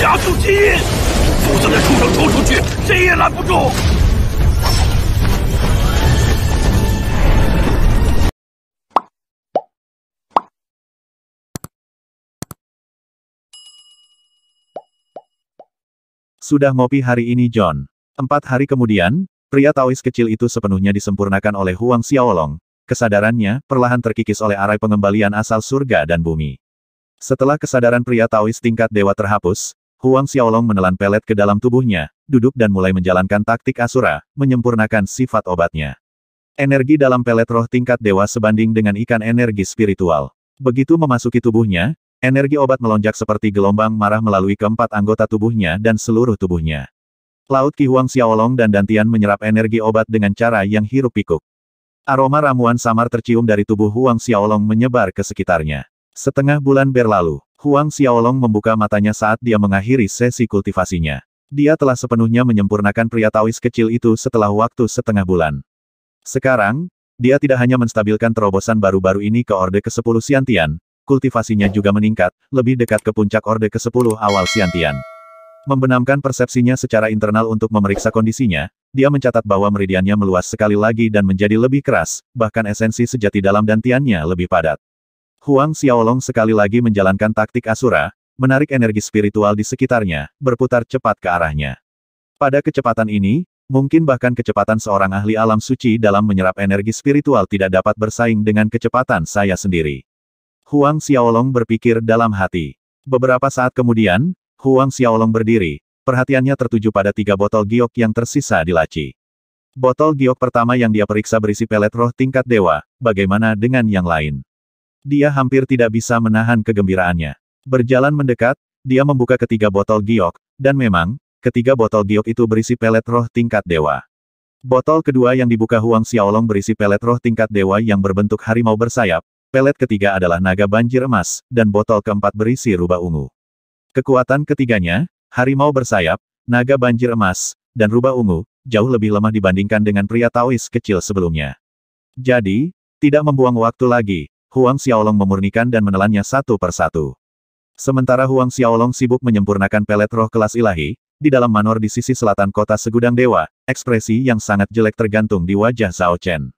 加速基因，否则那畜生冲出去，谁也拦不住。Sudah ngopi hari ini John. Empat hari kemudian, pria Taois kecil itu sepenuhnya disempurnakan oleh Huang Xiaolong. Kesadarannya, perlahan terkikis oleh arai pengembalian asal surga dan bumi. Setelah kesadaran pria Taois tingkat dewa terhapus, Huang Xiaolong menelan pelet ke dalam tubuhnya, duduk dan mulai menjalankan taktik Asura, menyempurnakan sifat obatnya. Energi dalam pelet roh tingkat dewa sebanding dengan ikan energi spiritual. Begitu memasuki tubuhnya, energi obat melonjak seperti gelombang marah melalui keempat anggota tubuhnya dan seluruh tubuhnya. Laut Ki Huang Xiaolong dan Dantian menyerap energi obat dengan cara yang hirup pikuk. Aroma ramuan samar tercium dari tubuh Huang Xiaolong menyebar ke sekitarnya. Setengah bulan berlalu, Huang Xiaolong membuka matanya saat dia mengakhiri sesi kultivasinya. Dia telah sepenuhnya menyempurnakan pria tawis kecil itu setelah waktu setengah bulan. Sekarang, dia tidak hanya menstabilkan terobosan baru-baru ini ke Orde ke-10 siantian, kultivasinya juga meningkat, lebih dekat ke puncak Orde ke-10 awal siantian. Membenamkan persepsinya secara internal untuk memeriksa kondisinya, dia mencatat bahwa meridiannya meluas sekali lagi dan menjadi lebih keras, bahkan esensi sejati dalam dantiannya lebih padat. Huang Xiaolong sekali lagi menjalankan taktik Asura, menarik energi spiritual di sekitarnya, berputar cepat ke arahnya. Pada kecepatan ini, mungkin bahkan kecepatan seorang ahli alam suci dalam menyerap energi spiritual tidak dapat bersaing dengan kecepatan saya sendiri. Huang Xiaolong berpikir dalam hati. Beberapa saat kemudian, Huang Xiaolong berdiri, perhatiannya tertuju pada tiga botol giok yang tersisa di laci. Botol giok pertama yang dia periksa berisi pelet roh tingkat dewa, bagaimana dengan yang lain? Dia hampir tidak bisa menahan kegembiraannya. Berjalan mendekat, dia membuka ketiga botol giok, dan memang, ketiga botol giok itu berisi pelet roh tingkat dewa. Botol kedua yang dibuka Huang Xiaolong berisi pelet roh tingkat dewa yang berbentuk harimau bersayap, pelet ketiga adalah naga banjir emas, dan botol keempat berisi rubah ungu. Kekuatan ketiganya, harimau bersayap, naga banjir emas, dan rubah ungu, jauh lebih lemah dibandingkan dengan pria Taois kecil sebelumnya. Jadi, tidak membuang waktu lagi, Huang Xiaolong memurnikan dan menelannya satu per satu. Sementara Huang Xiaolong sibuk menyempurnakan pelet roh kelas ilahi, di dalam manor di sisi selatan kota segudang dewa, ekspresi yang sangat jelek tergantung di wajah Zhao Chen.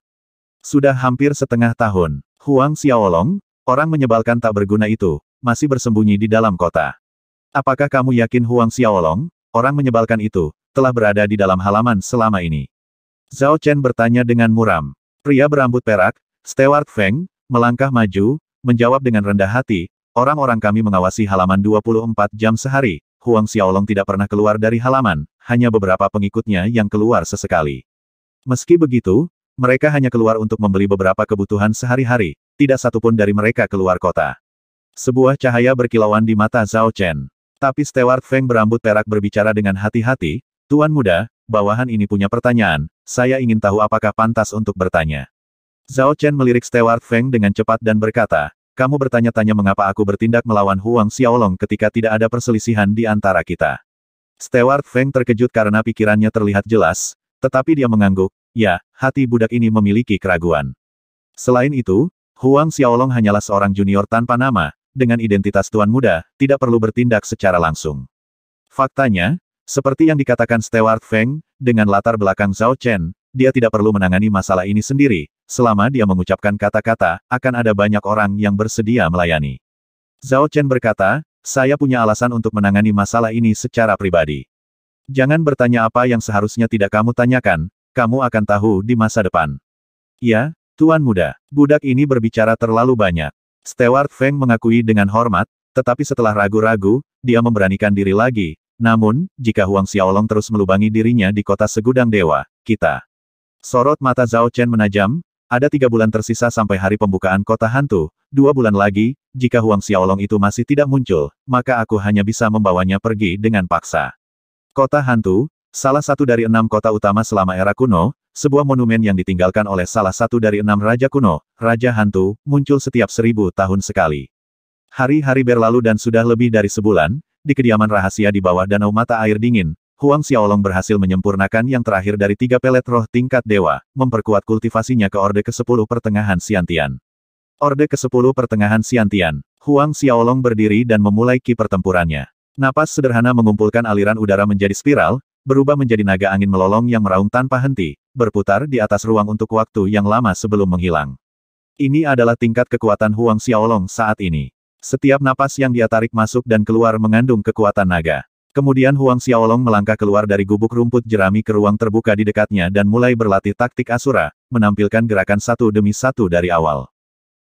Sudah hampir setengah tahun, Huang Xiaolong, orang menyebalkan tak berguna itu, masih bersembunyi di dalam kota. Apakah kamu yakin Huang Xiaolong, orang menyebalkan itu, telah berada di dalam halaman selama ini? Zhao Chen bertanya dengan muram. Pria berambut perak, Stewart Feng, melangkah maju, menjawab dengan rendah hati, orang-orang kami mengawasi halaman 24 jam sehari, Huang Xiaolong tidak pernah keluar dari halaman, hanya beberapa pengikutnya yang keluar sesekali. Meski begitu, mereka hanya keluar untuk membeli beberapa kebutuhan sehari-hari, tidak satupun dari mereka keluar kota. Sebuah cahaya berkilauan di mata Zhao Chen. Tapi stewart Feng berambut perak berbicara dengan hati-hati, Tuan Muda, bawahan ini punya pertanyaan, saya ingin tahu apakah pantas untuk bertanya. Zhao Chen melirik Stewart Feng dengan cepat dan berkata, kamu bertanya-tanya mengapa aku bertindak melawan Huang Xiaolong ketika tidak ada perselisihan di antara kita. Stewart Feng terkejut karena pikirannya terlihat jelas, tetapi dia mengangguk, ya, hati budak ini memiliki keraguan. Selain itu, Huang Xiaolong hanyalah seorang junior tanpa nama, dengan identitas tuan muda, tidak perlu bertindak secara langsung. Faktanya, seperti yang dikatakan Stewart Feng, dengan latar belakang Zhao Chen, dia tidak perlu menangani masalah ini sendiri, selama dia mengucapkan kata-kata, akan ada banyak orang yang bersedia melayani. Zhao Chen berkata, saya punya alasan untuk menangani masalah ini secara pribadi. Jangan bertanya apa yang seharusnya tidak kamu tanyakan, kamu akan tahu di masa depan. Ya, Tuan Muda, budak ini berbicara terlalu banyak. Stewart Feng mengakui dengan hormat, tetapi setelah ragu-ragu, dia memberanikan diri lagi. Namun, jika Huang Xiaolong terus melubangi dirinya di kota segudang dewa, kita. Sorot mata Zhao Chen menajam, ada tiga bulan tersisa sampai hari pembukaan kota hantu, dua bulan lagi, jika Huang Xiaolong itu masih tidak muncul, maka aku hanya bisa membawanya pergi dengan paksa. Kota hantu, salah satu dari enam kota utama selama era kuno, sebuah monumen yang ditinggalkan oleh salah satu dari enam raja kuno, Raja Hantu, muncul setiap seribu tahun sekali. Hari-hari berlalu dan sudah lebih dari sebulan, di kediaman rahasia di bawah danau mata air dingin, Huang Xiaolong berhasil menyempurnakan yang terakhir dari tiga pelet roh tingkat dewa, memperkuat kultivasinya ke Orde ke-10 pertengahan siantian. Orde ke-10 pertengahan siantian, Huang Xiaolong berdiri dan memulai ki pertempurannya. Napas sederhana mengumpulkan aliran udara menjadi spiral, berubah menjadi naga angin melolong yang meraung tanpa henti, berputar di atas ruang untuk waktu yang lama sebelum menghilang. Ini adalah tingkat kekuatan Huang Xiaolong saat ini. Setiap napas yang dia tarik masuk dan keluar mengandung kekuatan naga. Kemudian Huang Xiaolong melangkah keluar dari gubuk rumput jerami ke ruang terbuka di dekatnya dan mulai berlatih taktik Asura, menampilkan gerakan satu demi satu dari awal.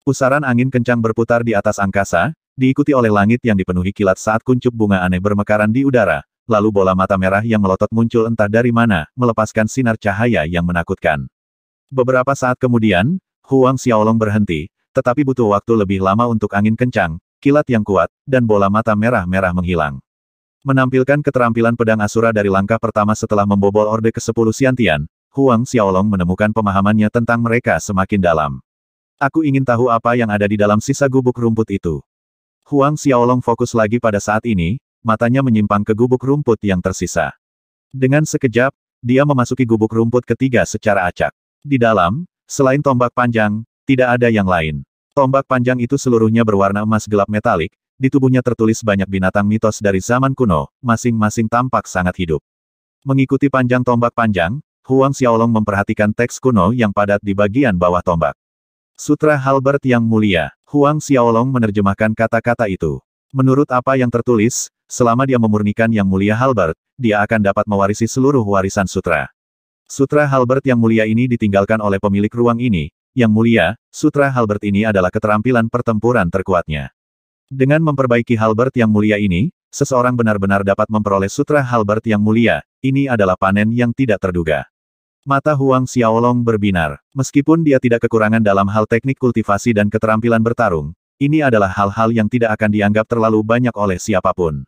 Pusaran angin kencang berputar di atas angkasa, diikuti oleh langit yang dipenuhi kilat saat kuncup bunga aneh bermekaran di udara, lalu bola mata merah yang melotot muncul entah dari mana, melepaskan sinar cahaya yang menakutkan. Beberapa saat kemudian, Huang Xiaolong berhenti, tetapi butuh waktu lebih lama untuk angin kencang, kilat yang kuat, dan bola mata merah-merah menghilang. Menampilkan keterampilan pedang Asura dari langkah pertama setelah membobol Orde ke-10 siantian, Huang Xiaolong menemukan pemahamannya tentang mereka semakin dalam. Aku ingin tahu apa yang ada di dalam sisa gubuk rumput itu. Huang Xiaolong fokus lagi pada saat ini, matanya menyimpang ke gubuk rumput yang tersisa. Dengan sekejap, dia memasuki gubuk rumput ketiga secara acak. Di dalam, selain tombak panjang, tidak ada yang lain. Tombak panjang itu seluruhnya berwarna emas gelap metalik, di tubuhnya tertulis banyak binatang mitos dari zaman kuno, masing-masing tampak sangat hidup. Mengikuti panjang tombak panjang, Huang Xiaolong memperhatikan teks kuno yang padat di bagian bawah tombak. Sutra Halbert yang mulia, Huang Xiaolong menerjemahkan kata-kata itu. Menurut apa yang tertulis, selama dia memurnikan yang mulia Halbert, dia akan dapat mewarisi seluruh warisan sutra. Sutra Halbert yang mulia ini ditinggalkan oleh pemilik ruang ini. Yang mulia, Sutra Halbert ini adalah keterampilan pertempuran terkuatnya. Dengan memperbaiki halbert yang mulia ini, seseorang benar-benar dapat memperoleh sutra halbert yang mulia, ini adalah panen yang tidak terduga. Mata Huang Xiaolong berbinar. Meskipun dia tidak kekurangan dalam hal teknik kultivasi dan keterampilan bertarung, ini adalah hal-hal yang tidak akan dianggap terlalu banyak oleh siapapun.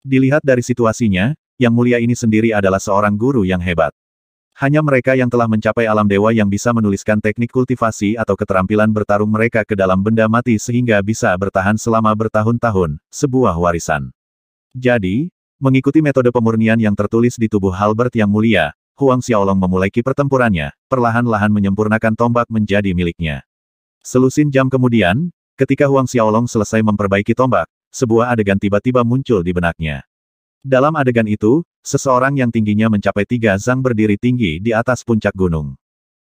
Dilihat dari situasinya, yang mulia ini sendiri adalah seorang guru yang hebat. Hanya mereka yang telah mencapai alam dewa yang bisa menuliskan teknik kultivasi atau keterampilan bertarung mereka ke dalam benda mati sehingga bisa bertahan selama bertahun-tahun, sebuah warisan. Jadi, mengikuti metode pemurnian yang tertulis di tubuh Halbert yang mulia, Huang Xiaolong memulai pertempurannya, perlahan-lahan menyempurnakan tombak menjadi miliknya. Selusin jam kemudian, ketika Huang Xiaolong selesai memperbaiki tombak, sebuah adegan tiba-tiba muncul di benaknya. Dalam adegan itu, Seseorang yang tingginya mencapai tiga zang berdiri tinggi di atas puncak gunung.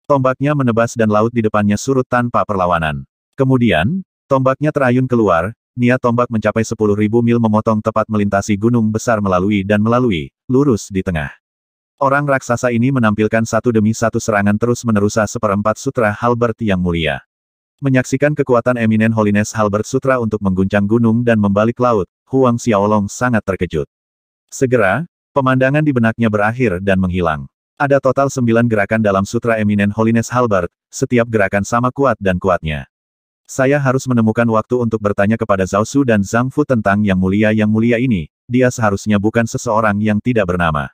Tombaknya menebas dan laut di depannya surut tanpa perlawanan. Kemudian, tombaknya terayun keluar, Niat tombak mencapai sepuluh ribu mil memotong tepat melintasi gunung besar melalui dan melalui, lurus di tengah. Orang raksasa ini menampilkan satu demi satu serangan terus-menerusa seperempat sutra Halbert yang mulia menyaksikan kekuatan Eminent Holiness Halbert Sutra untuk mengguncang gunung dan membalik laut, Huang Xiaolong sangat terkejut. Segera, Pemandangan di benaknya berakhir dan menghilang. Ada total sembilan gerakan dalam Sutra Eminen Holiness Halbert, setiap gerakan sama kuat dan kuatnya. Saya harus menemukan waktu untuk bertanya kepada Zhao Su dan Zhang Fu tentang yang mulia yang mulia ini, dia seharusnya bukan seseorang yang tidak bernama.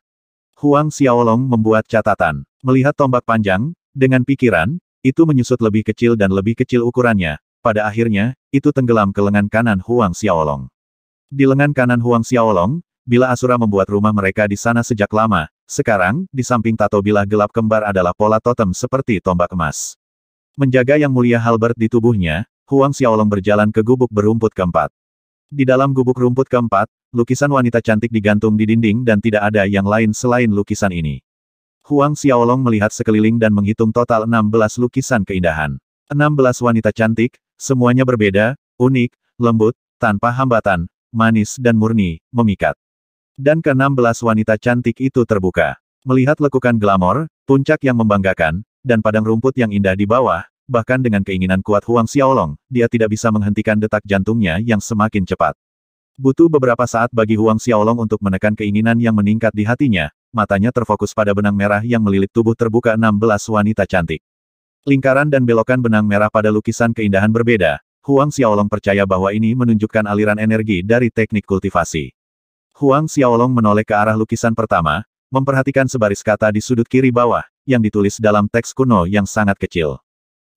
Huang Xiaolong membuat catatan. Melihat tombak panjang, dengan pikiran, itu menyusut lebih kecil dan lebih kecil ukurannya. Pada akhirnya, itu tenggelam ke lengan kanan Huang Xiaolong. Di lengan kanan Huang Xiaolong, bila Asura membuat rumah mereka di sana sejak lama, sekarang, di samping tato bilah gelap kembar adalah pola totem seperti tombak emas. Menjaga yang mulia Halbert di tubuhnya, Huang Xiaolong berjalan ke gubuk berumput keempat. Di dalam gubuk rumput keempat, lukisan wanita cantik digantung di dinding dan tidak ada yang lain selain lukisan ini. Huang Xiaolong melihat sekeliling dan menghitung total 16 lukisan keindahan. 16 wanita cantik, semuanya berbeda, unik, lembut, tanpa hambatan, manis dan murni, memikat. Dan ke-16 wanita cantik itu terbuka. Melihat lekukan glamor, puncak yang membanggakan, dan padang rumput yang indah di bawah, bahkan dengan keinginan kuat Huang Xiaolong, dia tidak bisa menghentikan detak jantungnya yang semakin cepat. Butuh beberapa saat bagi Huang Xiaolong untuk menekan keinginan yang meningkat di hatinya, matanya terfokus pada benang merah yang melilit tubuh terbuka 16 wanita cantik. Lingkaran dan belokan benang merah pada lukisan keindahan berbeda, Huang Xiaolong percaya bahwa ini menunjukkan aliran energi dari teknik kultivasi. Huang Xiaolong menoleh ke arah lukisan pertama, memperhatikan sebaris kata di sudut kiri bawah, yang ditulis dalam teks kuno yang sangat kecil.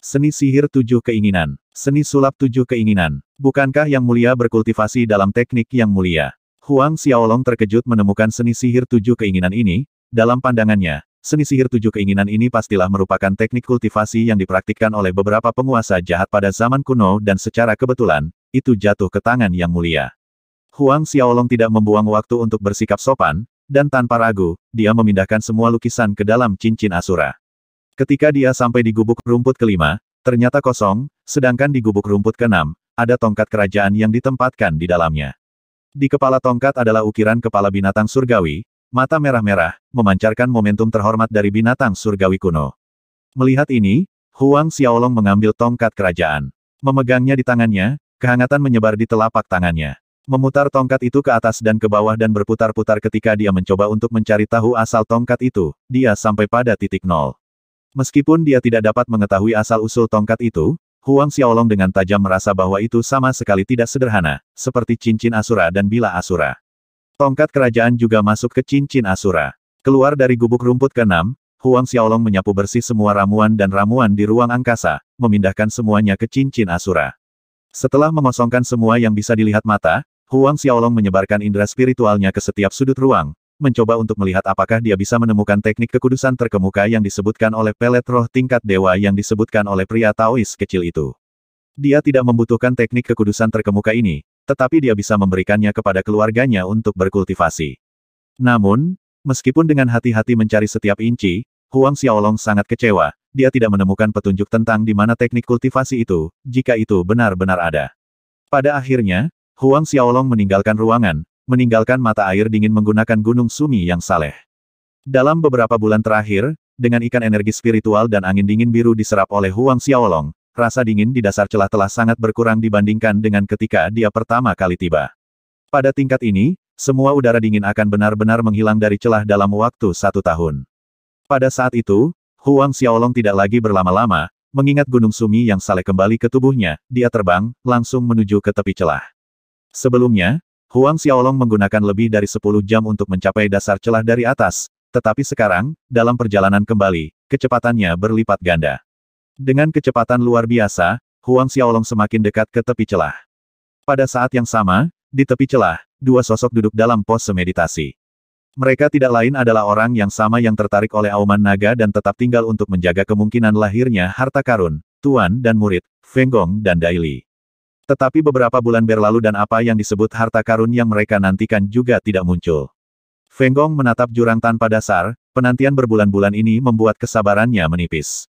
Seni sihir tujuh keinginan. Seni sulap tujuh keinginan. Bukankah yang mulia berkultivasi dalam teknik yang mulia? Huang Xiaolong terkejut menemukan seni sihir tujuh keinginan ini, dalam pandangannya, seni sihir tujuh keinginan ini pastilah merupakan teknik kultivasi yang dipraktikkan oleh beberapa penguasa jahat pada zaman kuno dan secara kebetulan, itu jatuh ke tangan yang mulia. Huang Xiaolong tidak membuang waktu untuk bersikap sopan, dan tanpa ragu, dia memindahkan semua lukisan ke dalam cincin Asura. Ketika dia sampai di gubuk rumput kelima, ternyata kosong, sedangkan di gubuk rumput keenam, ada tongkat kerajaan yang ditempatkan di dalamnya. Di kepala tongkat adalah ukiran kepala binatang surgawi, mata merah-merah, memancarkan momentum terhormat dari binatang surgawi kuno. Melihat ini, Huang Xiaolong mengambil tongkat kerajaan. Memegangnya di tangannya, kehangatan menyebar di telapak tangannya memutar tongkat itu ke atas dan ke bawah dan berputar-putar ketika dia mencoba untuk mencari tahu asal tongkat itu, dia sampai pada titik nol. Meskipun dia tidak dapat mengetahui asal-usul tongkat itu, Huang Xiaolong dengan tajam merasa bahwa itu sama sekali tidak sederhana, seperti cincin Asura dan Bila Asura. Tongkat kerajaan juga masuk ke cincin Asura. Keluar dari gubuk rumput keenam, Huang Xiaolong menyapu bersih semua ramuan dan ramuan di ruang angkasa, memindahkan semuanya ke cincin Asura. Setelah mengosongkan semua yang bisa dilihat mata, Huang Xiaolong menyebarkan indera spiritualnya ke setiap sudut ruang, mencoba untuk melihat apakah dia bisa menemukan teknik kekudusan terkemuka yang disebutkan oleh pelet roh tingkat dewa yang disebutkan oleh pria Taois kecil itu. Dia tidak membutuhkan teknik kekudusan terkemuka ini, tetapi dia bisa memberikannya kepada keluarganya untuk berkultivasi. Namun, meskipun dengan hati-hati mencari setiap inci, Huang Xiaolong sangat kecewa, dia tidak menemukan petunjuk tentang di mana teknik kultivasi itu, jika itu benar-benar ada. Pada akhirnya, Huang Xiaolong meninggalkan ruangan, meninggalkan mata air dingin menggunakan gunung sumi yang saleh. Dalam beberapa bulan terakhir, dengan ikan energi spiritual dan angin dingin biru diserap oleh Huang Xiaolong, rasa dingin di dasar celah telah sangat berkurang dibandingkan dengan ketika dia pertama kali tiba. Pada tingkat ini, semua udara dingin akan benar-benar menghilang dari celah dalam waktu satu tahun. Pada saat itu, Huang Xiaolong tidak lagi berlama-lama, mengingat gunung sumi yang saleh kembali ke tubuhnya, dia terbang, langsung menuju ke tepi celah. Sebelumnya, Huang Xiaolong menggunakan lebih dari 10 jam untuk mencapai dasar celah dari atas, tetapi sekarang, dalam perjalanan kembali, kecepatannya berlipat ganda. Dengan kecepatan luar biasa, Huang Xiaolong semakin dekat ke tepi celah. Pada saat yang sama, di tepi celah, dua sosok duduk dalam pos meditasi. Mereka tidak lain adalah orang yang sama yang tertarik oleh auman naga dan tetap tinggal untuk menjaga kemungkinan lahirnya harta karun, tuan dan murid, Feng Gong dan Dai Li. Tetapi beberapa bulan berlalu dan apa yang disebut harta karun yang mereka nantikan juga tidak muncul. Feng Gong menatap jurang tanpa dasar, penantian berbulan-bulan ini membuat kesabarannya menipis.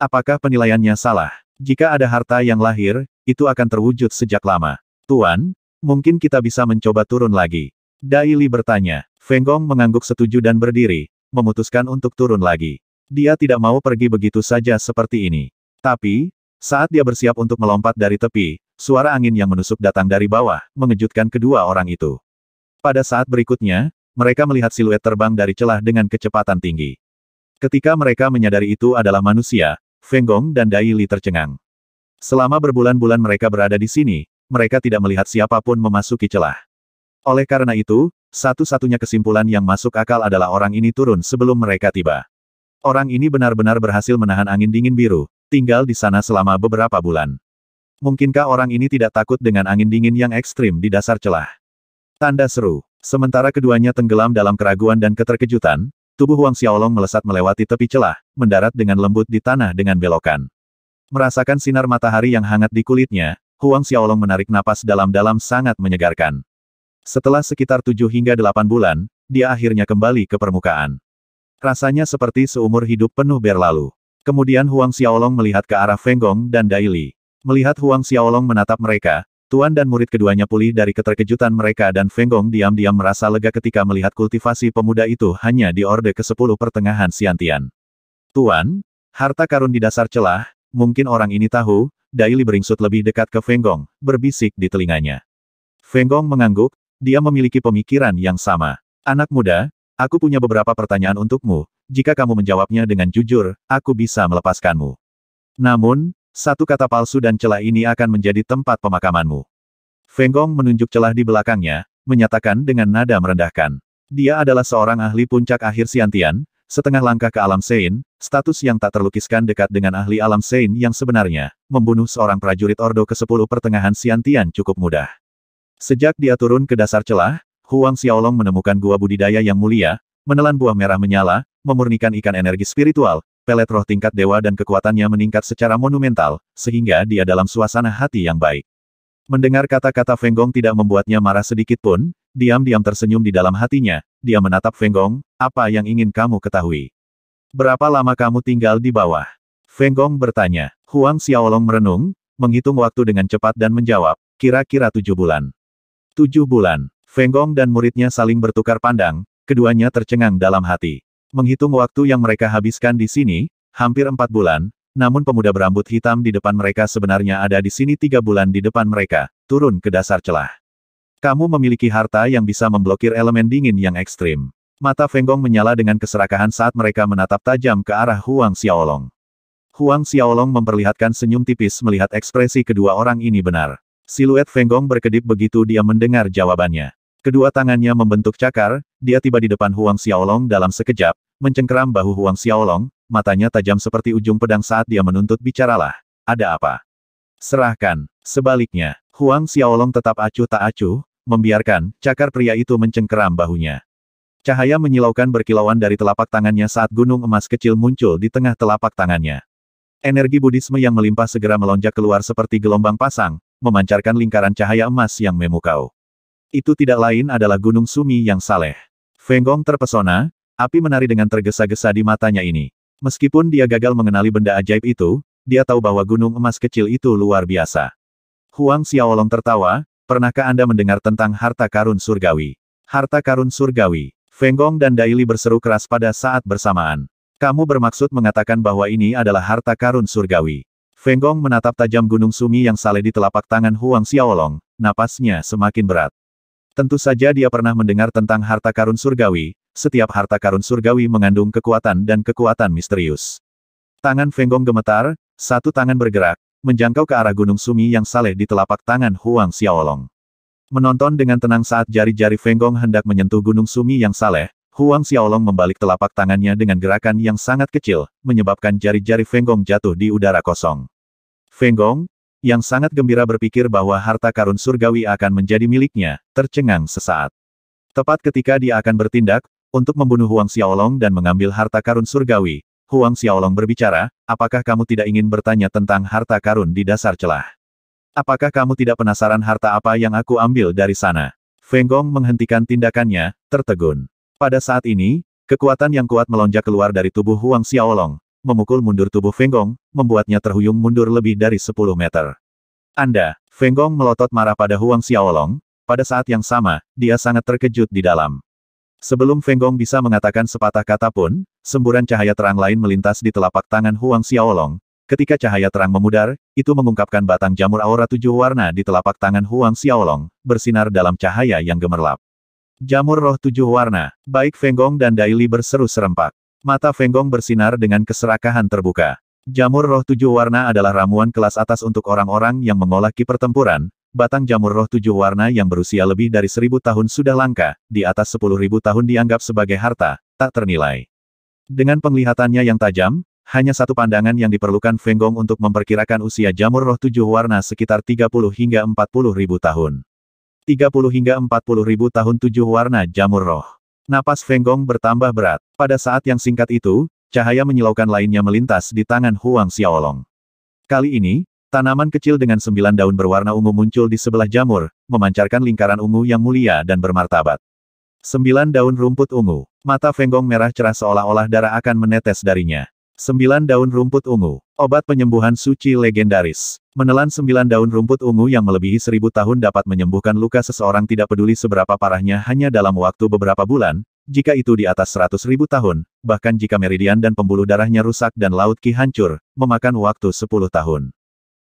Apakah penilaiannya salah? Jika ada harta yang lahir, itu akan terwujud sejak lama. Tuan, mungkin kita bisa mencoba turun lagi. Dai Li bertanya. Feng Gong mengangguk setuju dan berdiri, memutuskan untuk turun lagi. Dia tidak mau pergi begitu saja seperti ini. Tapi, saat dia bersiap untuk melompat dari tepi, suara angin yang menusuk datang dari bawah, mengejutkan kedua orang itu. Pada saat berikutnya, mereka melihat siluet terbang dari celah dengan kecepatan tinggi. Ketika mereka menyadari itu adalah manusia, Feng Gong dan Dai Li tercengang. Selama berbulan-bulan mereka berada di sini, mereka tidak melihat siapapun memasuki celah. Oleh karena itu, satu-satunya kesimpulan yang masuk akal adalah orang ini turun sebelum mereka tiba. Orang ini benar-benar berhasil menahan angin dingin biru, tinggal di sana selama beberapa bulan. Mungkinkah orang ini tidak takut dengan angin dingin yang ekstrim di dasar celah? Tanda seru. Sementara keduanya tenggelam dalam keraguan dan keterkejutan, tubuh Huang Xiaolong melesat melewati tepi celah, mendarat dengan lembut di tanah dengan belokan. Merasakan sinar matahari yang hangat di kulitnya, Huang Xiaolong menarik napas dalam-dalam sangat menyegarkan. Setelah sekitar tujuh hingga delapan bulan, dia akhirnya kembali ke permukaan. Rasanya seperti seumur hidup penuh berlalu. Kemudian Huang Xiaolong melihat ke arah Feng Gong dan Dai Li. Melihat Huang Xiaolong menatap mereka, Tuan dan murid keduanya pulih dari keterkejutan mereka dan Feng Gong diam-diam merasa lega ketika melihat kultivasi pemuda itu hanya di orde ke-10 pertengahan Siantian. Tuan, harta karun di dasar celah, mungkin orang ini tahu, Daili beringsut lebih dekat ke Feng Gong, berbisik di telinganya. Feng Gong mengangguk, dia memiliki pemikiran yang sama. Anak muda, aku punya beberapa pertanyaan untukmu, jika kamu menjawabnya dengan jujur, aku bisa melepaskanmu. Namun, satu kata palsu dan celah ini akan menjadi tempat pemakamanmu. Feng Gong menunjuk celah di belakangnya, menyatakan dengan nada merendahkan. Dia adalah seorang ahli puncak akhir Siantian, setengah langkah ke alam Sein, status yang tak terlukiskan dekat dengan ahli alam Sein yang sebenarnya, membunuh seorang prajurit Ordo ke-10 pertengahan Siantian cukup mudah. Sejak dia turun ke dasar celah, Huang Xiaolong menemukan gua budidaya yang mulia, menelan buah merah menyala, memurnikan ikan energi spiritual, pelet roh tingkat dewa dan kekuatannya meningkat secara monumental, sehingga dia dalam suasana hati yang baik. Mendengar kata-kata Fenggong tidak membuatnya marah sedikit pun, diam-diam tersenyum di dalam hatinya, dia menatap Fenggong, apa yang ingin kamu ketahui? Berapa lama kamu tinggal di bawah? Fenggong bertanya. Huang Xiaolong merenung, menghitung waktu dengan cepat dan menjawab, kira-kira tujuh bulan. Tujuh bulan, Fenggong dan muridnya saling bertukar pandang, keduanya tercengang dalam hati. Menghitung waktu yang mereka habiskan di sini, hampir empat bulan, namun pemuda berambut hitam di depan mereka sebenarnya ada di sini tiga bulan di depan mereka, turun ke dasar celah. Kamu memiliki harta yang bisa memblokir elemen dingin yang ekstrim. Mata Fenggong menyala dengan keserakahan saat mereka menatap tajam ke arah Huang Xiaolong. Huang Xiaolong memperlihatkan senyum tipis melihat ekspresi kedua orang ini benar. Siluet Fenggong berkedip begitu dia mendengar jawabannya. Kedua tangannya membentuk cakar, dia tiba di depan Huang Xiaolong dalam sekejap, mencengkeram bahu Huang Xiaolong, matanya tajam seperti ujung pedang saat dia menuntut bicaralah. Ada apa? Serahkan. Sebaliknya, Huang Xiaolong tetap acuh tak acuh, membiarkan cakar pria itu mencengkeram bahunya. Cahaya menyilaukan berkilauan dari telapak tangannya saat gunung emas kecil muncul di tengah telapak tangannya. Energi buddhisme yang melimpah segera melonjak keluar seperti gelombang pasang, memancarkan lingkaran cahaya emas yang memukau. Itu tidak lain adalah Gunung Sumi yang saleh. Feng Gong terpesona, api menari dengan tergesa-gesa di matanya ini. Meskipun dia gagal mengenali benda ajaib itu, dia tahu bahwa gunung emas kecil itu luar biasa. Huang Xiaolong tertawa, pernahkah Anda mendengar tentang harta karun surgawi? Harta karun surgawi. Feng Gong dan Daili berseru keras pada saat bersamaan. Kamu bermaksud mengatakan bahwa ini adalah harta karun surgawi. Feng Gong menatap tajam Gunung Sumi yang saleh di telapak tangan Huang Xiaolong, napasnya semakin berat. Tentu saja dia pernah mendengar tentang harta karun surgawi, setiap harta karun surgawi mengandung kekuatan dan kekuatan misterius. Tangan Fenggong gemetar, satu tangan bergerak, menjangkau ke arah gunung Sumi yang saleh di telapak tangan Huang Xiaolong. Menonton dengan tenang saat jari-jari Fenggong hendak menyentuh gunung Sumi yang saleh, Huang Xiaolong membalik telapak tangannya dengan gerakan yang sangat kecil, menyebabkan jari-jari Fenggong jatuh di udara kosong. Fenggong, yang sangat gembira berpikir bahwa harta karun surgawi akan menjadi miliknya, tercengang sesaat. Tepat ketika dia akan bertindak, untuk membunuh Huang Xiaolong dan mengambil harta karun surgawi, Huang Xiaolong berbicara, apakah kamu tidak ingin bertanya tentang harta karun di dasar celah? Apakah kamu tidak penasaran harta apa yang aku ambil dari sana? Feng Gong menghentikan tindakannya, tertegun. Pada saat ini, kekuatan yang kuat melonjak keluar dari tubuh Huang Xiaolong, memukul mundur tubuh Fenggong, membuatnya terhuyung mundur lebih dari 10 meter. Anda, Fenggong melotot marah pada Huang Xiaolong, pada saat yang sama, dia sangat terkejut di dalam. Sebelum Fenggong bisa mengatakan sepatah kata pun, semburan cahaya terang lain melintas di telapak tangan Huang Xiaolong. Ketika cahaya terang memudar, itu mengungkapkan batang jamur aura tujuh warna di telapak tangan Huang Xiaolong, bersinar dalam cahaya yang gemerlap. Jamur roh tujuh warna, baik Fenggong dan Daili berseru serempak. Mata Fenggong bersinar dengan keserakahan terbuka. Jamur roh tujuh warna adalah ramuan kelas atas untuk orang-orang yang mengolah kiper pertempuran. Batang jamur roh tujuh warna yang berusia lebih dari seribu tahun sudah langka, di atas sepuluh ribu tahun dianggap sebagai harta, tak ternilai. Dengan penglihatannya yang tajam, hanya satu pandangan yang diperlukan Fenggong untuk memperkirakan usia jamur roh tujuh warna sekitar 30 hingga 40 ribu tahun. 30 hingga 40 ribu tahun tujuh warna jamur roh. Napas Fenggong bertambah berat. Pada saat yang singkat itu, cahaya menyilaukan lainnya melintas di tangan Huang Xiaolong. Kali ini, tanaman kecil dengan sembilan daun berwarna ungu muncul di sebelah jamur, memancarkan lingkaran ungu yang mulia dan bermartabat. Sembilan daun rumput ungu, mata Fenggong merah cerah seolah-olah darah akan menetes darinya. Sembilan daun rumput ungu. Obat penyembuhan suci legendaris. Menelan sembilan daun rumput ungu yang melebihi seribu tahun dapat menyembuhkan luka seseorang tidak peduli seberapa parahnya hanya dalam waktu beberapa bulan, jika itu di atas seratus ribu tahun, bahkan jika meridian dan pembuluh darahnya rusak dan laut ki hancur, memakan waktu sepuluh tahun.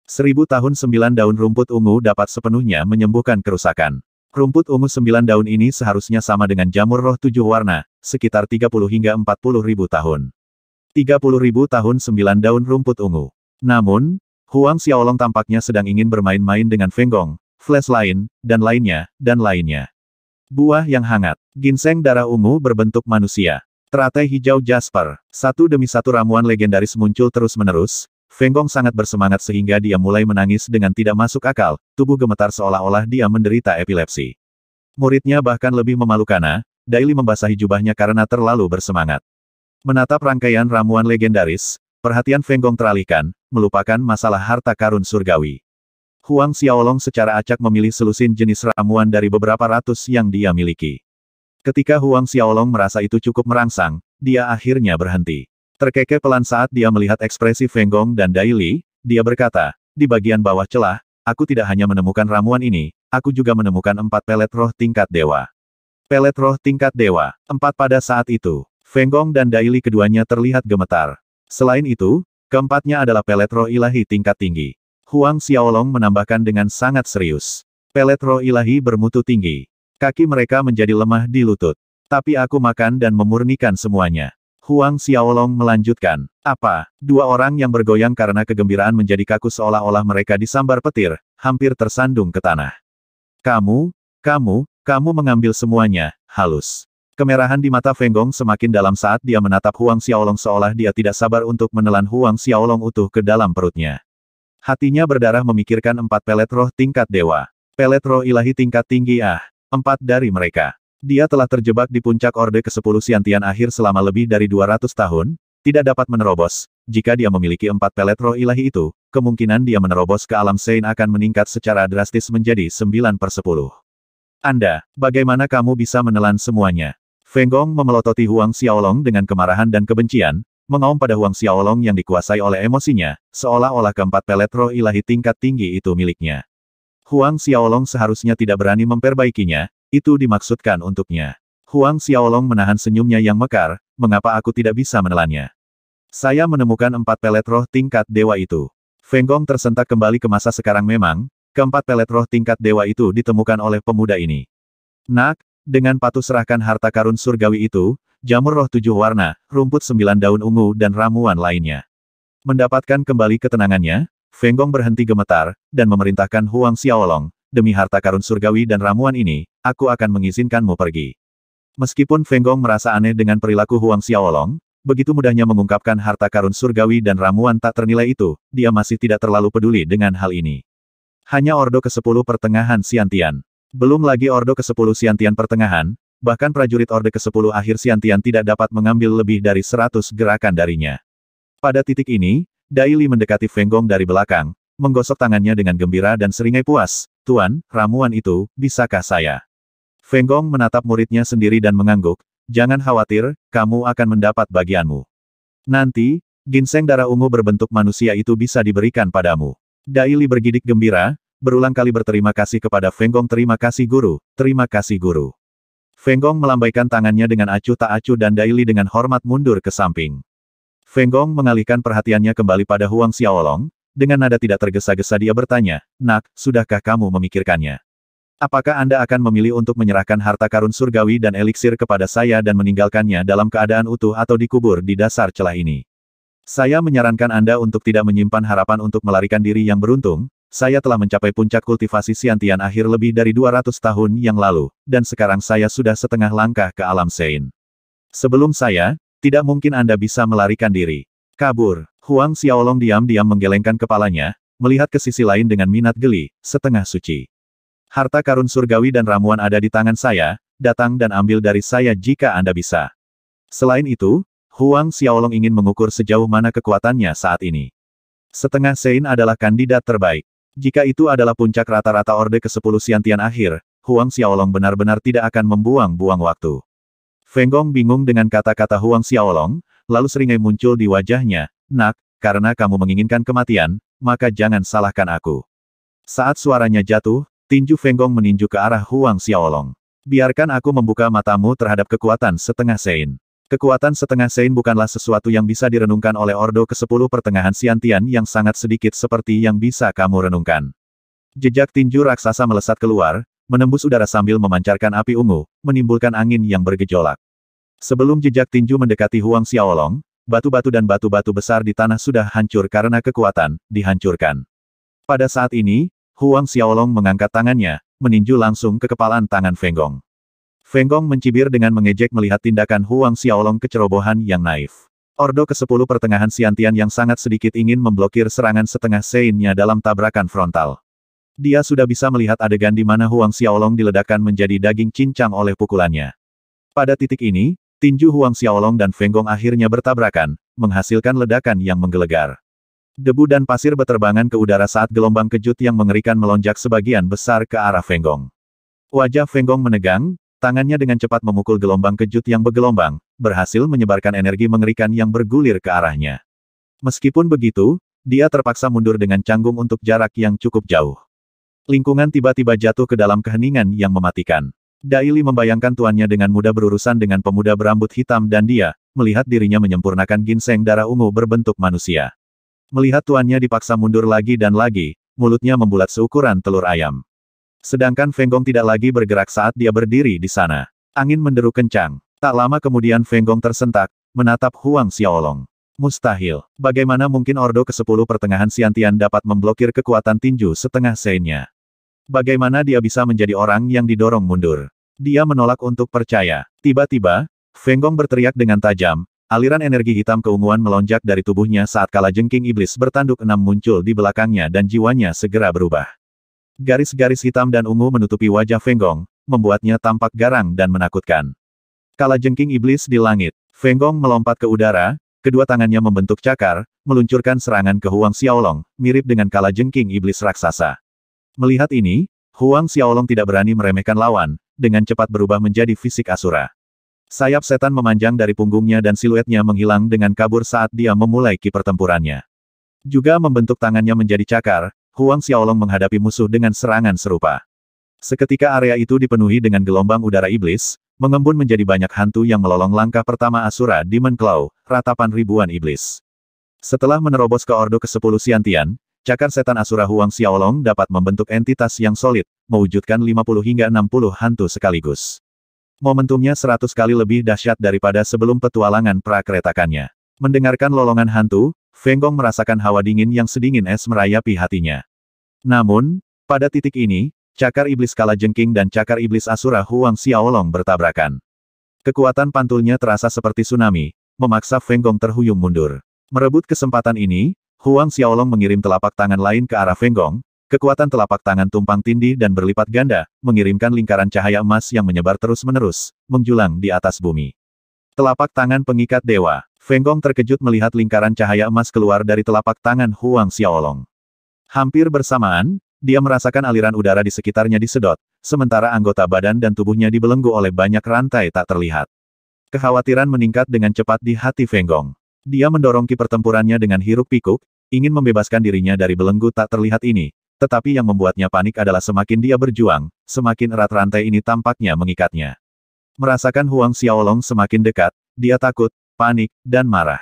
Seribu tahun sembilan daun rumput ungu dapat sepenuhnya menyembuhkan kerusakan. Rumput ungu sembilan daun ini seharusnya sama dengan jamur roh tujuh warna, sekitar 30 hingga 40 ribu tahun. 30.000 tahun sembilan daun rumput ungu. Namun, Huang Xiaolong tampaknya sedang ingin bermain-main dengan Fenggong, flash lain, dan lainnya, dan lainnya. Buah yang hangat, ginseng darah ungu berbentuk manusia. Teratai hijau Jasper, satu demi satu ramuan legendaris muncul terus-menerus, Fenggong sangat bersemangat sehingga dia mulai menangis dengan tidak masuk akal, tubuh gemetar seolah-olah dia menderita epilepsi. Muridnya bahkan lebih memalukan, Daily membasahi jubahnya karena terlalu bersemangat. Menatap rangkaian ramuan legendaris, perhatian Fenggong teralihkan, melupakan masalah harta karun surgawi. Huang Xiaolong secara acak memilih selusin jenis ramuan dari beberapa ratus yang dia miliki. Ketika Huang Xiaolong merasa itu cukup merangsang, dia akhirnya berhenti. Terkekeh pelan saat dia melihat ekspresi Fenggong dan Dai Li, dia berkata, di bagian bawah celah, aku tidak hanya menemukan ramuan ini, aku juga menemukan empat pelet roh tingkat dewa. Pelet roh tingkat dewa, empat pada saat itu. Fenggong dan Daily keduanya terlihat gemetar. Selain itu, keempatnya adalah pelet roh ilahi tingkat tinggi. Huang Xiaolong menambahkan dengan sangat serius. Pelet roh ilahi bermutu tinggi. Kaki mereka menjadi lemah di lutut. Tapi aku makan dan memurnikan semuanya. Huang Xiaolong melanjutkan. Apa? Dua orang yang bergoyang karena kegembiraan menjadi kaku seolah-olah mereka disambar petir, hampir tersandung ke tanah. Kamu, kamu, kamu mengambil semuanya, halus. Kemerahan di mata Feng Gong semakin dalam saat dia menatap Huang Xiaolong seolah dia tidak sabar untuk menelan Huang Xiaolong utuh ke dalam perutnya. Hatinya berdarah memikirkan empat pelet roh tingkat dewa. Pelet roh ilahi tingkat tinggi ah. Empat dari mereka. Dia telah terjebak di puncak Orde ke-10 Siantian akhir selama lebih dari 200 tahun, tidak dapat menerobos. Jika dia memiliki empat pelet roh ilahi itu, kemungkinan dia menerobos ke alam Sein akan meningkat secara drastis menjadi 9 per 10. Anda, bagaimana kamu bisa menelan semuanya? Feng Gong memelototi Huang Xiaolong dengan kemarahan dan kebencian, mengaum pada Huang Xiaolong yang dikuasai oleh emosinya, seolah-olah keempat pelet roh ilahi tingkat tinggi itu miliknya. Huang Xiaolong seharusnya tidak berani memperbaikinya, itu dimaksudkan untuknya. Huang Xiaolong menahan senyumnya yang mekar, mengapa aku tidak bisa menelannya? Saya menemukan empat pelet roh tingkat dewa itu. Feng Gong tersentak kembali ke masa sekarang memang, keempat pelet roh tingkat dewa itu ditemukan oleh pemuda ini. Nak, dengan patuh serahkan harta karun surgawi itu, jamur roh tujuh warna, rumput sembilan daun ungu dan ramuan lainnya. Mendapatkan kembali ketenangannya, Fenggong berhenti gemetar, dan memerintahkan Huang Xiaolong, demi harta karun surgawi dan ramuan ini, aku akan mengizinkanmu pergi. Meskipun Fenggong merasa aneh dengan perilaku Huang Xiaolong, begitu mudahnya mengungkapkan harta karun surgawi dan ramuan tak ternilai itu, dia masih tidak terlalu peduli dengan hal ini. Hanya Ordo ke-10 pertengahan Siantian. Belum lagi Ordo ke-10 Siantian pertengahan, bahkan prajurit Orde ke-10 akhir Siantian tidak dapat mengambil lebih dari 100 gerakan darinya. Pada titik ini, Daili mendekati Feng Gong dari belakang, menggosok tangannya dengan gembira dan seringai puas, Tuan, ramuan itu, bisakah saya? Feng Gong menatap muridnya sendiri dan mengangguk, jangan khawatir, kamu akan mendapat bagianmu. Nanti, ginseng darah ungu berbentuk manusia itu bisa diberikan padamu. Daili bergidik gembira, berulang kali berterima kasih kepada Feng Gong terima kasih guru, terima kasih guru. Feng Gong melambaikan tangannya dengan acuh tak acuh dan Daili dengan hormat mundur ke samping. Feng Gong mengalihkan perhatiannya kembali pada Huang Xiaolong, dengan nada tidak tergesa-gesa dia bertanya, Nak, sudahkah kamu memikirkannya? Apakah Anda akan memilih untuk menyerahkan harta karun surgawi dan eliksir kepada saya dan meninggalkannya dalam keadaan utuh atau dikubur di dasar celah ini? Saya menyarankan Anda untuk tidak menyimpan harapan untuk melarikan diri yang beruntung, saya telah mencapai puncak kultivasi Siantian akhir lebih dari 200 tahun yang lalu, dan sekarang saya sudah setengah langkah ke alam Sein. Sebelum saya, tidak mungkin Anda bisa melarikan diri. Kabur, Huang Xiaolong diam-diam menggelengkan kepalanya, melihat ke sisi lain dengan minat geli, setengah suci. Harta karun surgawi dan ramuan ada di tangan saya, datang dan ambil dari saya jika Anda bisa. Selain itu, Huang Xiaolong ingin mengukur sejauh mana kekuatannya saat ini. Setengah Sein adalah kandidat terbaik. Jika itu adalah puncak rata-rata Orde ke-10 Siantian akhir, Huang Xiaolong benar-benar tidak akan membuang-buang waktu. Feng Gong bingung dengan kata-kata Huang Xiaolong, lalu seringai muncul di wajahnya, Nak, karena kamu menginginkan kematian, maka jangan salahkan aku. Saat suaranya jatuh, tinju Feng Gong meninju ke arah Huang Xiaolong. Biarkan aku membuka matamu terhadap kekuatan setengah sein. Kekuatan setengah Sein bukanlah sesuatu yang bisa direnungkan oleh Ordo ke-10 pertengahan Siantian yang sangat sedikit seperti yang bisa kamu renungkan. Jejak tinju raksasa melesat keluar, menembus udara sambil memancarkan api ungu, menimbulkan angin yang bergejolak. Sebelum jejak tinju mendekati Huang Xiaolong, batu-batu dan batu-batu besar di tanah sudah hancur karena kekuatan, dihancurkan. Pada saat ini, Huang Xiaolong mengangkat tangannya, meninju langsung ke kepalan tangan Fenggong. Feng Gong mencibir dengan mengejek melihat tindakan Huang Xiaolong kecerobohan yang naif. Ordo ke-10 pertengahan Siantian yang sangat sedikit ingin memblokir serangan setengah seinnya dalam tabrakan frontal. Dia sudah bisa melihat adegan di mana Huang Xiaolong diledakkan menjadi daging cincang oleh pukulannya. Pada titik ini, tinju Huang Xiaolong dan Feng Gong akhirnya bertabrakan, menghasilkan ledakan yang menggelegar. Debu dan pasir beterbangan ke udara saat gelombang kejut yang mengerikan melonjak sebagian besar ke arah Feng Fenggong. Wajah Feng Fenggong menegang, Tangannya dengan cepat memukul gelombang kejut yang bergelombang, berhasil menyebarkan energi mengerikan yang bergulir ke arahnya. Meskipun begitu, dia terpaksa mundur dengan canggung untuk jarak yang cukup jauh. Lingkungan tiba-tiba jatuh ke dalam keheningan yang mematikan. Daili membayangkan tuannya dengan mudah berurusan dengan pemuda berambut hitam dan dia, melihat dirinya menyempurnakan ginseng darah ungu berbentuk manusia. Melihat tuannya dipaksa mundur lagi dan lagi, mulutnya membulat seukuran telur ayam. Sedangkan Fenggong tidak lagi bergerak saat dia berdiri di sana. Angin menderu kencang. Tak lama kemudian Fenggong tersentak, menatap Huang Xiaolong. Mustahil. Bagaimana mungkin Ordo ke-10 pertengahan Siantian dapat memblokir kekuatan tinju setengah seinnya? Bagaimana dia bisa menjadi orang yang didorong mundur? Dia menolak untuk percaya. Tiba-tiba, Fenggong berteriak dengan tajam, aliran energi hitam keunguan melonjak dari tubuhnya saat kala jengking iblis bertanduk enam muncul di belakangnya dan jiwanya segera berubah. Garis-garis hitam dan ungu menutupi wajah Feng Gong, membuatnya tampak garang dan menakutkan. Kala jengking iblis di langit, Feng Gong melompat ke udara, kedua tangannya membentuk cakar, meluncurkan serangan ke Huang Xiaolong, mirip dengan kala jengking iblis raksasa. Melihat ini, Huang Xiaolong tidak berani meremehkan lawan, dengan cepat berubah menjadi fisik asura. Sayap setan memanjang dari punggungnya dan siluetnya menghilang dengan kabur saat dia memulai kipertempurannya. Juga membentuk tangannya menjadi cakar, Huang Xiaolong menghadapi musuh dengan serangan serupa. Seketika area itu dipenuhi dengan gelombang udara iblis, mengembun menjadi banyak hantu yang melolong langkah pertama Asura Demon Claw, ratapan ribuan iblis. Setelah menerobos ke Ordo ke-10 siantian, cakar setan Asura Huang Xiaolong dapat membentuk entitas yang solid, mewujudkan 50 hingga 60 hantu sekaligus. Momentumnya 100 kali lebih dahsyat daripada sebelum petualangan prakeretakannya. Mendengarkan lolongan hantu, Feng Gong merasakan hawa dingin yang sedingin es merayapi hatinya. Namun, pada titik ini, cakar iblis kala jengking dan cakar iblis asura Huang Xiaolong bertabrakan. Kekuatan pantulnya terasa seperti tsunami, memaksa Feng Gong terhuyung mundur. Merebut kesempatan ini, Huang Xiaolong mengirim telapak tangan lain ke arah Feng Gong, kekuatan telapak tangan tumpang tindih dan berlipat ganda, mengirimkan lingkaran cahaya emas yang menyebar terus-menerus, menjulang di atas bumi. Telapak tangan pengikat dewa. Feng Gong terkejut melihat lingkaran cahaya emas keluar dari telapak tangan Huang Xiaolong. Hampir bersamaan, dia merasakan aliran udara di sekitarnya disedot, sementara anggota badan dan tubuhnya dibelenggu oleh banyak rantai tak terlihat. Kekhawatiran meningkat dengan cepat di hati Feng Gong. Dia mendorong ki pertempurannya dengan hiruk pikuk, ingin membebaskan dirinya dari belenggu tak terlihat ini, tetapi yang membuatnya panik adalah semakin dia berjuang, semakin erat rantai ini tampaknya mengikatnya. Merasakan Huang Xiaolong semakin dekat, dia takut, panik, dan marah.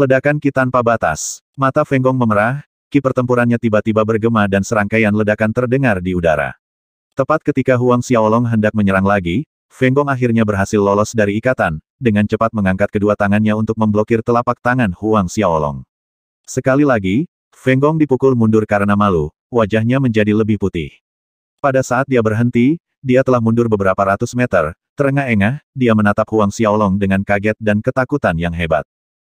Ledakan Ki tanpa batas. Mata Fenggong memerah, Ki pertempurannya tiba-tiba bergema dan serangkaian ledakan terdengar di udara. Tepat ketika Huang Xiaolong hendak menyerang lagi, Fenggong akhirnya berhasil lolos dari ikatan, dengan cepat mengangkat kedua tangannya untuk memblokir telapak tangan Huang Xiaolong. Sekali lagi, Fenggong dipukul mundur karena malu, wajahnya menjadi lebih putih. Pada saat dia berhenti, dia telah mundur beberapa ratus meter, Terengah-engah, dia menatap Huang Xiaolong dengan kaget dan ketakutan yang hebat.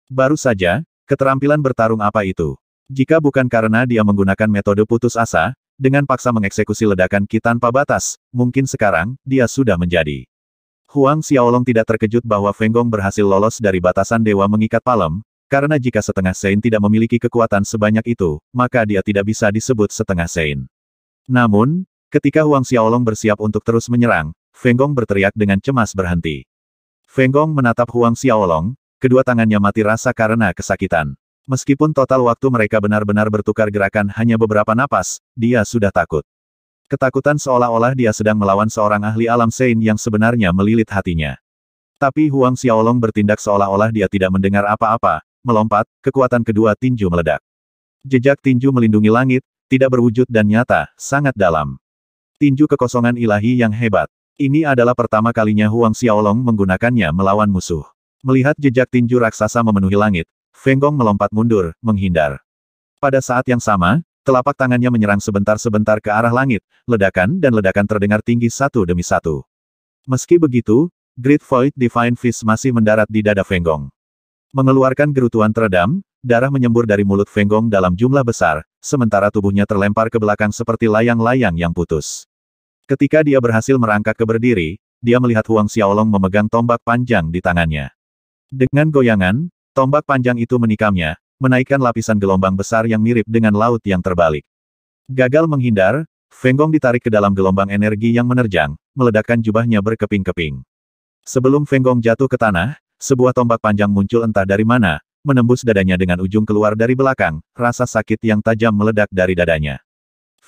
Baru saja, keterampilan bertarung apa itu? Jika bukan karena dia menggunakan metode putus asa, dengan paksa mengeksekusi ledakan Ki tanpa batas, mungkin sekarang, dia sudah menjadi. Huang Xiaolong tidak terkejut bahwa Feng Gong berhasil lolos dari batasan Dewa Mengikat Palem, karena jika setengah Sein tidak memiliki kekuatan sebanyak itu, maka dia tidak bisa disebut setengah Sein. Namun, ketika Huang Xiaolong bersiap untuk terus menyerang, Fenggong berteriak dengan cemas berhenti. Fenggong menatap Huang Xiaolong, kedua tangannya mati rasa karena kesakitan. Meskipun total waktu mereka benar-benar bertukar gerakan hanya beberapa napas, dia sudah takut. Ketakutan seolah-olah dia sedang melawan seorang ahli alam Sein yang sebenarnya melilit hatinya. Tapi Huang Xiaolong bertindak seolah-olah dia tidak mendengar apa-apa, melompat, kekuatan kedua tinju meledak. Jejak tinju melindungi langit, tidak berwujud dan nyata, sangat dalam. Tinju kekosongan ilahi yang hebat. Ini adalah pertama kalinya Huang Xiaolong menggunakannya melawan musuh. Melihat jejak tinju raksasa memenuhi langit, Feng Gong melompat mundur, menghindar. Pada saat yang sama, telapak tangannya menyerang sebentar-sebentar ke arah langit, ledakan dan ledakan terdengar tinggi satu demi satu. Meski begitu, Great Void Divine Fist masih mendarat di dada Feng Gong. Mengeluarkan gerutuan teredam, darah menyembur dari mulut Feng Gong dalam jumlah besar, sementara tubuhnya terlempar ke belakang seperti layang-layang yang putus. Ketika dia berhasil merangkak ke berdiri, dia melihat Huang Xiaolong memegang tombak panjang di tangannya. Dengan goyangan, tombak panjang itu menikamnya, menaikkan lapisan gelombang besar yang mirip dengan laut yang terbalik. Gagal menghindar, Feng Gong ditarik ke dalam gelombang energi yang menerjang, meledakkan jubahnya berkeping-keping. Sebelum Feng Gong jatuh ke tanah, sebuah tombak panjang muncul entah dari mana, menembus dadanya dengan ujung keluar dari belakang, rasa sakit yang tajam meledak dari dadanya.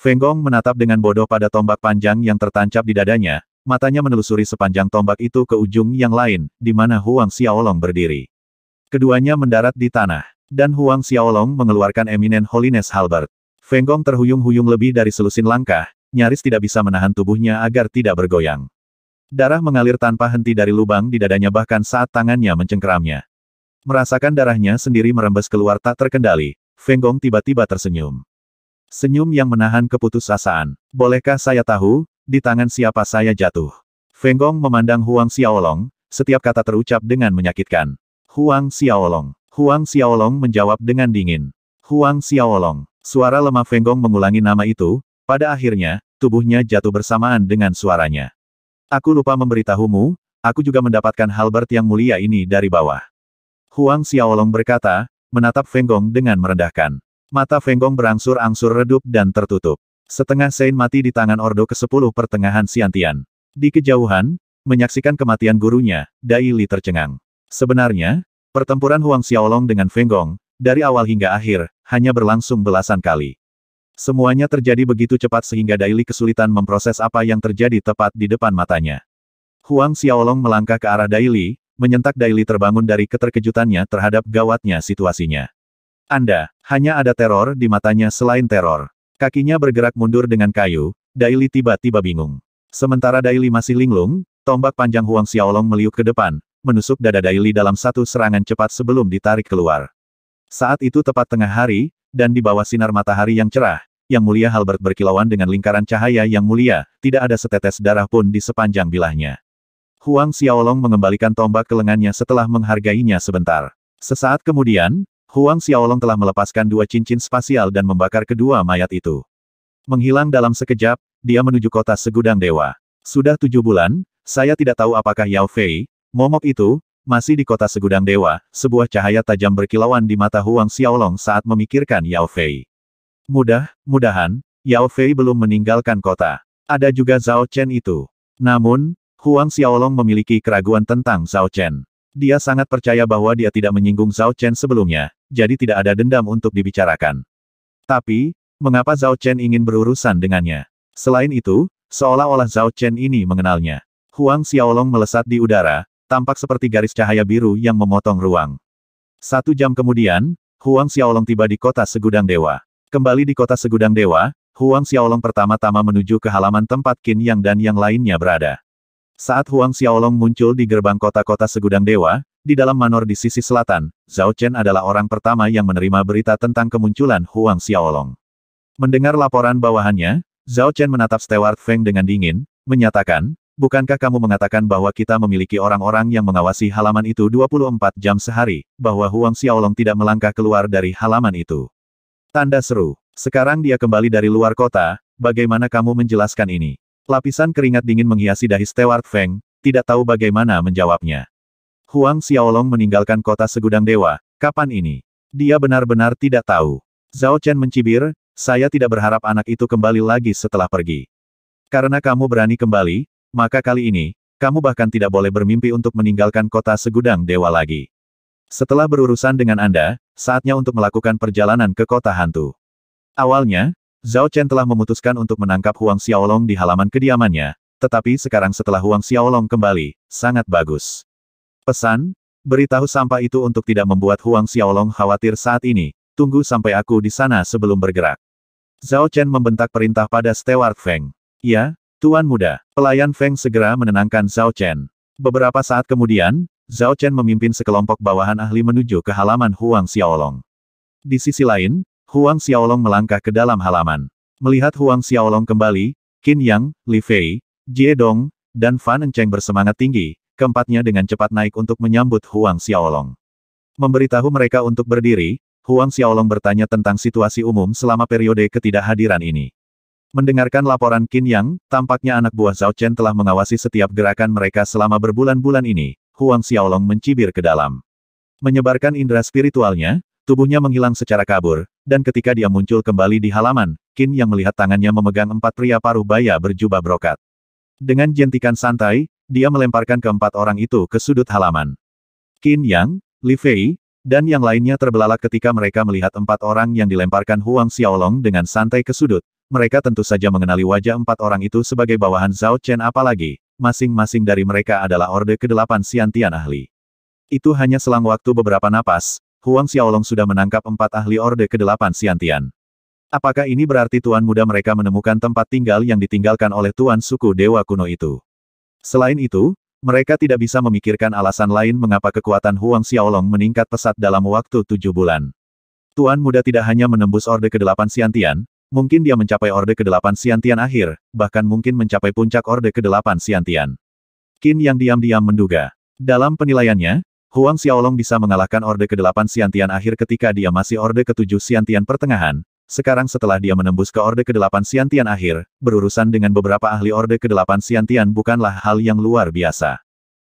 Feng Gong menatap dengan bodoh pada tombak panjang yang tertancap di dadanya, matanya menelusuri sepanjang tombak itu ke ujung yang lain, di mana Huang Xiaolong berdiri. Keduanya mendarat di tanah, dan Huang Xiaolong mengeluarkan Eminent Holiness Halbert. Feng Gong terhuyung-huyung lebih dari selusin langkah, nyaris tidak bisa menahan tubuhnya agar tidak bergoyang. Darah mengalir tanpa henti dari lubang di dadanya bahkan saat tangannya mencengkeramnya. Merasakan darahnya sendiri merembes keluar tak terkendali, Feng Gong tiba-tiba tersenyum. Senyum yang menahan keputusasaan. Bolehkah saya tahu, di tangan siapa saya jatuh? Feng Gong memandang Huang Xiaolong, setiap kata terucap dengan menyakitkan. Huang Xiaolong. Huang Xiaolong menjawab dengan dingin. Huang Xiaolong. Suara lemah Feng Gong mengulangi nama itu, pada akhirnya, tubuhnya jatuh bersamaan dengan suaranya. Aku lupa memberitahumu, aku juga mendapatkan Halbert yang mulia ini dari bawah. Huang Xiaolong berkata, menatap Feng Gong dengan merendahkan. Mata Fenggong berangsur-angsur redup dan tertutup. Setengah sein mati di tangan Ordo ke-10 pertengahan Siantian. Di kejauhan, menyaksikan kematian gurunya, Dai Li tercengang. Sebenarnya, pertempuran Huang Xiaolong dengan Fenggong, dari awal hingga akhir, hanya berlangsung belasan kali. Semuanya terjadi begitu cepat sehingga Dai Li kesulitan memproses apa yang terjadi tepat di depan matanya. Huang Xiaolong melangkah ke arah Dai Li, menyentak Dai Li terbangun dari keterkejutannya terhadap gawatnya situasinya. Anda, hanya ada teror di matanya selain teror. Kakinya bergerak mundur dengan kayu, Daili tiba-tiba bingung. Sementara Daili masih linglung, tombak panjang Huang Xiaolong meliuk ke depan, menusuk dada Daili dalam satu serangan cepat sebelum ditarik keluar. Saat itu tepat tengah hari, dan di bawah sinar matahari yang cerah, Yang Mulia Halbert berkilauan dengan lingkaran cahaya yang mulia, tidak ada setetes darah pun di sepanjang bilahnya. Huang Xiaolong mengembalikan tombak ke lengannya setelah menghargainya sebentar. Sesaat kemudian, Huang Xiaolong telah melepaskan dua cincin spasial dan membakar kedua mayat itu. Menghilang dalam sekejap, dia menuju kota segudang dewa. Sudah tujuh bulan, saya tidak tahu apakah Yao Fei, momok itu, masih di kota segudang dewa, sebuah cahaya tajam berkilauan di mata Huang Xiaolong saat memikirkan Yao Fei. Mudah, mudahan, Yao Fei belum meninggalkan kota. Ada juga Zhao Chen itu. Namun, Huang Xiaolong memiliki keraguan tentang Zhao Chen. Dia sangat percaya bahwa dia tidak menyinggung Zhao Chen sebelumnya, jadi tidak ada dendam untuk dibicarakan. Tapi, mengapa Zhao Chen ingin berurusan dengannya? Selain itu, seolah-olah Zhao Chen ini mengenalnya. Huang Xiaolong melesat di udara, tampak seperti garis cahaya biru yang memotong ruang. Satu jam kemudian, Huang Xiaolong tiba di kota Segudang Dewa. Kembali di kota Segudang Dewa, Huang Xiaolong pertama-tama menuju ke halaman tempat Qin Yang dan yang lainnya berada. Saat Huang Xiaolong muncul di gerbang kota-kota segudang dewa, di dalam manor di sisi selatan, Zhao Chen adalah orang pertama yang menerima berita tentang kemunculan Huang Xiaolong. Mendengar laporan bawahannya, Zhao Chen menatap Stewart Feng dengan dingin, menyatakan, Bukankah kamu mengatakan bahwa kita memiliki orang-orang yang mengawasi halaman itu 24 jam sehari, bahwa Huang Xiaolong tidak melangkah keluar dari halaman itu? Tanda seru. Sekarang dia kembali dari luar kota, bagaimana kamu menjelaskan ini? Lapisan keringat dingin menghiasi dahi Stewart Feng, tidak tahu bagaimana menjawabnya. Huang Xiaolong meninggalkan kota segudang dewa, kapan ini? Dia benar-benar tidak tahu. Zhao Chen mencibir, saya tidak berharap anak itu kembali lagi setelah pergi. Karena kamu berani kembali, maka kali ini, kamu bahkan tidak boleh bermimpi untuk meninggalkan kota segudang dewa lagi. Setelah berurusan dengan Anda, saatnya untuk melakukan perjalanan ke kota hantu. Awalnya, Zhao Chen telah memutuskan untuk menangkap Huang Xiaolong di halaman kediamannya, tetapi sekarang setelah Huang Xiaolong kembali, sangat bagus. Pesan, beritahu sampah itu untuk tidak membuat Huang Xiaolong khawatir saat ini, tunggu sampai aku di sana sebelum bergerak. Zhao Chen membentak perintah pada Steward Feng. Ya, Tuan Muda. Pelayan Feng segera menenangkan Zhao Chen. Beberapa saat kemudian, Zhao Chen memimpin sekelompok bawahan ahli menuju ke halaman Huang Xiaolong. Di sisi lain, Huang Xiaolong melangkah ke dalam halaman. Melihat Huang Xiaolong kembali, Qin Yang, Li Fei, Jie Dong, dan Fan Encheng bersemangat tinggi, keempatnya dengan cepat naik untuk menyambut Huang Xiaolong. Memberitahu mereka untuk berdiri, Huang Xiaolong bertanya tentang situasi umum selama periode ketidakhadiran ini. Mendengarkan laporan Qin Yang, tampaknya anak buah Zhao Chen telah mengawasi setiap gerakan mereka selama berbulan-bulan ini. Huang Xiaolong mencibir ke dalam. Menyebarkan indera spiritualnya, tubuhnya menghilang secara kabur, dan ketika dia muncul kembali di halaman, Qin yang melihat tangannya memegang empat pria paruh baya berjubah brokat. Dengan jentikan santai, dia melemparkan keempat orang itu ke sudut halaman. Qin Yang, Li Fei, dan yang lainnya terbelalak ketika mereka melihat empat orang yang dilemparkan Huang Xiaolong dengan santai ke sudut. Mereka tentu saja mengenali wajah empat orang itu sebagai bawahan Zhao Chen apalagi, masing-masing dari mereka adalah Orde ke-8 Siantian ahli. Itu hanya selang waktu beberapa napas, Huang Xiaolong sudah menangkap empat ahli Orde ke-8 Siantian. Apakah ini berarti tuan muda mereka menemukan tempat tinggal yang ditinggalkan oleh tuan suku dewa kuno itu? Selain itu, mereka tidak bisa memikirkan alasan lain mengapa kekuatan Huang Xiaolong meningkat pesat dalam waktu tujuh bulan. Tuan muda tidak hanya menembus Orde ke-8 Siantian, mungkin dia mencapai Orde ke-8 Siantian akhir, bahkan mungkin mencapai puncak Orde ke-8 Siantian. Qin yang diam-diam menduga. Dalam penilaiannya, Huang Xiaolong bisa mengalahkan Orde ke-8 Siantian akhir ketika dia masih Orde ke-7 Siantian pertengahan. Sekarang setelah dia menembus ke Orde ke-8 Siantian akhir, berurusan dengan beberapa ahli Orde ke-8 Siantian bukanlah hal yang luar biasa.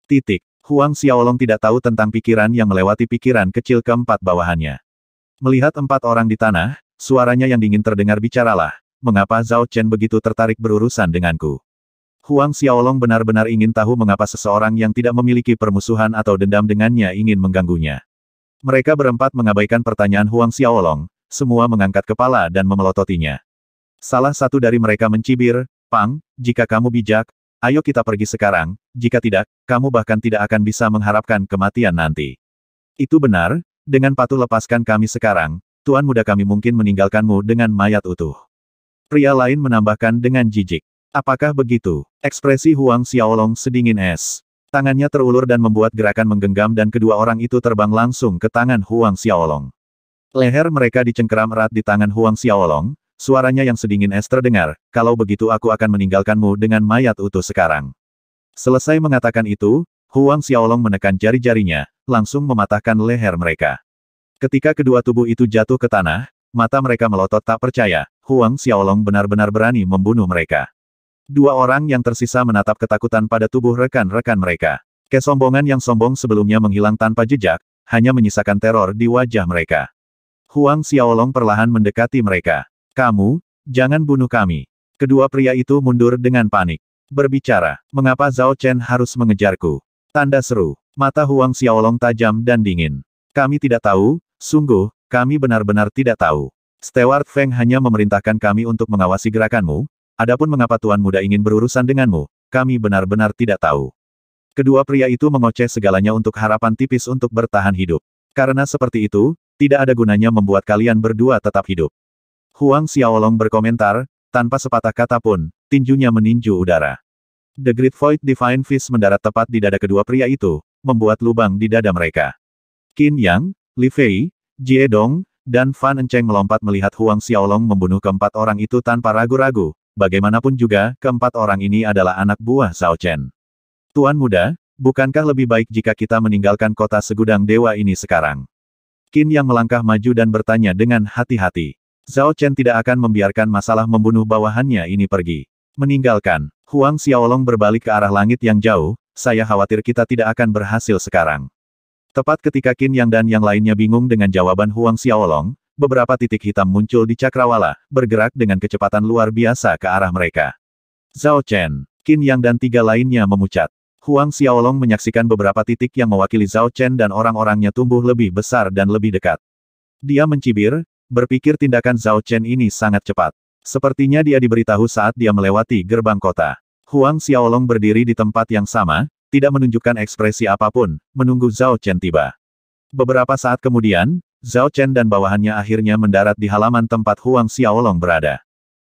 Titik. Huang Xiaolong tidak tahu tentang pikiran yang melewati pikiran kecil keempat bawahannya. Melihat empat orang di tanah, suaranya yang dingin terdengar bicaralah. Mengapa Zhao Chen begitu tertarik berurusan denganku? Huang Xiaolong benar-benar ingin tahu mengapa seseorang yang tidak memiliki permusuhan atau dendam dengannya ingin mengganggunya. Mereka berempat mengabaikan pertanyaan Huang Xiaolong, semua mengangkat kepala dan memelototinya. Salah satu dari mereka mencibir, Pang, jika kamu bijak, ayo kita pergi sekarang, jika tidak, kamu bahkan tidak akan bisa mengharapkan kematian nanti. Itu benar, dengan patuh lepaskan kami sekarang, Tuan muda kami mungkin meninggalkanmu dengan mayat utuh. Pria lain menambahkan dengan jijik. Apakah begitu? Ekspresi Huang Xiaolong sedingin es. Tangannya terulur dan membuat gerakan menggenggam dan kedua orang itu terbang langsung ke tangan Huang Xiaolong. Leher mereka dicengkeram erat di tangan Huang Xiaolong, suaranya yang sedingin es terdengar, kalau begitu aku akan meninggalkanmu dengan mayat utuh sekarang. Selesai mengatakan itu, Huang Xiaolong menekan jari-jarinya, langsung mematahkan leher mereka. Ketika kedua tubuh itu jatuh ke tanah, mata mereka melotot tak percaya, Huang Xiaolong benar-benar berani membunuh mereka. Dua orang yang tersisa menatap ketakutan pada tubuh rekan-rekan mereka. Kesombongan yang sombong sebelumnya menghilang tanpa jejak, hanya menyisakan teror di wajah mereka. Huang Xiaolong perlahan mendekati mereka. Kamu, jangan bunuh kami. Kedua pria itu mundur dengan panik. Berbicara, mengapa Zhao Chen harus mengejarku? Tanda seru. Mata Huang Xiaolong tajam dan dingin. Kami tidak tahu, sungguh, kami benar-benar tidak tahu. Stewart Feng hanya memerintahkan kami untuk mengawasi gerakanmu, Adapun mengapa tuan muda ingin berurusan denganmu, kami benar-benar tidak tahu. Kedua pria itu mengoceh segalanya untuk harapan tipis untuk bertahan hidup. Karena seperti itu, tidak ada gunanya membuat kalian berdua tetap hidup. Huang Xiaolong berkomentar, tanpa sepatah kata pun, tinjunya meninju udara. The Great Void Divine Fist mendarat tepat di dada kedua pria itu, membuat lubang di dada mereka. Qin Yang, Li Fei, Jie Dong, dan Fan Encheng melompat melihat Huang Xiaolong membunuh keempat orang itu tanpa ragu-ragu, bagaimanapun juga, keempat orang ini adalah anak buah Zhao Chen. Tuan muda, bukankah lebih baik jika kita meninggalkan kota segudang dewa ini sekarang? Qin yang melangkah maju dan bertanya dengan hati-hati. Zhao Chen tidak akan membiarkan masalah membunuh bawahannya ini pergi. Meninggalkan, Huang Xiaolong berbalik ke arah langit yang jauh, saya khawatir kita tidak akan berhasil sekarang. Tepat ketika Qin Yang dan yang lainnya bingung dengan jawaban Huang Xiaolong, beberapa titik hitam muncul di cakrawala, bergerak dengan kecepatan luar biasa ke arah mereka. Zhao Chen, Qin Yang dan tiga lainnya memucat. Huang Xiaolong menyaksikan beberapa titik yang mewakili Zhao Chen dan orang-orangnya tumbuh lebih besar dan lebih dekat. Dia mencibir, berpikir tindakan Zhao Chen ini sangat cepat. Sepertinya dia diberitahu saat dia melewati gerbang kota. Huang Xiaolong berdiri di tempat yang sama, tidak menunjukkan ekspresi apapun, menunggu Zhao Chen tiba. Beberapa saat kemudian, Zhao Chen dan bawahannya akhirnya mendarat di halaman tempat Huang Xiaolong berada.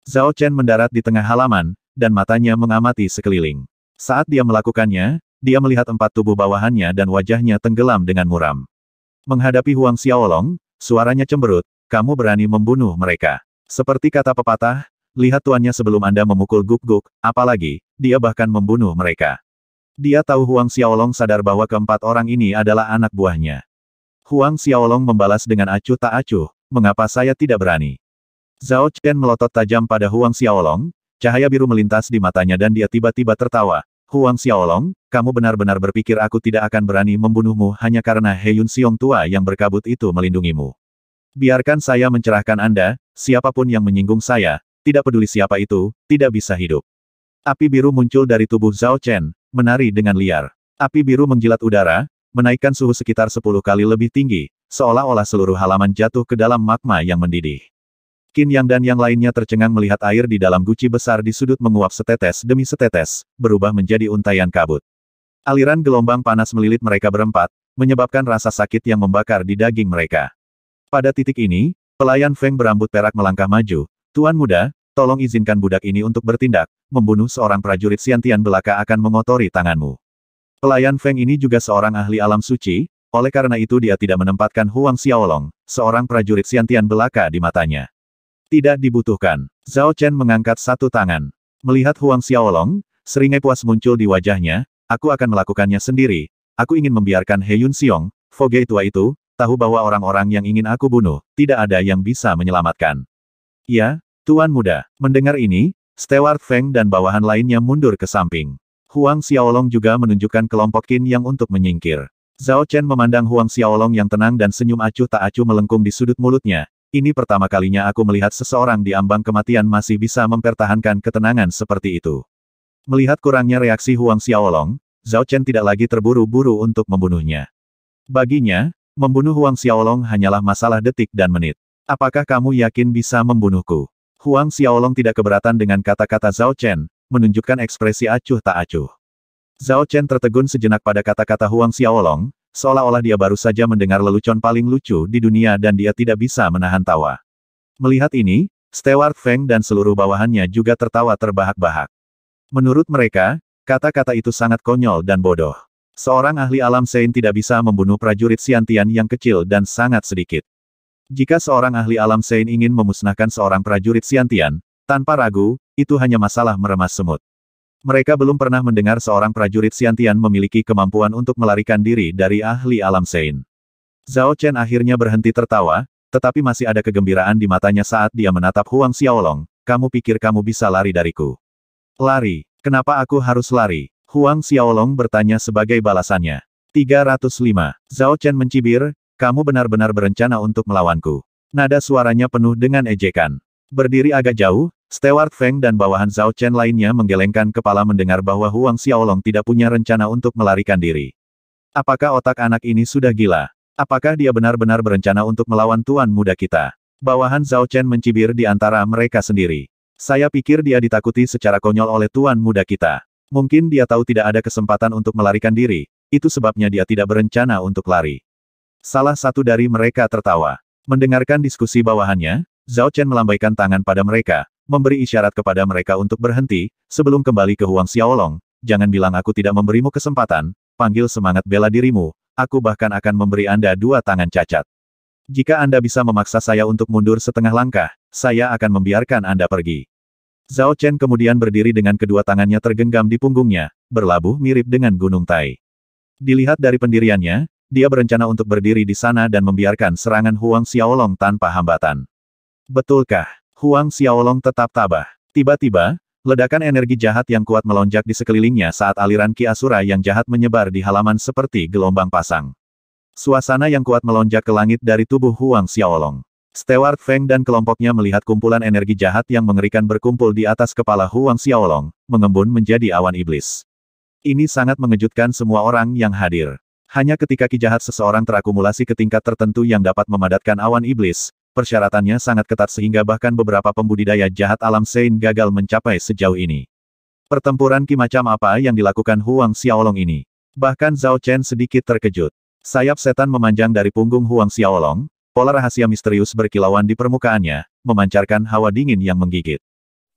Zhao Chen mendarat di tengah halaman, dan matanya mengamati sekeliling. Saat dia melakukannya, dia melihat empat tubuh bawahannya dan wajahnya tenggelam dengan muram. Menghadapi Huang Xiaolong, suaranya cemberut, kamu berani membunuh mereka. Seperti kata pepatah, lihat tuannya sebelum Anda memukul guk-guk, apalagi, dia bahkan membunuh mereka. Dia tahu Huang Xiaolong sadar bahwa keempat orang ini adalah anak buahnya. Huang Xiaolong membalas dengan acuh tak acuh, mengapa saya tidak berani? Zhao Chen melotot tajam pada Huang Xiaolong, cahaya biru melintas di matanya dan dia tiba-tiba tertawa. Huang Xiaolong, kamu benar-benar berpikir aku tidak akan berani membunuhmu hanya karena He Yun Xiong tua yang berkabut itu melindungimu. Biarkan saya mencerahkan Anda, siapapun yang menyinggung saya, tidak peduli siapa itu, tidak bisa hidup. Api biru muncul dari tubuh Zhao Chen, menari dengan liar. Api biru menjilat udara, menaikkan suhu sekitar 10 kali lebih tinggi, seolah-olah seluruh halaman jatuh ke dalam magma yang mendidih. Qin Yang dan yang lainnya tercengang melihat air di dalam guci besar di sudut menguap setetes demi setetes, berubah menjadi untaian kabut. Aliran gelombang panas melilit mereka berempat, menyebabkan rasa sakit yang membakar di daging mereka. Pada titik ini, pelayan Feng berambut perak melangkah maju, Tuan muda, tolong izinkan budak ini untuk bertindak, membunuh seorang prajurit Siantian belaka akan mengotori tanganmu. Pelayan Feng ini juga seorang ahli alam suci, oleh karena itu dia tidak menempatkan Huang Xiaolong, seorang prajurit Xiantian belaka di matanya. Tidak dibutuhkan. Zhao Chen mengangkat satu tangan. Melihat Huang Xiaolong, seringai puas muncul di wajahnya, aku akan melakukannya sendiri. Aku ingin membiarkan He Yun Xiong, Foge tua itu, tahu bahwa orang-orang yang ingin aku bunuh, tidak ada yang bisa menyelamatkan. Ya, Tuan Muda. Mendengar ini, Stewart Feng dan bawahan lainnya mundur ke samping. Huang Xiaolong juga menunjukkan kelompok Qin yang untuk menyingkir. Zhao Chen memandang Huang Xiaolong yang tenang dan senyum acuh tak acuh melengkung di sudut mulutnya. Ini pertama kalinya aku melihat seseorang di ambang kematian masih bisa mempertahankan ketenangan seperti itu. Melihat kurangnya reaksi Huang Xiaolong, Zhao Chen tidak lagi terburu-buru untuk membunuhnya. Baginya, membunuh Huang Xiaolong hanyalah masalah detik dan menit. Apakah kamu yakin bisa membunuhku? Huang Xiaolong tidak keberatan dengan kata-kata Zhao Chen, menunjukkan ekspresi acuh tak acuh. Zhao Chen tertegun sejenak pada kata-kata Huang Xiaolong, seolah-olah dia baru saja mendengar lelucon paling lucu di dunia dan dia tidak bisa menahan tawa. Melihat ini, Stewart Feng dan seluruh bawahannya juga tertawa terbahak-bahak. Menurut mereka, kata-kata itu sangat konyol dan bodoh. Seorang ahli alam Sein tidak bisa membunuh prajurit siantian yang kecil dan sangat sedikit. Jika seorang ahli alam Sein ingin memusnahkan seorang prajurit siantian, tanpa ragu, itu hanya masalah meremas semut. Mereka belum pernah mendengar seorang prajurit Siantian memiliki kemampuan untuk melarikan diri dari ahli alam Sein. Zhao Chen akhirnya berhenti tertawa, tetapi masih ada kegembiraan di matanya saat dia menatap Huang Xiaolong, kamu pikir kamu bisa lari dariku? Lari, kenapa aku harus lari? Huang Xiaolong bertanya sebagai balasannya. 305. Zhao Chen mencibir, kamu benar-benar berencana untuk melawanku. Nada suaranya penuh dengan ejekan. Berdiri agak jauh, Stewart Feng dan bawahan Zhao Chen lainnya menggelengkan kepala mendengar bahwa Huang Xiaolong tidak punya rencana untuk melarikan diri. Apakah otak anak ini sudah gila? Apakah dia benar-benar berencana untuk melawan tuan muda kita? Bawahan Zhao Chen mencibir di antara mereka sendiri. Saya pikir dia ditakuti secara konyol oleh tuan muda kita. Mungkin dia tahu tidak ada kesempatan untuk melarikan diri, itu sebabnya dia tidak berencana untuk lari. Salah satu dari mereka tertawa. Mendengarkan diskusi bawahannya, Zhao Chen melambaikan tangan pada mereka, memberi isyarat kepada mereka untuk berhenti, sebelum kembali ke Huang Xiaolong, jangan bilang aku tidak memberimu kesempatan, panggil semangat bela dirimu, aku bahkan akan memberi Anda dua tangan cacat. Jika Anda bisa memaksa saya untuk mundur setengah langkah, saya akan membiarkan Anda pergi. Zhao Chen kemudian berdiri dengan kedua tangannya tergenggam di punggungnya, berlabuh mirip dengan Gunung Tai. Dilihat dari pendiriannya, dia berencana untuk berdiri di sana dan membiarkan serangan Huang Xiaolong tanpa hambatan. Betulkah? Huang Xiaolong tetap tabah. Tiba-tiba, ledakan energi jahat yang kuat melonjak di sekelilingnya saat aliran Ki Asura yang jahat menyebar di halaman seperti gelombang pasang. Suasana yang kuat melonjak ke langit dari tubuh Huang Xiaolong. Stewart Feng dan kelompoknya melihat kumpulan energi jahat yang mengerikan berkumpul di atas kepala Huang Xiaolong, mengembun menjadi awan iblis. Ini sangat mengejutkan semua orang yang hadir. Hanya ketika ki jahat seseorang terakumulasi ke tingkat tertentu yang dapat memadatkan awan iblis, Persyaratannya sangat ketat sehingga bahkan beberapa pembudidaya jahat alam Sein gagal mencapai sejauh ini. Pertempuran kimacam apa yang dilakukan Huang Xiaolong ini? Bahkan Zhao Chen sedikit terkejut. Sayap setan memanjang dari punggung Huang Xiaolong, pola rahasia misterius berkilauan di permukaannya, memancarkan hawa dingin yang menggigit.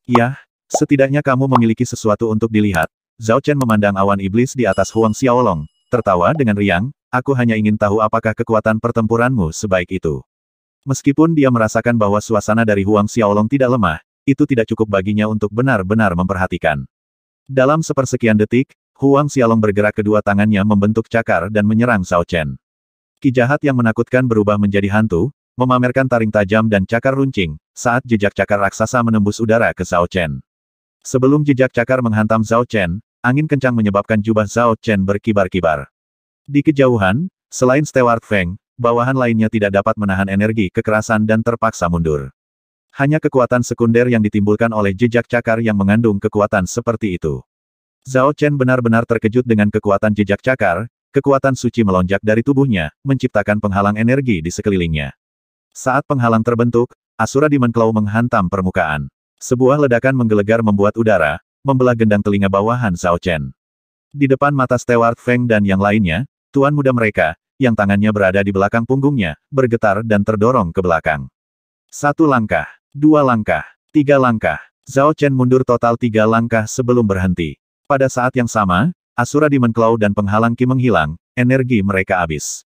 Yah, setidaknya kamu memiliki sesuatu untuk dilihat. Zhao Chen memandang awan iblis di atas Huang Xiaolong, tertawa dengan riang, aku hanya ingin tahu apakah kekuatan pertempuranmu sebaik itu. Meskipun dia merasakan bahwa suasana dari Huang Xiaolong tidak lemah, itu tidak cukup baginya untuk benar-benar memperhatikan. Dalam sepersekian detik, Huang Xiaolong bergerak kedua tangannya membentuk cakar dan menyerang Zhao Chen. Ki jahat yang menakutkan berubah menjadi hantu, memamerkan taring tajam dan cakar runcing, saat jejak cakar raksasa menembus udara ke Zhao Chen. Sebelum jejak cakar menghantam Zhao Chen, angin kencang menyebabkan jubah Zhao Chen berkibar-kibar. Di kejauhan, selain Stewart Feng, bawahan lainnya tidak dapat menahan energi kekerasan dan terpaksa mundur. Hanya kekuatan sekunder yang ditimbulkan oleh jejak cakar yang mengandung kekuatan seperti itu. Zhao Chen benar-benar terkejut dengan kekuatan jejak cakar, kekuatan suci melonjak dari tubuhnya, menciptakan penghalang energi di sekelilingnya. Saat penghalang terbentuk, Asura Demon Claw menghantam permukaan. Sebuah ledakan menggelegar membuat udara, membelah gendang telinga bawahan Zhao Chen. Di depan mata Stewart Feng dan yang lainnya, tuan muda mereka, yang tangannya berada di belakang punggungnya, bergetar dan terdorong ke belakang. Satu langkah, dua langkah, tiga langkah. Zhao Chen mundur total tiga langkah sebelum berhenti. Pada saat yang sama, Asura Demon Claw dan penghalang Qi menghilang, energi mereka habis.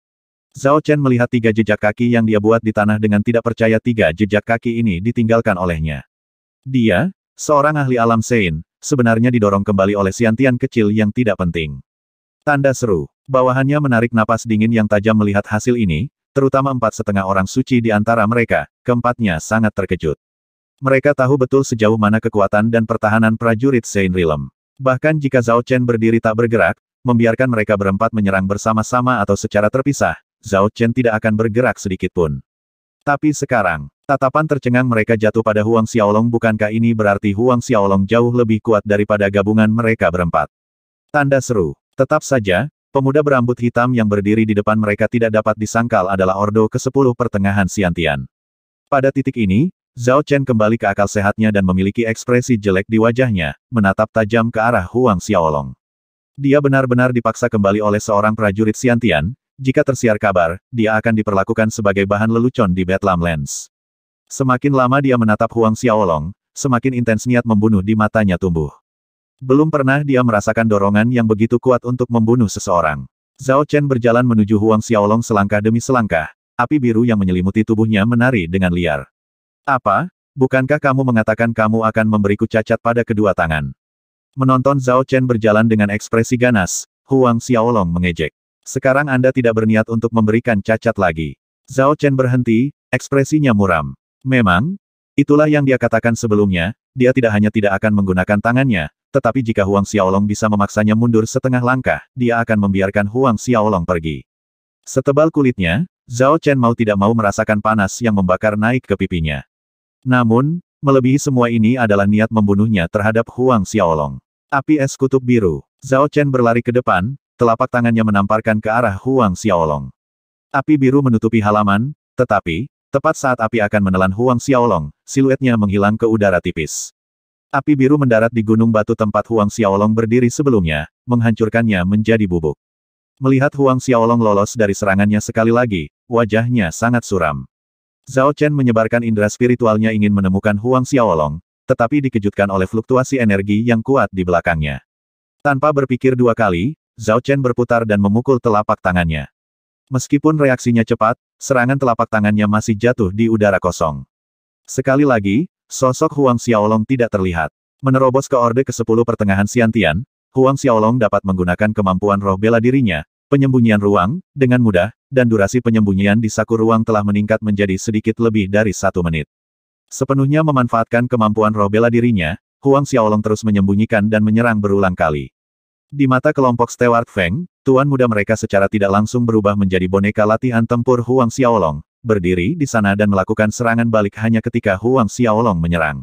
Zhao Chen melihat tiga jejak kaki yang dia buat di tanah dengan tidak percaya tiga jejak kaki ini ditinggalkan olehnya. Dia, seorang ahli alam Sein, sebenarnya didorong kembali oleh siantian kecil yang tidak penting. Tanda seru. Bawahannya menarik napas dingin yang tajam melihat hasil ini, terutama empat setengah orang suci di antara mereka, keempatnya sangat terkejut. Mereka tahu betul sejauh mana kekuatan dan pertahanan prajurit Saint Rilem. Bahkan jika Zhao Chen berdiri tak bergerak, membiarkan mereka berempat menyerang bersama-sama atau secara terpisah, Zhao Chen tidak akan bergerak sedikitpun. Tapi sekarang, tatapan tercengang mereka jatuh pada Huang Xiaolong bukankah ini berarti Huang Xiaolong jauh lebih kuat daripada gabungan mereka berempat. Tanda seru, Tetap saja, pemuda berambut hitam yang berdiri di depan mereka tidak dapat disangkal adalah Ordo ke-10 pertengahan Siantian. Pada titik ini, Zhao Chen kembali ke akal sehatnya dan memiliki ekspresi jelek di wajahnya, menatap tajam ke arah Huang Xiaolong. Dia benar-benar dipaksa kembali oleh seorang prajurit Siantian. jika tersiar kabar, dia akan diperlakukan sebagai bahan lelucon di Bedlam Lens. Semakin lama dia menatap Huang Xiaolong, semakin intens niat membunuh di matanya tumbuh. Belum pernah dia merasakan dorongan yang begitu kuat untuk membunuh seseorang. Zhao Chen berjalan menuju Huang Xiaolong selangkah demi selangkah. Api biru yang menyelimuti tubuhnya menari dengan liar. Apa? Bukankah kamu mengatakan kamu akan memberiku cacat pada kedua tangan? Menonton Zhao Chen berjalan dengan ekspresi ganas, Huang Xiaolong mengejek. Sekarang Anda tidak berniat untuk memberikan cacat lagi. Zhao Chen berhenti, ekspresinya muram. Memang, Itulah yang dia katakan sebelumnya, dia tidak hanya tidak akan menggunakan tangannya, tetapi jika Huang Xiaolong bisa memaksanya mundur setengah langkah, dia akan membiarkan Huang Xiaolong pergi. Setebal kulitnya, Zhao Chen mau tidak mau merasakan panas yang membakar naik ke pipinya. Namun, melebihi semua ini adalah niat membunuhnya terhadap Huang Xiaolong. Api es kutub biru. Zhao Chen berlari ke depan, telapak tangannya menamparkan ke arah Huang Xiaolong. Api biru menutupi halaman, tetapi, Tepat saat api akan menelan Huang Xiaolong, siluetnya menghilang ke udara tipis. Api biru mendarat di gunung batu tempat Huang Xiaolong berdiri sebelumnya, menghancurkannya menjadi bubuk. Melihat Huang Xiaolong lolos dari serangannya sekali lagi, wajahnya sangat suram. Zhao Chen menyebarkan indera spiritualnya ingin menemukan Huang Xiaolong, tetapi dikejutkan oleh fluktuasi energi yang kuat di belakangnya. Tanpa berpikir dua kali, Zhao Chen berputar dan memukul telapak tangannya. Meskipun reaksinya cepat, Serangan telapak tangannya masih jatuh di udara kosong. Sekali lagi, sosok Huang Xiaolong tidak terlihat. Menerobos ke orde ke-10 pertengahan Siantian. Huang Xiaolong dapat menggunakan kemampuan roh bela dirinya, penyembunyian ruang, dengan mudah, dan durasi penyembunyian di saku ruang telah meningkat menjadi sedikit lebih dari satu menit. Sepenuhnya memanfaatkan kemampuan roh bela dirinya, Huang Xiaolong terus menyembunyikan dan menyerang berulang kali. Di mata kelompok Stewart Feng, tuan muda mereka secara tidak langsung berubah menjadi boneka latihan tempur Huang Xiaolong, berdiri di sana dan melakukan serangan balik hanya ketika Huang Xiaolong menyerang.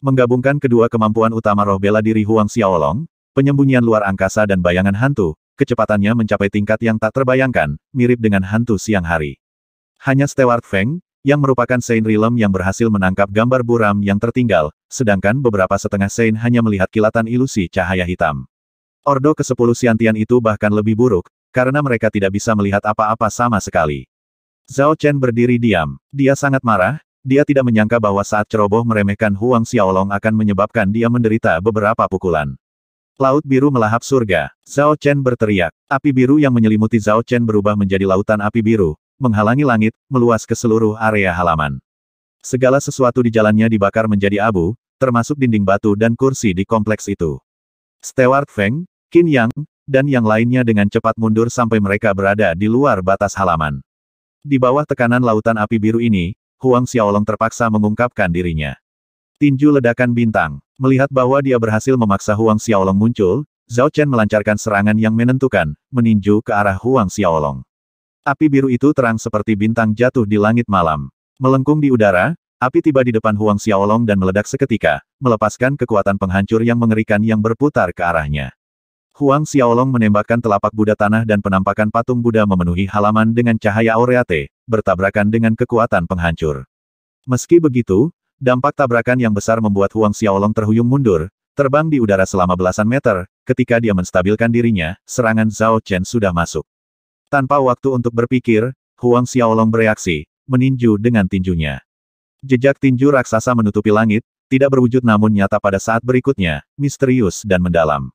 Menggabungkan kedua kemampuan utama roh bela diri Huang Xiaolong, penyembunyian luar angkasa dan bayangan hantu, kecepatannya mencapai tingkat yang tak terbayangkan, mirip dengan hantu siang hari. Hanya Stewart Feng, yang merupakan Saint Realm yang berhasil menangkap gambar buram yang tertinggal, sedangkan beberapa setengah Saint hanya melihat kilatan ilusi cahaya hitam. Ordo ke-10 Siantian itu bahkan lebih buruk, karena mereka tidak bisa melihat apa-apa sama sekali. Zhao Chen berdiri diam. Dia sangat marah, dia tidak menyangka bahwa saat ceroboh meremehkan Huang Xiaolong akan menyebabkan dia menderita beberapa pukulan. Laut biru melahap surga. Zhao Chen berteriak. Api biru yang menyelimuti Zhao Chen berubah menjadi lautan api biru, menghalangi langit, meluas ke seluruh area halaman. Segala sesuatu di jalannya dibakar menjadi abu, termasuk dinding batu dan kursi di kompleks itu. Stewart Feng, Qin Yang, dan yang lainnya dengan cepat mundur sampai mereka berada di luar batas halaman. Di bawah tekanan lautan api biru ini, Huang Xiaolong terpaksa mengungkapkan dirinya. Tinju ledakan bintang. Melihat bahwa dia berhasil memaksa Huang Xiaolong muncul, Zhao Chen melancarkan serangan yang menentukan, meninju ke arah Huang Xiaolong. Api biru itu terang seperti bintang jatuh di langit malam. Melengkung di udara, api tiba di depan Huang Xiaolong dan meledak seketika, melepaskan kekuatan penghancur yang mengerikan yang berputar ke arahnya. Huang Xiaolong menembakkan telapak Buddha tanah dan penampakan patung Buddha memenuhi halaman dengan cahaya aureate, bertabrakan dengan kekuatan penghancur. Meski begitu, dampak tabrakan yang besar membuat Huang Xiaolong terhuyung mundur, terbang di udara selama belasan meter, ketika dia menstabilkan dirinya, serangan Zhao Chen sudah masuk. Tanpa waktu untuk berpikir, Huang Xiaolong bereaksi, meninju dengan tinjunya. Jejak tinju raksasa menutupi langit, tidak berwujud namun nyata pada saat berikutnya, misterius dan mendalam.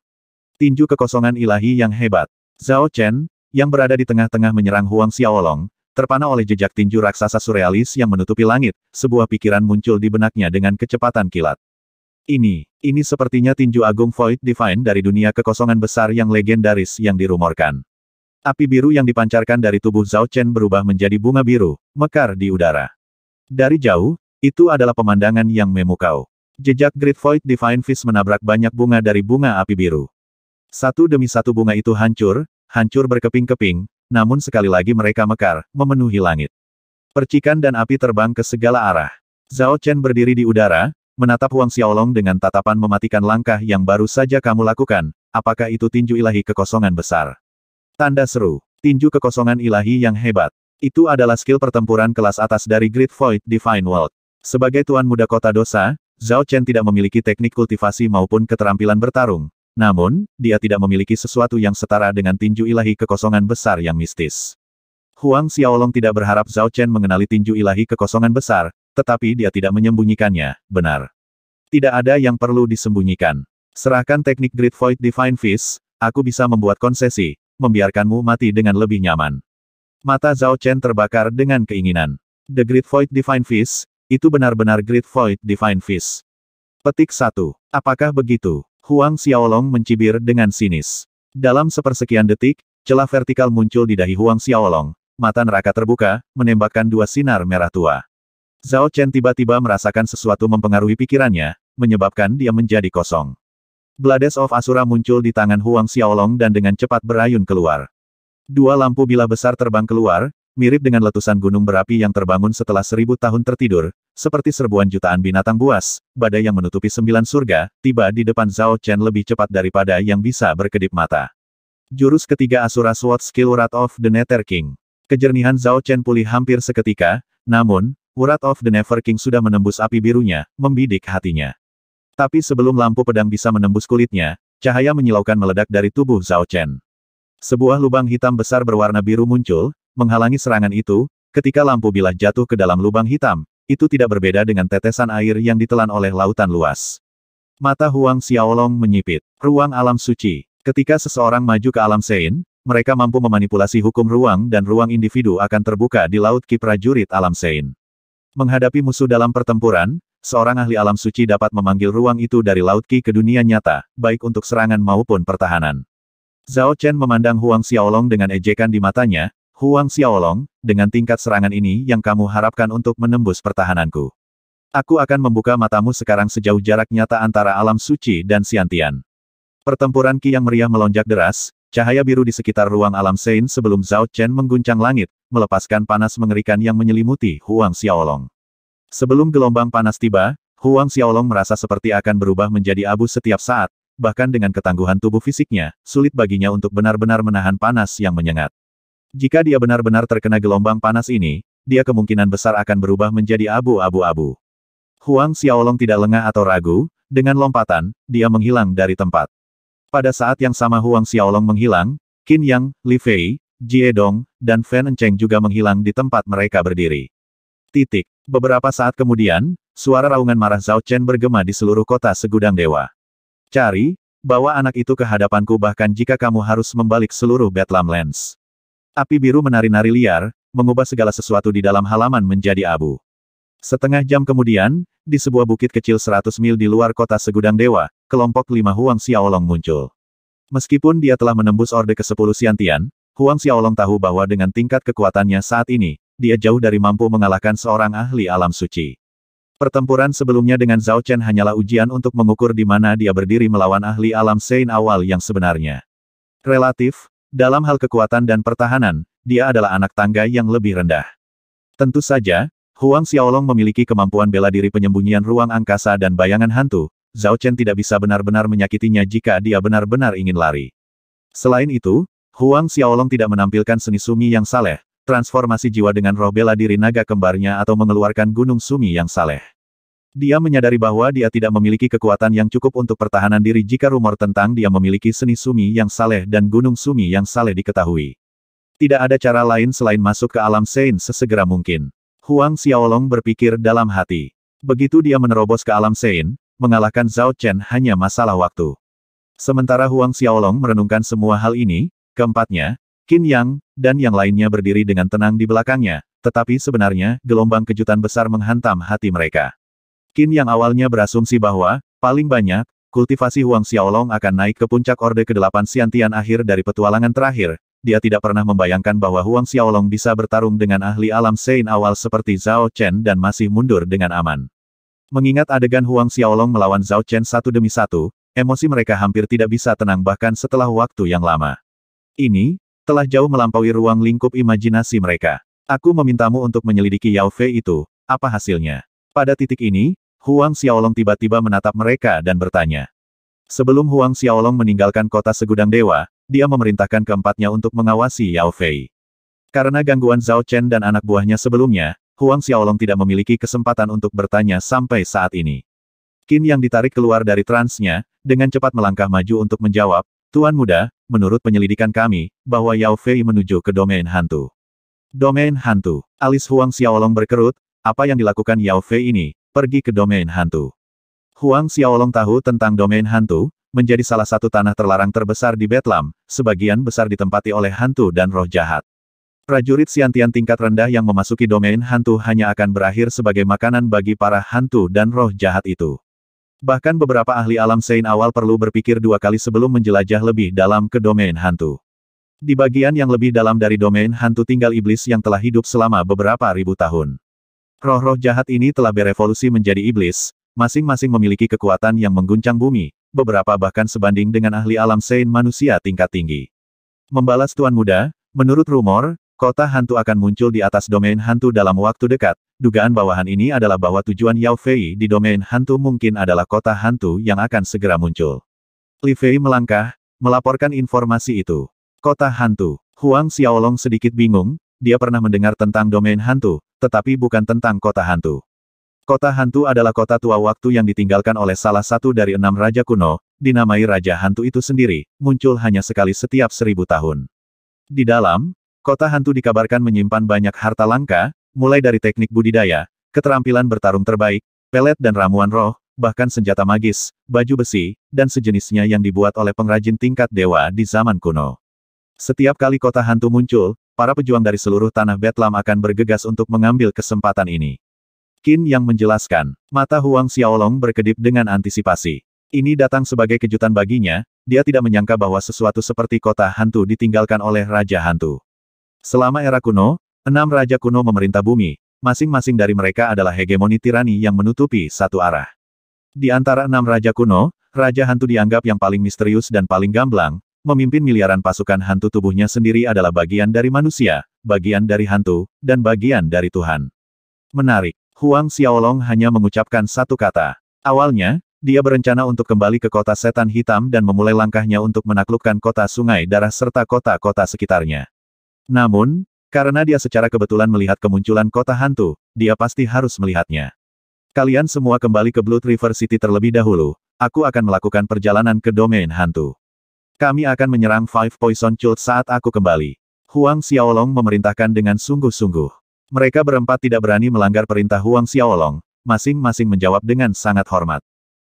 Tinju kekosongan ilahi yang hebat. Zhao Chen, yang berada di tengah-tengah menyerang Huang Xiaolong, terpana oleh jejak tinju raksasa surrealis yang menutupi langit, sebuah pikiran muncul di benaknya dengan kecepatan kilat. Ini, ini sepertinya tinju agung Void Divine dari dunia kekosongan besar yang legendaris yang dirumorkan. Api biru yang dipancarkan dari tubuh Zhao Chen berubah menjadi bunga biru, mekar di udara. Dari jauh, itu adalah pemandangan yang memukau. Jejak Great Void Divine Fist menabrak banyak bunga dari bunga api biru. Satu demi satu bunga itu hancur, hancur berkeping-keping, namun sekali lagi mereka mekar, memenuhi langit. Percikan dan api terbang ke segala arah. Zhao Chen berdiri di udara, menatap Huang Xiaolong dengan tatapan mematikan langkah yang baru saja kamu lakukan, apakah itu tinju ilahi kekosongan besar? Tanda seru, tinju kekosongan ilahi yang hebat. Itu adalah skill pertempuran kelas atas dari Great Void Divine World. Sebagai tuan muda kota dosa, Zhao Chen tidak memiliki teknik kultivasi maupun keterampilan bertarung, namun, dia tidak memiliki sesuatu yang setara dengan tinju ilahi kekosongan besar yang mistis. Huang Xiaolong tidak berharap Zhao Chen mengenali tinju ilahi kekosongan besar, tetapi dia tidak menyembunyikannya, benar. Tidak ada yang perlu disembunyikan. Serahkan teknik Great Void Divine Fist, aku bisa membuat konsesi, membiarkanmu mati dengan lebih nyaman. Mata Zhao Chen terbakar dengan keinginan. The Great Void Divine Fist, itu benar-benar Great Void Divine Fist. Petik 1. Apakah begitu? Huang Xiaolong mencibir dengan sinis. Dalam sepersekian detik, celah vertikal muncul di dahi Huang Xiaolong, mata neraka terbuka, menembakkan dua sinar merah tua. Zhao Chen tiba-tiba merasakan sesuatu mempengaruhi pikirannya, menyebabkan dia menjadi kosong. Blades of Asura muncul di tangan Huang Xiaolong dan dengan cepat berayun keluar. Dua lampu bila besar terbang keluar, mirip dengan letusan gunung berapi yang terbangun setelah seribu tahun tertidur, seperti serbuan jutaan binatang buas, badai yang menutupi sembilan surga, tiba di depan Zhao Chen lebih cepat daripada yang bisa berkedip mata. Jurus ketiga Asura Sword Skill Wrath of the Nether King. Kejernihan Zhao Chen pulih hampir seketika, namun, Wrath of the Never King sudah menembus api birunya, membidik hatinya. Tapi sebelum lampu pedang bisa menembus kulitnya, cahaya menyilaukan meledak dari tubuh Zhao Chen. Sebuah lubang hitam besar berwarna biru muncul, menghalangi serangan itu, ketika lampu bilah jatuh ke dalam lubang hitam, itu tidak berbeda dengan tetesan air yang ditelan oleh lautan luas. Mata Huang Xiaolong menyipit. Ruang alam suci. Ketika seseorang maju ke alam Sein, mereka mampu memanipulasi hukum ruang dan ruang individu akan terbuka di laut ki prajurit alam Sein. Menghadapi musuh dalam pertempuran, seorang ahli alam suci dapat memanggil ruang itu dari laut ki ke dunia nyata, baik untuk serangan maupun pertahanan. Zhao Chen memandang Huang Xiaolong dengan ejekan di matanya, Huang Xiaolong, dengan tingkat serangan ini yang kamu harapkan untuk menembus pertahananku. Aku akan membuka matamu sekarang sejauh jarak nyata antara alam suci dan Siantian. Pertempuran Qi yang meriah melonjak deras, cahaya biru di sekitar ruang alam Sein sebelum Zhao Chen mengguncang langit, melepaskan panas mengerikan yang menyelimuti Huang Xiaolong. Sebelum gelombang panas tiba, Huang Xiaolong merasa seperti akan berubah menjadi abu setiap saat, bahkan dengan ketangguhan tubuh fisiknya, sulit baginya untuk benar-benar menahan panas yang menyengat. Jika dia benar-benar terkena gelombang panas ini, dia kemungkinan besar akan berubah menjadi abu-abu-abu. Huang Xiaolong tidak lengah atau ragu, dengan lompatan, dia menghilang dari tempat. Pada saat yang sama Huang Xiaolong menghilang, Qin Yang, Li Fei, Jie Dong, dan Fan Cheng juga menghilang di tempat mereka berdiri. Titik. Beberapa saat kemudian, suara raungan marah Zhao Chen bergema di seluruh kota segudang dewa. Cari, bawa anak itu ke hadapanku bahkan jika kamu harus membalik seluruh Bedlam Lands. Api biru menari-nari liar, mengubah segala sesuatu di dalam halaman menjadi abu. Setengah jam kemudian, di sebuah bukit kecil 100 mil di luar kota Segudang Dewa, kelompok lima Huang Xiaolong muncul. Meskipun dia telah menembus Orde ke-10 Siantian, Huang Xiaolong tahu bahwa dengan tingkat kekuatannya saat ini, dia jauh dari mampu mengalahkan seorang ahli alam suci. Pertempuran sebelumnya dengan Zhao Chen hanyalah ujian untuk mengukur di mana dia berdiri melawan ahli alam Sein awal yang sebenarnya. Relatif, dalam hal kekuatan dan pertahanan, dia adalah anak tangga yang lebih rendah. Tentu saja, Huang Xiaolong memiliki kemampuan bela diri penyembunyian ruang angkasa dan bayangan hantu, Zhao Chen tidak bisa benar-benar menyakitinya jika dia benar-benar ingin lari. Selain itu, Huang Xiaolong tidak menampilkan seni sumi yang saleh, transformasi jiwa dengan roh bela diri naga kembarnya atau mengeluarkan gunung sumi yang saleh. Dia menyadari bahwa dia tidak memiliki kekuatan yang cukup untuk pertahanan diri jika rumor tentang dia memiliki seni sumi yang saleh dan gunung sumi yang saleh diketahui. Tidak ada cara lain selain masuk ke alam Sein sesegera mungkin. Huang Xiaolong berpikir dalam hati. Begitu dia menerobos ke alam Sein, mengalahkan Zhao Chen hanya masalah waktu. Sementara Huang Xiaolong merenungkan semua hal ini, keempatnya, Qin Yang, dan yang lainnya berdiri dengan tenang di belakangnya, tetapi sebenarnya, gelombang kejutan besar menghantam hati mereka. Qin yang awalnya berasumsi bahwa, paling banyak, kultivasi Huang Xiaolong akan naik ke puncak Orde ke-8 Siantian akhir dari petualangan terakhir, dia tidak pernah membayangkan bahwa Huang Xiaolong bisa bertarung dengan ahli alam Sein awal seperti Zhao Chen dan masih mundur dengan aman. Mengingat adegan Huang Xiaolong melawan Zhao Chen satu demi satu, emosi mereka hampir tidak bisa tenang bahkan setelah waktu yang lama. Ini, telah jauh melampaui ruang lingkup imajinasi mereka. Aku memintamu untuk menyelidiki Yao Fei itu, apa hasilnya? Pada titik ini, Huang Xiaolong tiba-tiba menatap mereka dan bertanya. Sebelum Huang Xiaolong meninggalkan kota segudang dewa, dia memerintahkan keempatnya untuk mengawasi Yao Fei. Karena gangguan Zhao Chen dan anak buahnya sebelumnya, Huang Xiaolong tidak memiliki kesempatan untuk bertanya sampai saat ini. Qin yang ditarik keluar dari transnya, dengan cepat melangkah maju untuk menjawab, Tuan Muda, menurut penyelidikan kami, bahwa Yao Fei menuju ke domain hantu. Domain hantu. Alis Huang Xiaolong berkerut, apa yang dilakukan Yao Fei ini, pergi ke domain hantu. Huang Xiaolong tahu tentang domain hantu, menjadi salah satu tanah terlarang terbesar di Betlam, sebagian besar ditempati oleh hantu dan roh jahat. Prajurit Siantian tingkat rendah yang memasuki domain hantu hanya akan berakhir sebagai makanan bagi para hantu dan roh jahat itu. Bahkan beberapa ahli alam Sein awal perlu berpikir dua kali sebelum menjelajah lebih dalam ke domain hantu. Di bagian yang lebih dalam dari domain hantu tinggal iblis yang telah hidup selama beberapa ribu tahun. Roh-roh jahat ini telah berevolusi menjadi iblis, masing-masing memiliki kekuatan yang mengguncang bumi, beberapa bahkan sebanding dengan ahli alam sein manusia tingkat tinggi. Membalas Tuan Muda, menurut rumor, kota hantu akan muncul di atas domain hantu dalam waktu dekat. Dugaan bawahan ini adalah bahwa tujuan Yao Fei di domain hantu mungkin adalah kota hantu yang akan segera muncul. Li Fei melangkah, melaporkan informasi itu. Kota hantu. Huang Xiaolong sedikit bingung, dia pernah mendengar tentang domain hantu, tetapi bukan tentang kota hantu. Kota hantu adalah kota tua waktu yang ditinggalkan oleh salah satu dari enam raja kuno, dinamai Raja Hantu itu sendiri, muncul hanya sekali setiap seribu tahun. Di dalam, kota hantu dikabarkan menyimpan banyak harta langka, mulai dari teknik budidaya, keterampilan bertarung terbaik, pelet dan ramuan roh, bahkan senjata magis, baju besi, dan sejenisnya yang dibuat oleh pengrajin tingkat dewa di zaman kuno. Setiap kali kota hantu muncul, para pejuang dari seluruh tanah Betlam akan bergegas untuk mengambil kesempatan ini. Qin yang menjelaskan, mata Huang Xiaolong berkedip dengan antisipasi. Ini datang sebagai kejutan baginya, dia tidak menyangka bahwa sesuatu seperti kota hantu ditinggalkan oleh Raja Hantu. Selama era kuno, enam Raja kuno memerintah bumi, masing-masing dari mereka adalah hegemoni tirani yang menutupi satu arah. Di antara enam Raja kuno, Raja Hantu dianggap yang paling misterius dan paling gamblang, memimpin miliaran pasukan hantu tubuhnya sendiri adalah bagian dari manusia, bagian dari hantu, dan bagian dari Tuhan. Menarik, Huang Xiaolong hanya mengucapkan satu kata. Awalnya, dia berencana untuk kembali ke kota setan hitam dan memulai langkahnya untuk menaklukkan kota sungai darah serta kota-kota sekitarnya. Namun, karena dia secara kebetulan melihat kemunculan kota hantu, dia pasti harus melihatnya. Kalian semua kembali ke Blue River City terlebih dahulu, aku akan melakukan perjalanan ke domain hantu. Kami akan menyerang Five Poison Cult saat aku kembali. Huang Xiaolong memerintahkan dengan sungguh-sungguh. Mereka berempat tidak berani melanggar perintah Huang Xiaolong, masing-masing menjawab dengan sangat hormat.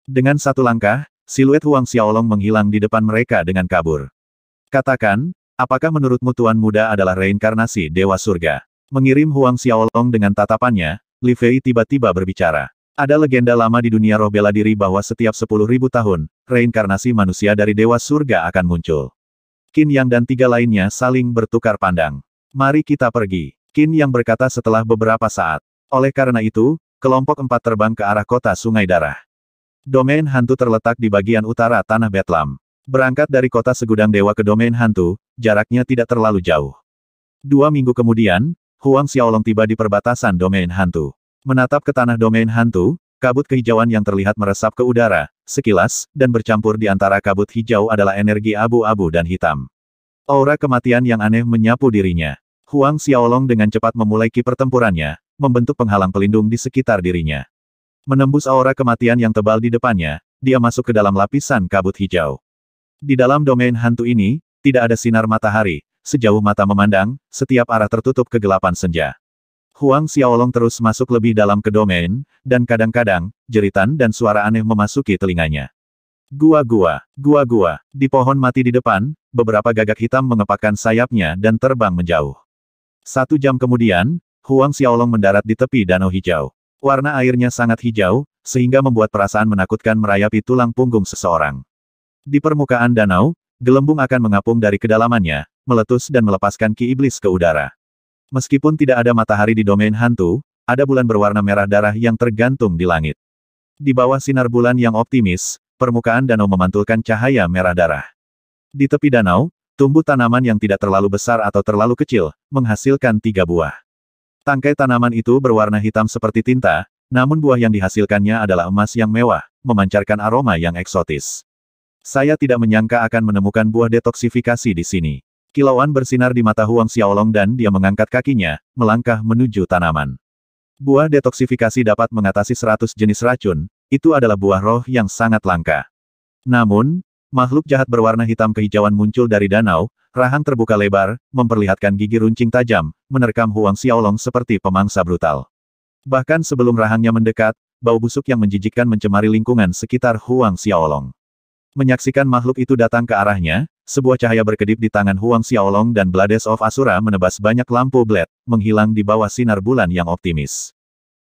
Dengan satu langkah, siluet Huang Xiaolong menghilang di depan mereka dengan kabur. Katakan, apakah menurutmu Tuan Muda adalah reinkarnasi Dewa Surga? Mengirim Huang Xiaolong dengan tatapannya, Li Fei tiba-tiba berbicara. Ada legenda lama di dunia roh bela diri bahwa setiap 10.000 tahun, reinkarnasi manusia dari dewa surga akan muncul. Qin Yang dan tiga lainnya saling bertukar pandang. Mari kita pergi. Qin Yang berkata setelah beberapa saat. Oleh karena itu, kelompok empat terbang ke arah kota Sungai Darah. Domain hantu terletak di bagian utara Tanah Betlam. Berangkat dari kota segudang dewa ke domain hantu, jaraknya tidak terlalu jauh. Dua minggu kemudian, Huang Xiaolong tiba di perbatasan domain hantu. Menatap ke tanah domain hantu, kabut kehijauan yang terlihat meresap ke udara, sekilas, dan bercampur di antara kabut hijau adalah energi abu-abu dan hitam. Aura kematian yang aneh menyapu dirinya. Huang Xiaolong dengan cepat memulai pertempurannya, membentuk penghalang pelindung di sekitar dirinya. Menembus aura kematian yang tebal di depannya, dia masuk ke dalam lapisan kabut hijau. Di dalam domain hantu ini, tidak ada sinar matahari, sejauh mata memandang, setiap arah tertutup kegelapan senja. Huang Xiaolong terus masuk lebih dalam ke domain, dan kadang-kadang, jeritan dan suara aneh memasuki telinganya. Gua-gua, gua-gua, di pohon mati di depan, beberapa gagak hitam mengepakkan sayapnya dan terbang menjauh. Satu jam kemudian, Huang Xiaolong mendarat di tepi danau hijau. Warna airnya sangat hijau, sehingga membuat perasaan menakutkan merayapi tulang punggung seseorang. Di permukaan danau, gelembung akan mengapung dari kedalamannya, meletus dan melepaskan ki iblis ke udara. Meskipun tidak ada matahari di domain hantu, ada bulan berwarna merah darah yang tergantung di langit. Di bawah sinar bulan yang optimis, permukaan danau memantulkan cahaya merah darah. Di tepi danau, tumbuh tanaman yang tidak terlalu besar atau terlalu kecil, menghasilkan tiga buah. Tangkai tanaman itu berwarna hitam seperti tinta, namun buah yang dihasilkannya adalah emas yang mewah, memancarkan aroma yang eksotis. Saya tidak menyangka akan menemukan buah detoksifikasi di sini. Kilauan bersinar di mata Huang Xiaolong dan dia mengangkat kakinya, melangkah menuju tanaman. Buah detoksifikasi dapat mengatasi seratus jenis racun, itu adalah buah roh yang sangat langka. Namun, makhluk jahat berwarna hitam kehijauan muncul dari danau, rahang terbuka lebar, memperlihatkan gigi runcing tajam, menerkam Huang Xiaolong seperti pemangsa brutal. Bahkan sebelum rahangnya mendekat, bau busuk yang menjijikkan mencemari lingkungan sekitar Huang Xiaolong. Menyaksikan makhluk itu datang ke arahnya, sebuah cahaya berkedip di tangan Huang Xiaolong dan Blades of Asura menebas banyak lampu bled, menghilang di bawah sinar bulan yang optimis.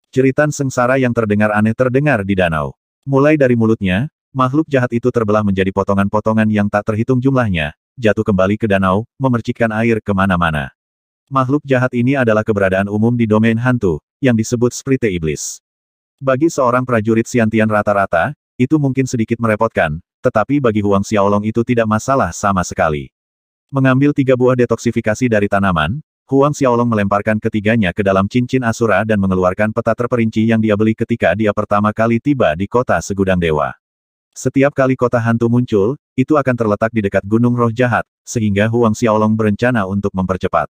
Ceritan sengsara yang terdengar aneh terdengar di danau. Mulai dari mulutnya, makhluk jahat itu terbelah menjadi potongan-potongan yang tak terhitung jumlahnya, jatuh kembali ke danau, memercikkan air kemana-mana. Makhluk jahat ini adalah keberadaan umum di domain hantu, yang disebut Sprite Iblis. Bagi seorang prajurit Siantian rata-rata, itu mungkin sedikit merepotkan, tetapi bagi Huang Xiaolong itu tidak masalah sama sekali. Mengambil tiga buah detoksifikasi dari tanaman, Huang Xiaolong melemparkan ketiganya ke dalam cincin Asura dan mengeluarkan peta terperinci yang dia beli ketika dia pertama kali tiba di kota Segudang Dewa. Setiap kali kota hantu muncul, itu akan terletak di dekat Gunung Roh Jahat, sehingga Huang Xiaolong berencana untuk mempercepat.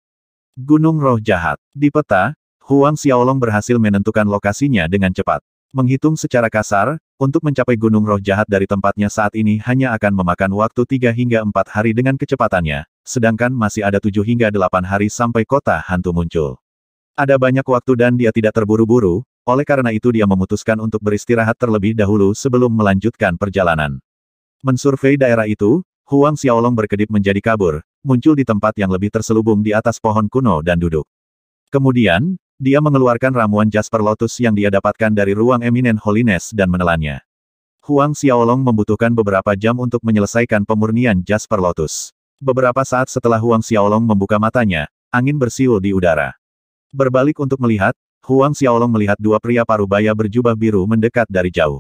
Gunung Roh Jahat. Di peta, Huang Xiaolong berhasil menentukan lokasinya dengan cepat. Menghitung secara kasar, untuk mencapai gunung roh jahat dari tempatnya saat ini hanya akan memakan waktu 3 hingga 4 hari dengan kecepatannya, sedangkan masih ada 7 hingga 8 hari sampai kota hantu muncul. Ada banyak waktu dan dia tidak terburu-buru, oleh karena itu dia memutuskan untuk beristirahat terlebih dahulu sebelum melanjutkan perjalanan. Mensurvei daerah itu, Huang Xiaolong berkedip menjadi kabur, muncul di tempat yang lebih terselubung di atas pohon kuno dan duduk. Kemudian, dia mengeluarkan ramuan Jasper Lotus yang dia dapatkan dari ruang Eminen Holiness dan menelannya. Huang Xiaolong membutuhkan beberapa jam untuk menyelesaikan pemurnian Jasper Lotus. Beberapa saat setelah Huang Xiaolong membuka matanya, angin bersiul di udara. Berbalik untuk melihat, Huang Xiaolong melihat dua pria parubaya berjubah biru mendekat dari jauh.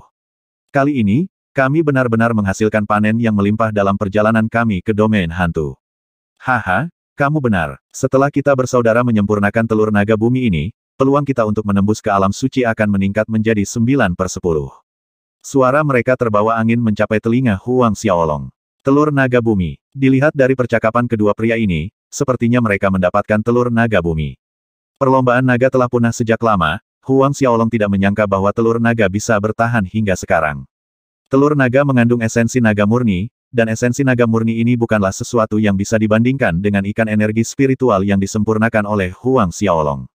Kali ini, kami benar-benar menghasilkan panen yang melimpah dalam perjalanan kami ke domain hantu. Haha, kamu benar. Setelah kita bersaudara menyempurnakan telur naga bumi ini, peluang kita untuk menembus ke alam suci akan meningkat menjadi 9 per 10. Suara mereka terbawa angin mencapai telinga Huang Xiaolong. Telur naga bumi. Dilihat dari percakapan kedua pria ini, sepertinya mereka mendapatkan telur naga bumi. Perlombaan naga telah punah sejak lama, Huang Xiaolong tidak menyangka bahwa telur naga bisa bertahan hingga sekarang. Telur naga mengandung esensi naga murni, dan esensi naga murni ini bukanlah sesuatu yang bisa dibandingkan dengan ikan energi spiritual yang disempurnakan oleh Huang Xiaolong.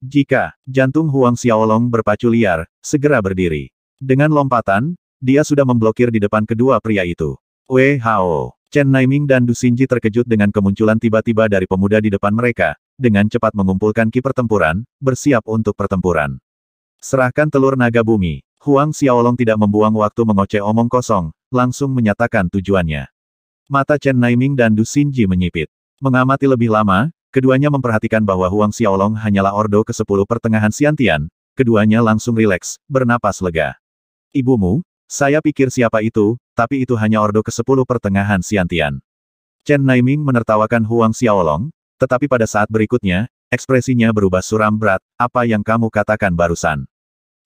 Jika jantung Huang Xiaolong berpacu liar, segera berdiri. Dengan lompatan, dia sudah memblokir di depan kedua pria itu. Wei Hao, Chen Naiming dan Du Xinji terkejut dengan kemunculan tiba-tiba dari pemuda di depan mereka, dengan cepat mengumpulkan ki pertempuran, bersiap untuk pertempuran. Serahkan telur naga bumi. Huang Xiaolong tidak membuang waktu mengoceh omong kosong, langsung menyatakan tujuannya. Mata Chen Naiming dan Du Xinji menyipit. Mengamati lebih lama, keduanya memperhatikan bahwa Huang Xiaolong hanyalah Ordo ke-10 pertengahan Siantian. keduanya langsung rileks, bernapas lega. Ibumu, saya pikir siapa itu, tapi itu hanya Ordo ke-10 pertengahan Siantian. Chen Naiming menertawakan Huang Xiaolong, tetapi pada saat berikutnya, ekspresinya berubah suram berat, apa yang kamu katakan barusan.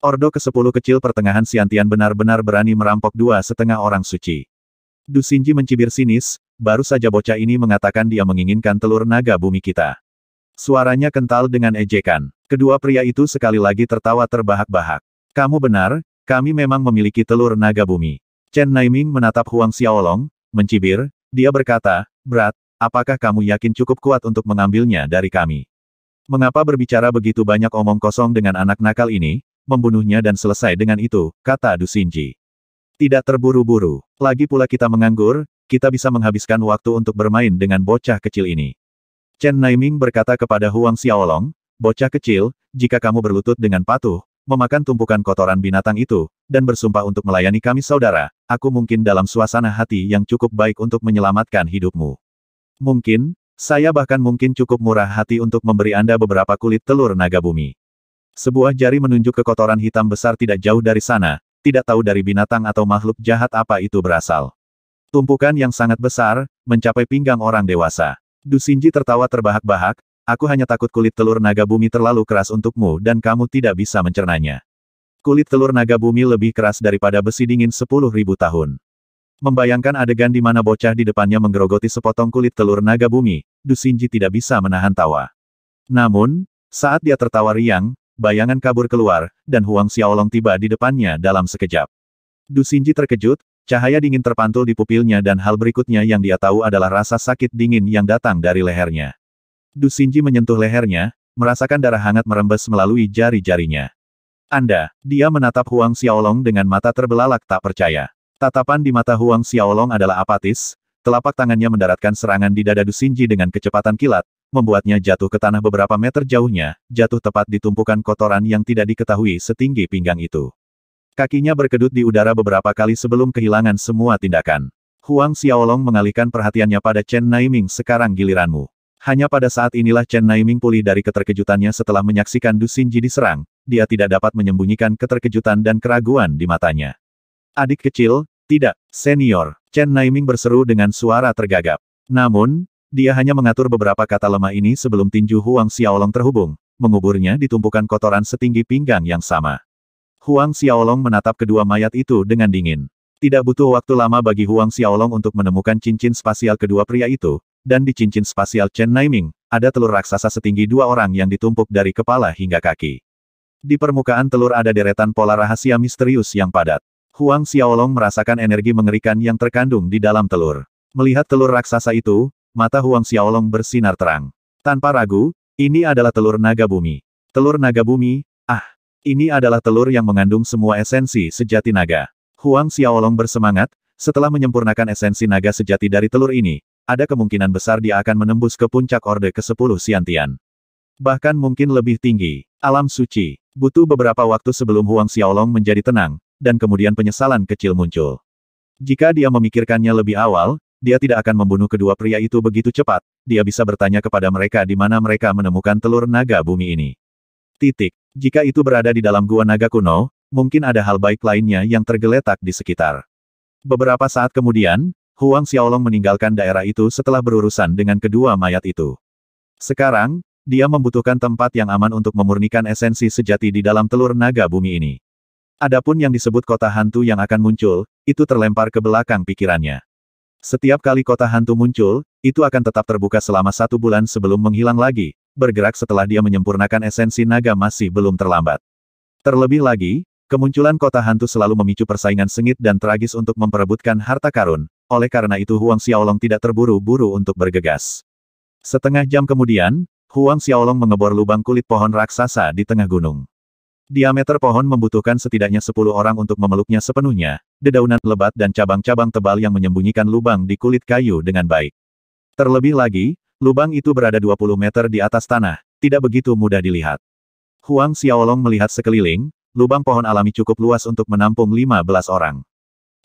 Ordo ke-10 kecil pertengahan Siantian benar-benar berani merampok dua setengah orang suci. Dusinji mencibir sinis, baru saja bocah ini mengatakan dia menginginkan telur naga bumi kita. Suaranya kental dengan ejekan. Kedua pria itu sekali lagi tertawa terbahak-bahak. Kamu benar, kami memang memiliki telur naga bumi. Chen Naiming menatap Huang Xiaolong, mencibir, dia berkata, Berat, apakah kamu yakin cukup kuat untuk mengambilnya dari kami? Mengapa berbicara begitu banyak omong kosong dengan anak nakal ini? membunuhnya dan selesai dengan itu, kata Dusinji. Tidak terburu-buru. Lagi pula kita menganggur, kita bisa menghabiskan waktu untuk bermain dengan bocah kecil ini. Chen Naiming berkata kepada Huang Xiaolong, bocah kecil, jika kamu berlutut dengan patuh, memakan tumpukan kotoran binatang itu, dan bersumpah untuk melayani kami saudara, aku mungkin dalam suasana hati yang cukup baik untuk menyelamatkan hidupmu. Mungkin, saya bahkan mungkin cukup murah hati untuk memberi Anda beberapa kulit telur naga bumi. Sebuah jari menunjuk ke kotoran hitam besar tidak jauh dari sana, tidak tahu dari binatang atau makhluk jahat apa itu berasal. Tumpukan yang sangat besar, mencapai pinggang orang dewasa. Dusinji tertawa terbahak-bahak, aku hanya takut kulit telur naga bumi terlalu keras untukmu dan kamu tidak bisa mencernanya. Kulit telur naga bumi lebih keras daripada besi dingin sepuluh tahun. Membayangkan adegan di mana bocah di depannya menggerogoti sepotong kulit telur naga bumi, Dusinji tidak bisa menahan tawa. Namun, saat dia tertawa riang, Bayangan kabur keluar, dan Huang Xiaolong tiba di depannya dalam sekejap. Du Xinji terkejut, cahaya dingin terpantul di pupilnya dan hal berikutnya yang dia tahu adalah rasa sakit dingin yang datang dari lehernya. Du Xinji menyentuh lehernya, merasakan darah hangat merembes melalui jari-jarinya. Anda, dia menatap Huang Xiaolong dengan mata terbelalak tak percaya. Tatapan di mata Huang Xiaolong adalah apatis, telapak tangannya mendaratkan serangan di dada Du Xinji dengan kecepatan kilat, membuatnya jatuh ke tanah beberapa meter jauhnya, jatuh tepat di tumpukan kotoran yang tidak diketahui setinggi pinggang itu. Kakinya berkedut di udara beberapa kali sebelum kehilangan semua tindakan. Huang Xiaolong mengalihkan perhatiannya pada Chen Naiming sekarang giliranmu. Hanya pada saat inilah Chen Naiming pulih dari keterkejutannya setelah menyaksikan Du Xinji diserang, dia tidak dapat menyembunyikan keterkejutan dan keraguan di matanya. Adik kecil, tidak, senior, Chen Naiming berseru dengan suara tergagap. Namun, dia hanya mengatur beberapa kata lemah ini sebelum tinju Huang Xiaolong terhubung, menguburnya di tumpukan kotoran setinggi pinggang yang sama. Huang Xiaolong menatap kedua mayat itu dengan dingin. Tidak butuh waktu lama bagi Huang Xiaolong untuk menemukan cincin spasial kedua pria itu, dan di cincin spasial Chen Naiming, ada telur raksasa setinggi dua orang yang ditumpuk dari kepala hingga kaki. Di permukaan telur ada deretan pola rahasia misterius yang padat. Huang Xiaolong merasakan energi mengerikan yang terkandung di dalam telur. Melihat telur raksasa itu, mata Huang Xiaolong bersinar terang. Tanpa ragu, ini adalah telur naga bumi. Telur naga bumi, ah, ini adalah telur yang mengandung semua esensi sejati naga. Huang Xiaolong bersemangat, setelah menyempurnakan esensi naga sejati dari telur ini, ada kemungkinan besar dia akan menembus ke puncak Orde ke-10 Siantian. Bahkan mungkin lebih tinggi. Alam suci, butuh beberapa waktu sebelum Huang Xiaolong menjadi tenang, dan kemudian penyesalan kecil muncul. Jika dia memikirkannya lebih awal, dia tidak akan membunuh kedua pria itu begitu cepat, dia bisa bertanya kepada mereka di mana mereka menemukan telur naga bumi ini. Titik. Jika itu berada di dalam gua naga kuno, mungkin ada hal baik lainnya yang tergeletak di sekitar. Beberapa saat kemudian, Huang Xiaolong meninggalkan daerah itu setelah berurusan dengan kedua mayat itu. Sekarang, dia membutuhkan tempat yang aman untuk memurnikan esensi sejati di dalam telur naga bumi ini. Adapun yang disebut kota hantu yang akan muncul, itu terlempar ke belakang pikirannya. Setiap kali kota hantu muncul, itu akan tetap terbuka selama satu bulan sebelum menghilang lagi, bergerak setelah dia menyempurnakan esensi naga masih belum terlambat. Terlebih lagi, kemunculan kota hantu selalu memicu persaingan sengit dan tragis untuk memperebutkan harta karun, oleh karena itu Huang Xiaolong tidak terburu-buru untuk bergegas. Setengah jam kemudian, Huang Xiaolong mengebor lubang kulit pohon raksasa di tengah gunung. Diameter pohon membutuhkan setidaknya 10 orang untuk memeluknya sepenuhnya, dedaunan lebat dan cabang-cabang tebal yang menyembunyikan lubang di kulit kayu dengan baik. Terlebih lagi, lubang itu berada 20 meter di atas tanah, tidak begitu mudah dilihat. Huang Xiaolong melihat sekeliling, lubang pohon alami cukup luas untuk menampung 15 orang.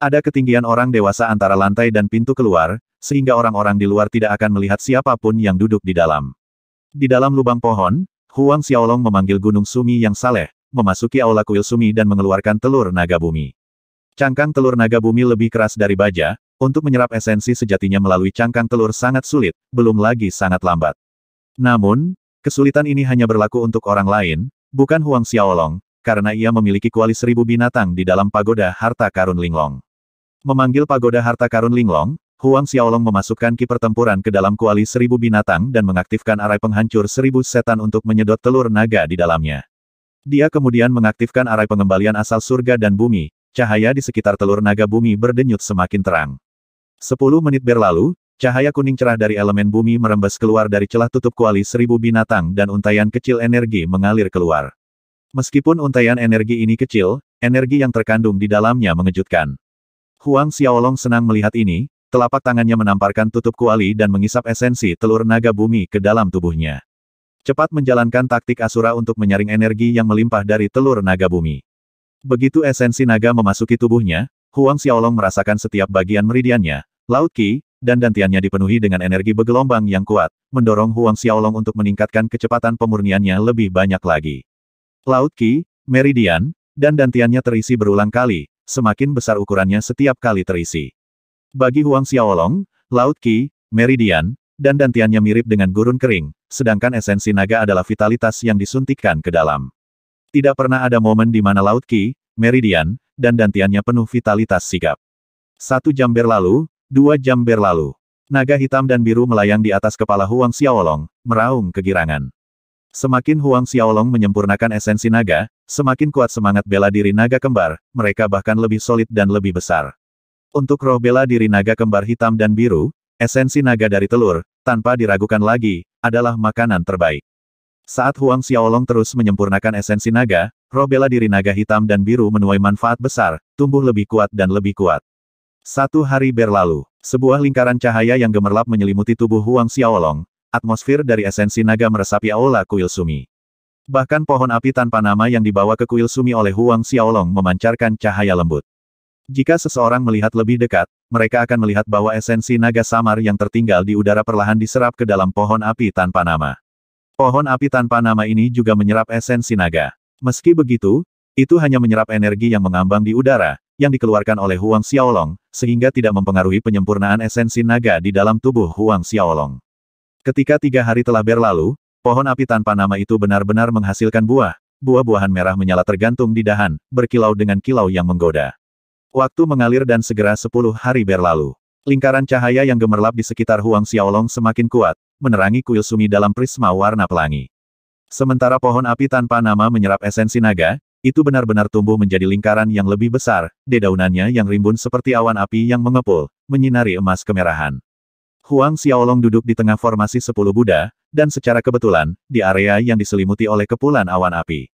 Ada ketinggian orang dewasa antara lantai dan pintu keluar, sehingga orang-orang di luar tidak akan melihat siapapun yang duduk di dalam. Di dalam lubang pohon, Huang Xiaolong memanggil Gunung Sumi yang saleh, memasuki aula kuil sumi dan mengeluarkan telur naga bumi. Cangkang telur naga bumi lebih keras dari baja, untuk menyerap esensi sejatinya melalui cangkang telur sangat sulit, belum lagi sangat lambat. Namun, kesulitan ini hanya berlaku untuk orang lain, bukan Huang Xiaolong, karena ia memiliki kuali seribu binatang di dalam pagoda harta karun linglong. Memanggil pagoda harta karun linglong, Huang Xiaolong memasukkan ki pertempuran ke dalam kuali seribu binatang dan mengaktifkan arai penghancur seribu setan untuk menyedot telur naga di dalamnya. Dia kemudian mengaktifkan arai pengembalian asal surga dan bumi, cahaya di sekitar telur naga bumi berdenyut semakin terang. Sepuluh menit berlalu, cahaya kuning cerah dari elemen bumi merembes keluar dari celah tutup kuali seribu binatang dan untayan kecil energi mengalir keluar. Meskipun untayan energi ini kecil, energi yang terkandung di dalamnya mengejutkan. Huang Xiaolong senang melihat ini, telapak tangannya menamparkan tutup kuali dan mengisap esensi telur naga bumi ke dalam tubuhnya. Cepat menjalankan taktik Asura untuk menyaring energi yang melimpah dari telur naga bumi. Begitu esensi naga memasuki tubuhnya, Huang Xiaolong merasakan setiap bagian meridiannya, laut ki, dan dantiannya dipenuhi dengan energi bergelombang yang kuat, mendorong Huang Xiaolong untuk meningkatkan kecepatan pemurniannya lebih banyak lagi. Laut ki, meridian, dan dantiannya terisi berulang kali, semakin besar ukurannya setiap kali terisi. Bagi Huang Xiaolong, laut ki, meridian, dan dantiannya mirip dengan gurun kering, sedangkan esensi naga adalah vitalitas yang disuntikkan ke dalam. Tidak pernah ada momen di mana Laut Ki, Meridian, dan dantiannya penuh vitalitas sigap. Satu jam berlalu, dua jam berlalu. Naga hitam dan biru melayang di atas kepala Huang Xiaolong, meraung kegirangan. Semakin Huang Xiaolong menyempurnakan esensi naga, semakin kuat semangat bela diri naga kembar, mereka bahkan lebih solid dan lebih besar. Untuk roh bela diri naga kembar hitam dan biru, Esensi naga dari telur, tanpa diragukan lagi, adalah makanan terbaik. Saat Huang Xiaolong terus menyempurnakan esensi naga, roh bela diri naga hitam dan biru menuai manfaat besar, tumbuh lebih kuat dan lebih kuat. Satu hari berlalu, sebuah lingkaran cahaya yang gemerlap menyelimuti tubuh Huang Xiaolong, atmosfer dari esensi naga meresapi aula kuil sumi. Bahkan pohon api tanpa nama yang dibawa ke kuil sumi oleh Huang Xiaolong memancarkan cahaya lembut. Jika seseorang melihat lebih dekat, mereka akan melihat bahwa esensi naga samar yang tertinggal di udara perlahan diserap ke dalam pohon api tanpa nama. Pohon api tanpa nama ini juga menyerap esensi naga. Meski begitu, itu hanya menyerap energi yang mengambang di udara, yang dikeluarkan oleh Huang Xiaolong, sehingga tidak mempengaruhi penyempurnaan esensi naga di dalam tubuh Huang Xiaolong. Ketika tiga hari telah berlalu, pohon api tanpa nama itu benar-benar menghasilkan buah, buah-buahan merah menyala tergantung di dahan, berkilau dengan kilau yang menggoda. Waktu mengalir dan segera sepuluh hari berlalu. Lingkaran cahaya yang gemerlap di sekitar Huang Xiaolong semakin kuat, menerangi kuil sumi dalam prisma warna pelangi. Sementara pohon api tanpa nama menyerap esensi naga, itu benar-benar tumbuh menjadi lingkaran yang lebih besar, dedaunannya yang rimbun seperti awan api yang mengepul, menyinari emas kemerahan. Huang Xiaolong duduk di tengah formasi sepuluh Buddha, dan secara kebetulan, di area yang diselimuti oleh kepulan awan api.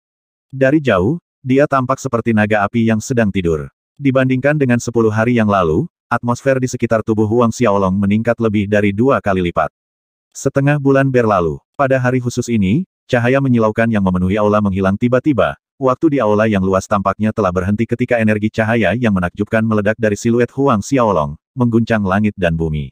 Dari jauh, dia tampak seperti naga api yang sedang tidur. Dibandingkan dengan 10 hari yang lalu, atmosfer di sekitar tubuh Huang Xiaolong meningkat lebih dari dua kali lipat. Setengah bulan berlalu, pada hari khusus ini, cahaya menyilaukan yang memenuhi aula menghilang tiba-tiba, waktu di aula yang luas tampaknya telah berhenti ketika energi cahaya yang menakjubkan meledak dari siluet Huang Xiaolong, mengguncang langit dan bumi.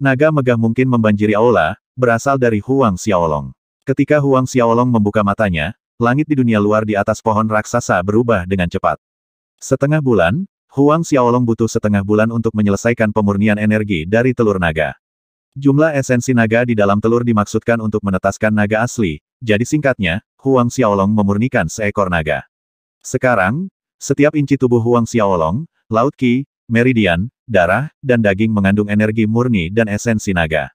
Naga megah mungkin membanjiri aula, berasal dari Huang Xiaolong. Ketika Huang Xiaolong membuka matanya, langit di dunia luar di atas pohon raksasa berubah dengan cepat. Setengah bulan, Huang Xiaolong butuh setengah bulan untuk menyelesaikan pemurnian energi dari telur naga. Jumlah esensi naga di dalam telur dimaksudkan untuk menetaskan naga asli, jadi singkatnya, Huang Xiaolong memurnikan seekor naga. Sekarang, setiap inci tubuh Huang Xiaolong, laut ki, meridian, darah, dan daging mengandung energi murni dan esensi naga.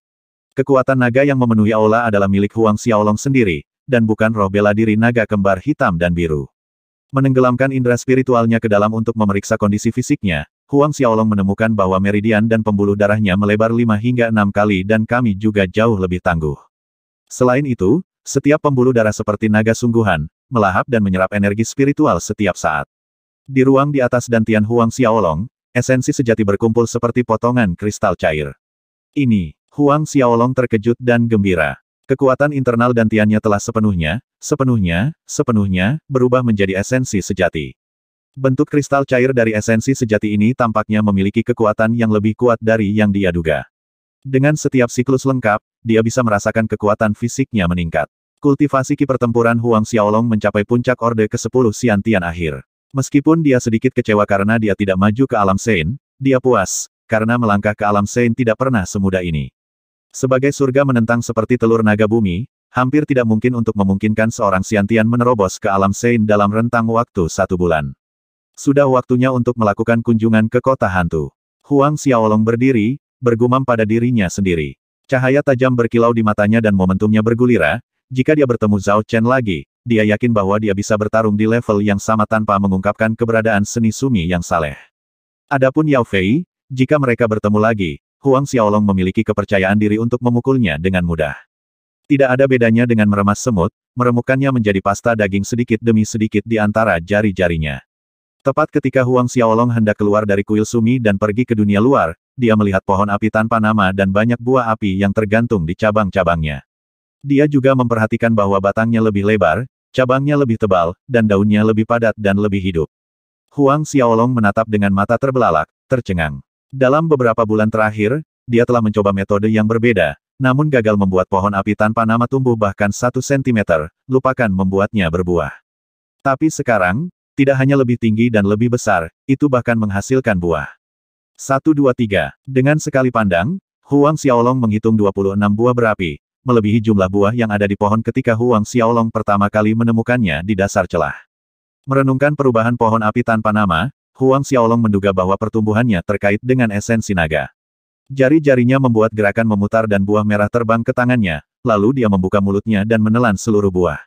Kekuatan naga yang memenuhi aula adalah milik Huang Xiaolong sendiri, dan bukan roh bela diri naga kembar hitam dan biru. Menenggelamkan indera spiritualnya ke dalam untuk memeriksa kondisi fisiknya, Huang Xiaolong menemukan bahwa meridian dan pembuluh darahnya melebar 5 hingga enam kali dan kami juga jauh lebih tangguh. Selain itu, setiap pembuluh darah seperti naga sungguhan, melahap dan menyerap energi spiritual setiap saat. Di ruang di atas dan Tian Huang Xiaolong, esensi sejati berkumpul seperti potongan kristal cair. Ini, Huang Xiaolong terkejut dan gembira. Kekuatan internal dan tiannya telah sepenuhnya, sepenuhnya, sepenuhnya, berubah menjadi esensi sejati. Bentuk kristal cair dari esensi sejati ini tampaknya memiliki kekuatan yang lebih kuat dari yang dia duga. Dengan setiap siklus lengkap, dia bisa merasakan kekuatan fisiknya meningkat. Kultivasi ki pertempuran Huang Xiaolong mencapai puncak Orde ke-10 siantian akhir. Meskipun dia sedikit kecewa karena dia tidak maju ke alam Sein, dia puas, karena melangkah ke alam Sein tidak pernah semudah ini. Sebagai surga menentang seperti telur naga bumi, hampir tidak mungkin untuk memungkinkan seorang Siantian menerobos ke alam Sein dalam rentang waktu satu bulan. Sudah waktunya untuk melakukan kunjungan ke kota hantu. Huang Xiaolong berdiri, bergumam pada dirinya sendiri. Cahaya tajam berkilau di matanya dan momentumnya bergulira, jika dia bertemu Zhao Chen lagi, dia yakin bahwa dia bisa bertarung di level yang sama tanpa mengungkapkan keberadaan seni sumi yang saleh. Adapun Yao Fei, jika mereka bertemu lagi, Huang Xiaolong memiliki kepercayaan diri untuk memukulnya dengan mudah. Tidak ada bedanya dengan meremas semut, meremukannya menjadi pasta daging sedikit demi sedikit di antara jari-jarinya. Tepat ketika Huang Xiaolong hendak keluar dari kuil sumi dan pergi ke dunia luar, dia melihat pohon api tanpa nama dan banyak buah api yang tergantung di cabang-cabangnya. Dia juga memperhatikan bahwa batangnya lebih lebar, cabangnya lebih tebal, dan daunnya lebih padat dan lebih hidup. Huang Xiaolong menatap dengan mata terbelalak, tercengang. Dalam beberapa bulan terakhir, dia telah mencoba metode yang berbeda, namun gagal membuat pohon api tanpa nama tumbuh bahkan satu sentimeter, lupakan membuatnya berbuah. Tapi sekarang, tidak hanya lebih tinggi dan lebih besar, itu bahkan menghasilkan buah. 123. Dengan sekali pandang, Huang Xiaolong menghitung 26 buah berapi, melebihi jumlah buah yang ada di pohon ketika Huang Xiaolong pertama kali menemukannya di dasar celah. Merenungkan perubahan pohon api tanpa nama, Huang Xiaolong menduga bahwa pertumbuhannya terkait dengan esensi naga. Jari-jarinya membuat gerakan memutar dan buah merah terbang ke tangannya, lalu dia membuka mulutnya dan menelan seluruh buah.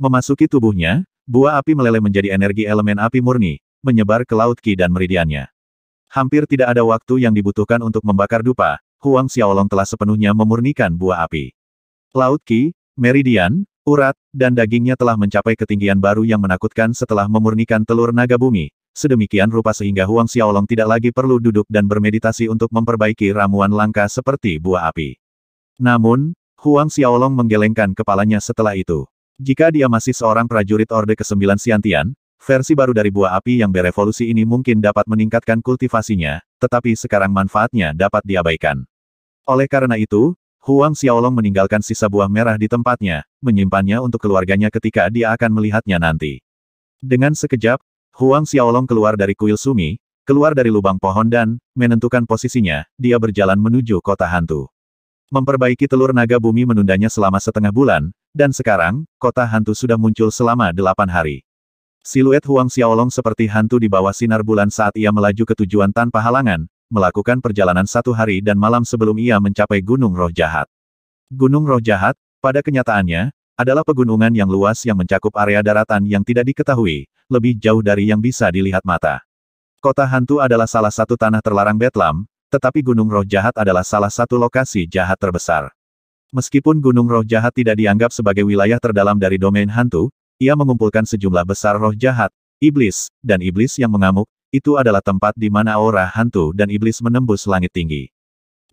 Memasuki tubuhnya, buah api meleleh menjadi energi elemen api murni, menyebar ke laut ki dan meridiannya. Hampir tidak ada waktu yang dibutuhkan untuk membakar dupa, Huang Xiaolong telah sepenuhnya memurnikan buah api. Laut ki, meridian, urat, dan dagingnya telah mencapai ketinggian baru yang menakutkan setelah memurnikan telur naga bumi, sedemikian rupa sehingga Huang Xiaolong tidak lagi perlu duduk dan bermeditasi untuk memperbaiki ramuan langka seperti buah api. Namun, Huang Xiaolong menggelengkan kepalanya setelah itu. Jika dia masih seorang prajurit Orde ke-9 Siantian, versi baru dari buah api yang berevolusi ini mungkin dapat meningkatkan kultivasinya, tetapi sekarang manfaatnya dapat diabaikan. Oleh karena itu, Huang Xiaolong meninggalkan sisa buah merah di tempatnya, menyimpannya untuk keluarganya ketika dia akan melihatnya nanti. Dengan sekejap, Huang Xiaolong keluar dari kuil Sumi, keluar dari lubang pohon dan, menentukan posisinya, dia berjalan menuju kota hantu. Memperbaiki telur naga bumi menundanya selama setengah bulan, dan sekarang, kota hantu sudah muncul selama delapan hari. Siluet Huang Xiaolong seperti hantu di bawah sinar bulan saat ia melaju ke tujuan tanpa halangan, melakukan perjalanan satu hari dan malam sebelum ia mencapai Gunung Roh Jahat. Gunung Roh Jahat, pada kenyataannya, adalah pegunungan yang luas yang mencakup area daratan yang tidak diketahui, lebih jauh dari yang bisa dilihat mata. Kota hantu adalah salah satu tanah terlarang Betlam, tetapi Gunung Roh Jahat adalah salah satu lokasi jahat terbesar. Meskipun Gunung Roh Jahat tidak dianggap sebagai wilayah terdalam dari domain hantu, ia mengumpulkan sejumlah besar roh jahat, iblis, dan iblis yang mengamuk, itu adalah tempat di mana aura hantu dan iblis menembus langit tinggi.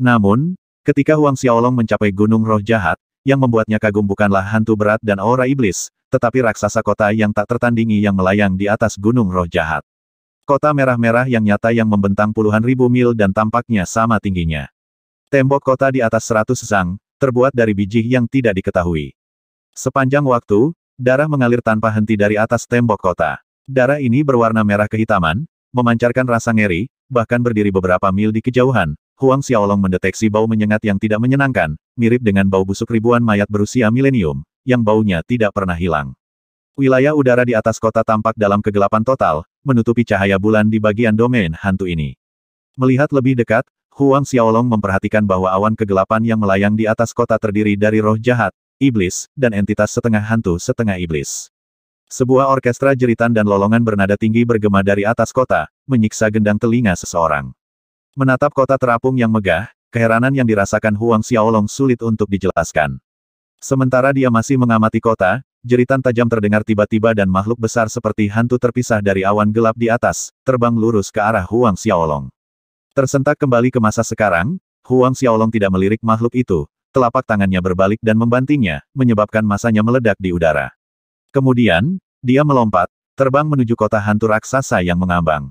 Namun, ketika Huang Xiaolong mencapai Gunung Roh Jahat, yang membuatnya kagum bukanlah hantu berat dan aura iblis, tetapi raksasa kota yang tak tertandingi yang melayang di atas gunung roh jahat. Kota merah-merah yang nyata yang membentang puluhan ribu mil dan tampaknya sama tingginya. Tembok kota di atas seratus sang terbuat dari biji yang tidak diketahui. Sepanjang waktu, darah mengalir tanpa henti dari atas tembok kota. Darah ini berwarna merah kehitaman, memancarkan rasa ngeri, bahkan berdiri beberapa mil di kejauhan, Huang Xiaolong mendeteksi bau menyengat yang tidak menyenangkan, mirip dengan bau busuk ribuan mayat berusia milenium, yang baunya tidak pernah hilang. Wilayah udara di atas kota tampak dalam kegelapan total, menutupi cahaya bulan di bagian domain hantu ini. Melihat lebih dekat, Huang Xiaolong memperhatikan bahwa awan kegelapan yang melayang di atas kota terdiri dari roh jahat, iblis, dan entitas setengah hantu setengah iblis. Sebuah orkestra jeritan dan lolongan bernada tinggi bergema dari atas kota, menyiksa gendang telinga seseorang. Menatap kota terapung yang megah, keheranan yang dirasakan Huang Xiaolong sulit untuk dijelaskan. Sementara dia masih mengamati kota, jeritan tajam terdengar tiba-tiba dan makhluk besar seperti hantu terpisah dari awan gelap di atas, terbang lurus ke arah Huang Xiaolong. Tersentak kembali ke masa sekarang, Huang Xiaolong tidak melirik makhluk itu, telapak tangannya berbalik dan membantingnya, menyebabkan masanya meledak di udara. Kemudian, dia melompat, terbang menuju kota hantu raksasa yang mengambang.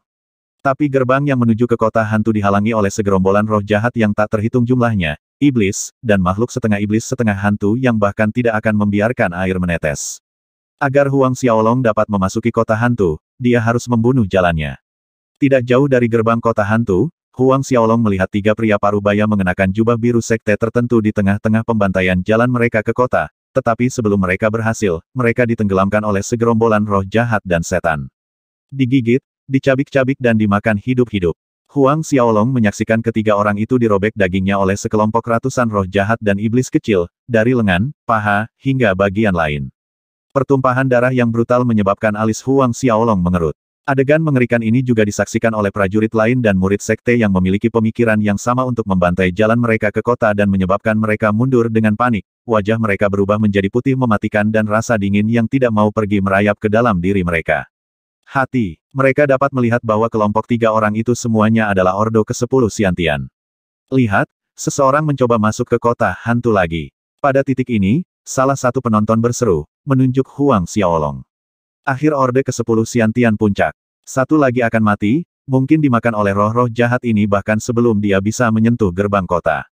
Tapi gerbang yang menuju ke kota hantu dihalangi oleh segerombolan roh jahat yang tak terhitung jumlahnya, iblis, dan makhluk setengah iblis setengah hantu yang bahkan tidak akan membiarkan air menetes. Agar Huang Xiaolong dapat memasuki kota hantu, dia harus membunuh jalannya. Tidak jauh dari gerbang kota hantu, Huang Xiaolong melihat tiga pria parubaya mengenakan jubah biru sekte tertentu di tengah-tengah pembantaian jalan mereka ke kota, tetapi sebelum mereka berhasil, mereka ditenggelamkan oleh segerombolan roh jahat dan setan. Digigit, dicabik-cabik dan dimakan hidup-hidup. Huang Xiaolong menyaksikan ketiga orang itu dirobek dagingnya oleh sekelompok ratusan roh jahat dan iblis kecil, dari lengan, paha, hingga bagian lain. Pertumpahan darah yang brutal menyebabkan alis Huang Xiaolong mengerut. Adegan mengerikan ini juga disaksikan oleh prajurit lain dan murid sekte yang memiliki pemikiran yang sama untuk membantai jalan mereka ke kota dan menyebabkan mereka mundur dengan panik. Wajah mereka berubah menjadi putih mematikan dan rasa dingin yang tidak mau pergi merayap ke dalam diri mereka hati, mereka dapat melihat bahwa kelompok tiga orang itu semuanya adalah Ordo ke-10 Siantian. Lihat, seseorang mencoba masuk ke kota hantu lagi. Pada titik ini, salah satu penonton berseru, menunjuk Huang Xiaolong. Akhir Orde ke-10 Siantian puncak. Satu lagi akan mati, mungkin dimakan oleh roh-roh jahat ini bahkan sebelum dia bisa menyentuh gerbang kota.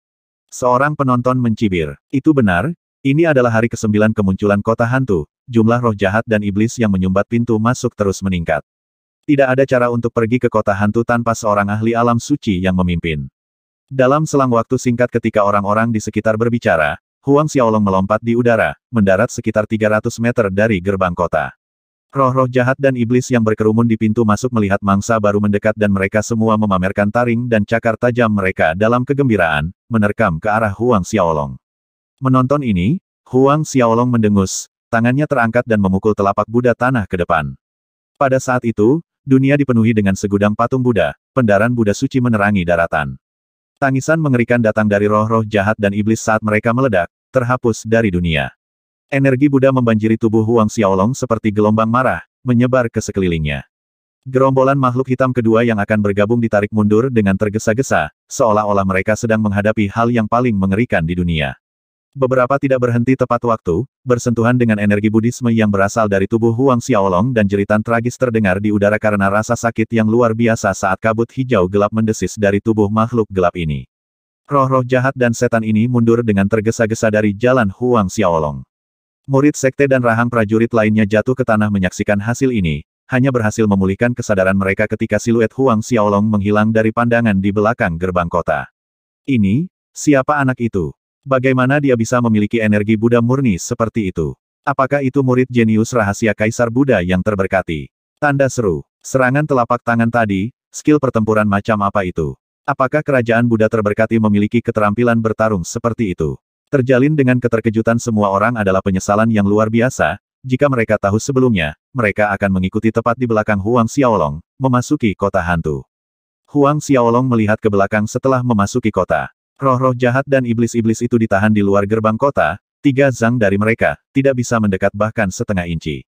Seorang penonton mencibir, itu benar, ini adalah hari ke-9 kemunculan kota hantu, jumlah roh jahat dan iblis yang menyumbat pintu masuk terus meningkat. Tidak ada cara untuk pergi ke kota hantu tanpa seorang ahli alam suci yang memimpin. Dalam selang waktu singkat ketika orang-orang di sekitar berbicara, Huang Xiaolong melompat di udara, mendarat sekitar 300 meter dari gerbang kota. Roh-roh jahat dan iblis yang berkerumun di pintu masuk melihat mangsa baru mendekat dan mereka semua memamerkan taring dan cakar tajam mereka dalam kegembiraan, menerkam ke arah Huang Xiaolong. Menonton ini, Huang Xiaolong mendengus, Tangannya terangkat dan memukul telapak Buddha tanah ke depan. Pada saat itu, dunia dipenuhi dengan segudang patung Buddha, pendaran Buddha suci menerangi daratan. Tangisan mengerikan datang dari roh-roh jahat dan iblis saat mereka meledak, terhapus dari dunia. Energi Buddha membanjiri tubuh Huang Xiaolong seperti gelombang marah, menyebar ke sekelilingnya. Gerombolan makhluk hitam kedua yang akan bergabung ditarik mundur dengan tergesa-gesa, seolah-olah mereka sedang menghadapi hal yang paling mengerikan di dunia. Beberapa tidak berhenti tepat waktu, bersentuhan dengan energi budisme yang berasal dari tubuh Huang Xiaolong dan jeritan tragis terdengar di udara karena rasa sakit yang luar biasa saat kabut hijau gelap mendesis dari tubuh makhluk gelap ini. Roh-roh jahat dan setan ini mundur dengan tergesa-gesa dari jalan Huang Xiaolong. Murid sekte dan rahang prajurit lainnya jatuh ke tanah menyaksikan hasil ini, hanya berhasil memulihkan kesadaran mereka ketika siluet Huang Xiaolong menghilang dari pandangan di belakang gerbang kota. Ini, siapa anak itu? Bagaimana dia bisa memiliki energi Buddha murni seperti itu? Apakah itu murid jenius rahasia Kaisar Buddha yang terberkati? Tanda seru. Serangan telapak tangan tadi, skill pertempuran macam apa itu? Apakah kerajaan Buddha terberkati memiliki keterampilan bertarung seperti itu? Terjalin dengan keterkejutan semua orang adalah penyesalan yang luar biasa, jika mereka tahu sebelumnya, mereka akan mengikuti tepat di belakang Huang Xiaolong, memasuki kota hantu. Huang Xiaolong melihat ke belakang setelah memasuki kota. Roh-roh jahat dan iblis-iblis itu ditahan di luar gerbang kota, tiga zang dari mereka, tidak bisa mendekat bahkan setengah inci.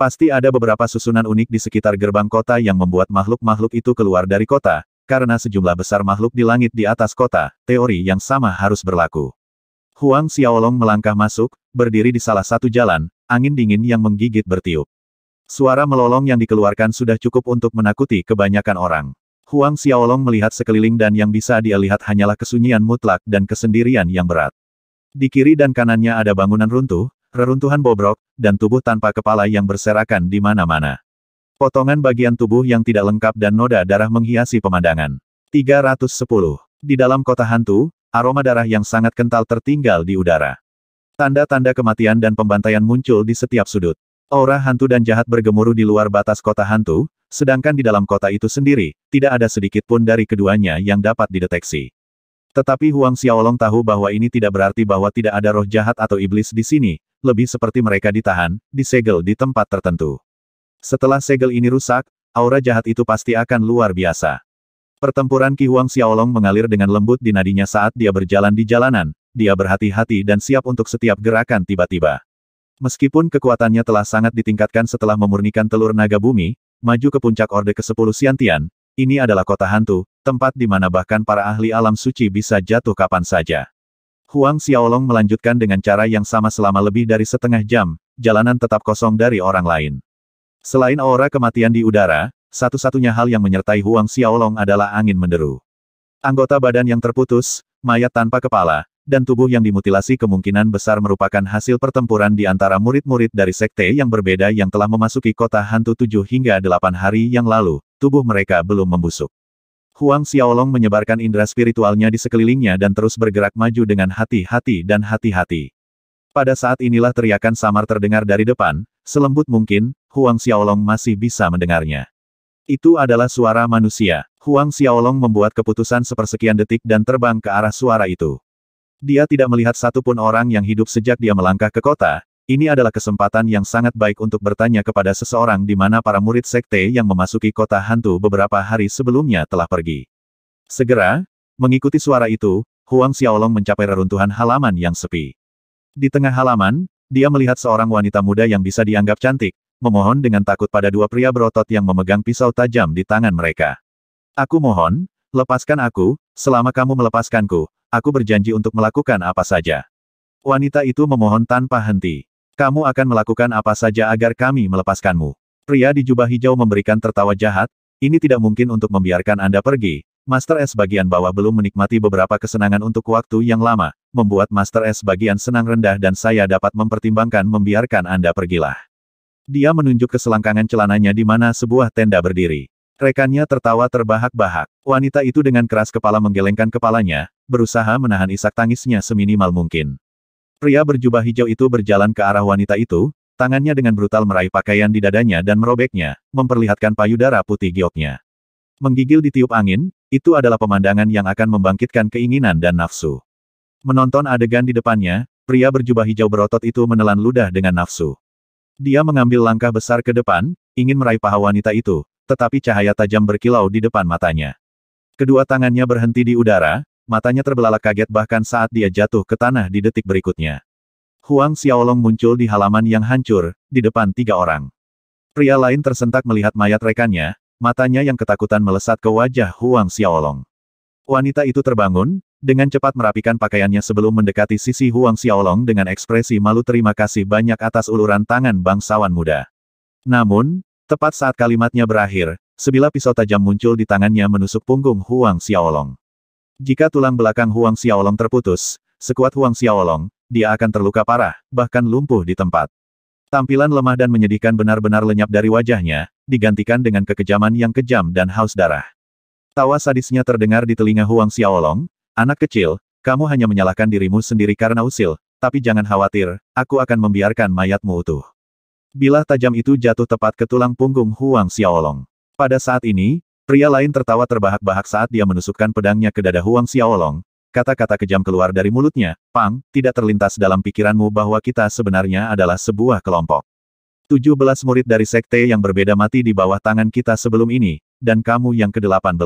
Pasti ada beberapa susunan unik di sekitar gerbang kota yang membuat makhluk-makhluk itu keluar dari kota, karena sejumlah besar makhluk di langit di atas kota, teori yang sama harus berlaku. Huang Xiaolong melangkah masuk, berdiri di salah satu jalan, angin dingin yang menggigit bertiup. Suara melolong yang dikeluarkan sudah cukup untuk menakuti kebanyakan orang. Huang Xiaolong melihat sekeliling dan yang bisa dia lihat hanyalah kesunyian mutlak dan kesendirian yang berat. Di kiri dan kanannya ada bangunan runtuh, reruntuhan bobrok, dan tubuh tanpa kepala yang berserakan di mana-mana. Potongan bagian tubuh yang tidak lengkap dan noda darah menghiasi pemandangan. 310. Di dalam kota hantu, aroma darah yang sangat kental tertinggal di udara. Tanda-tanda kematian dan pembantaian muncul di setiap sudut. Aura hantu dan jahat bergemuruh di luar batas kota hantu, sedangkan di dalam kota itu sendiri, tidak ada sedikit pun dari keduanya yang dapat dideteksi. Tetapi Huang Xiaolong tahu bahwa ini tidak berarti bahwa tidak ada roh jahat atau iblis di sini, lebih seperti mereka ditahan, disegel di tempat tertentu. Setelah segel ini rusak, aura jahat itu pasti akan luar biasa. Pertempuran Ki Huang Xiaolong mengalir dengan lembut di nadinya saat dia berjalan di jalanan, dia berhati-hati dan siap untuk setiap gerakan tiba-tiba. Meskipun kekuatannya telah sangat ditingkatkan setelah memurnikan telur naga bumi, maju ke puncak Orde ke-10 Siantian, ini adalah kota hantu, tempat di mana bahkan para ahli alam suci bisa jatuh kapan saja. Huang Xiaolong melanjutkan dengan cara yang sama selama lebih dari setengah jam, jalanan tetap kosong dari orang lain. Selain aura kematian di udara, satu-satunya hal yang menyertai Huang Xiaolong adalah angin menderu. Anggota badan yang terputus, mayat tanpa kepala, dan tubuh yang dimutilasi kemungkinan besar merupakan hasil pertempuran di antara murid-murid dari sekte yang berbeda yang telah memasuki kota hantu tujuh hingga delapan hari yang lalu, tubuh mereka belum membusuk. Huang Xiaolong menyebarkan indera spiritualnya di sekelilingnya dan terus bergerak maju dengan hati-hati dan hati-hati. Pada saat inilah teriakan samar terdengar dari depan, selembut mungkin, Huang Xiaolong masih bisa mendengarnya. Itu adalah suara manusia. Huang Xiaolong membuat keputusan sepersekian detik dan terbang ke arah suara itu. Dia tidak melihat satupun orang yang hidup sejak dia melangkah ke kota, ini adalah kesempatan yang sangat baik untuk bertanya kepada seseorang di mana para murid sekte yang memasuki kota hantu beberapa hari sebelumnya telah pergi. Segera, mengikuti suara itu, Huang Xiaolong mencapai reruntuhan halaman yang sepi. Di tengah halaman, dia melihat seorang wanita muda yang bisa dianggap cantik, memohon dengan takut pada dua pria berotot yang memegang pisau tajam di tangan mereka. Aku mohon, lepaskan aku, selama kamu melepaskanku, aku berjanji untuk melakukan apa saja. Wanita itu memohon tanpa henti. Kamu akan melakukan apa saja agar kami melepaskanmu. Pria di jubah hijau memberikan tertawa jahat, ini tidak mungkin untuk membiarkan Anda pergi. Master S bagian bawah belum menikmati beberapa kesenangan untuk waktu yang lama, membuat Master S bagian senang rendah dan saya dapat mempertimbangkan membiarkan Anda pergilah. Dia menunjuk ke selangkangan celananya di mana sebuah tenda berdiri. Rekannya tertawa terbahak-bahak. Wanita itu dengan keras kepala menggelengkan kepalanya, berusaha menahan isak tangisnya seminimal mungkin. Pria berjubah hijau itu berjalan ke arah wanita itu, tangannya dengan brutal meraih pakaian di dadanya dan merobeknya, memperlihatkan payudara putih gioknya. Menggigil di tiup angin, itu adalah pemandangan yang akan membangkitkan keinginan dan nafsu. Menonton adegan di depannya, pria berjubah hijau berotot itu menelan ludah dengan nafsu. Dia mengambil langkah besar ke depan, ingin meraih paha wanita itu, tetapi cahaya tajam berkilau di depan matanya. Kedua tangannya berhenti di udara, matanya terbelalak kaget bahkan saat dia jatuh ke tanah di detik berikutnya. Huang Xiaolong muncul di halaman yang hancur, di depan tiga orang. Pria lain tersentak melihat mayat rekannya, matanya yang ketakutan melesat ke wajah Huang Xiaolong. Wanita itu terbangun, dengan cepat merapikan pakaiannya sebelum mendekati sisi Huang Xiaolong dengan ekspresi malu terima kasih banyak atas uluran tangan bangsawan muda. Namun, tepat saat kalimatnya berakhir, sebilah pisau tajam muncul di tangannya menusuk punggung Huang Xiaolong. Jika tulang belakang Huang Xiaolong terputus, sekuat Huang Xiaolong, dia akan terluka parah, bahkan lumpuh di tempat. Tampilan lemah dan menyedihkan benar-benar lenyap dari wajahnya, digantikan dengan kekejaman yang kejam dan haus darah. Tawa sadisnya terdengar di telinga Huang Xiaolong, anak kecil, kamu hanya menyalahkan dirimu sendiri karena usil, tapi jangan khawatir, aku akan membiarkan mayatmu utuh. Bilah tajam itu jatuh tepat ke tulang punggung Huang Xiaolong. Pada saat ini, Pria lain tertawa terbahak-bahak saat dia menusukkan pedangnya ke dada Huang Xiaolong. Kata-kata kejam keluar dari mulutnya, Pang, tidak terlintas dalam pikiranmu bahwa kita sebenarnya adalah sebuah kelompok. 17 murid dari sekte yang berbeda mati di bawah tangan kita sebelum ini, dan kamu yang ke-18.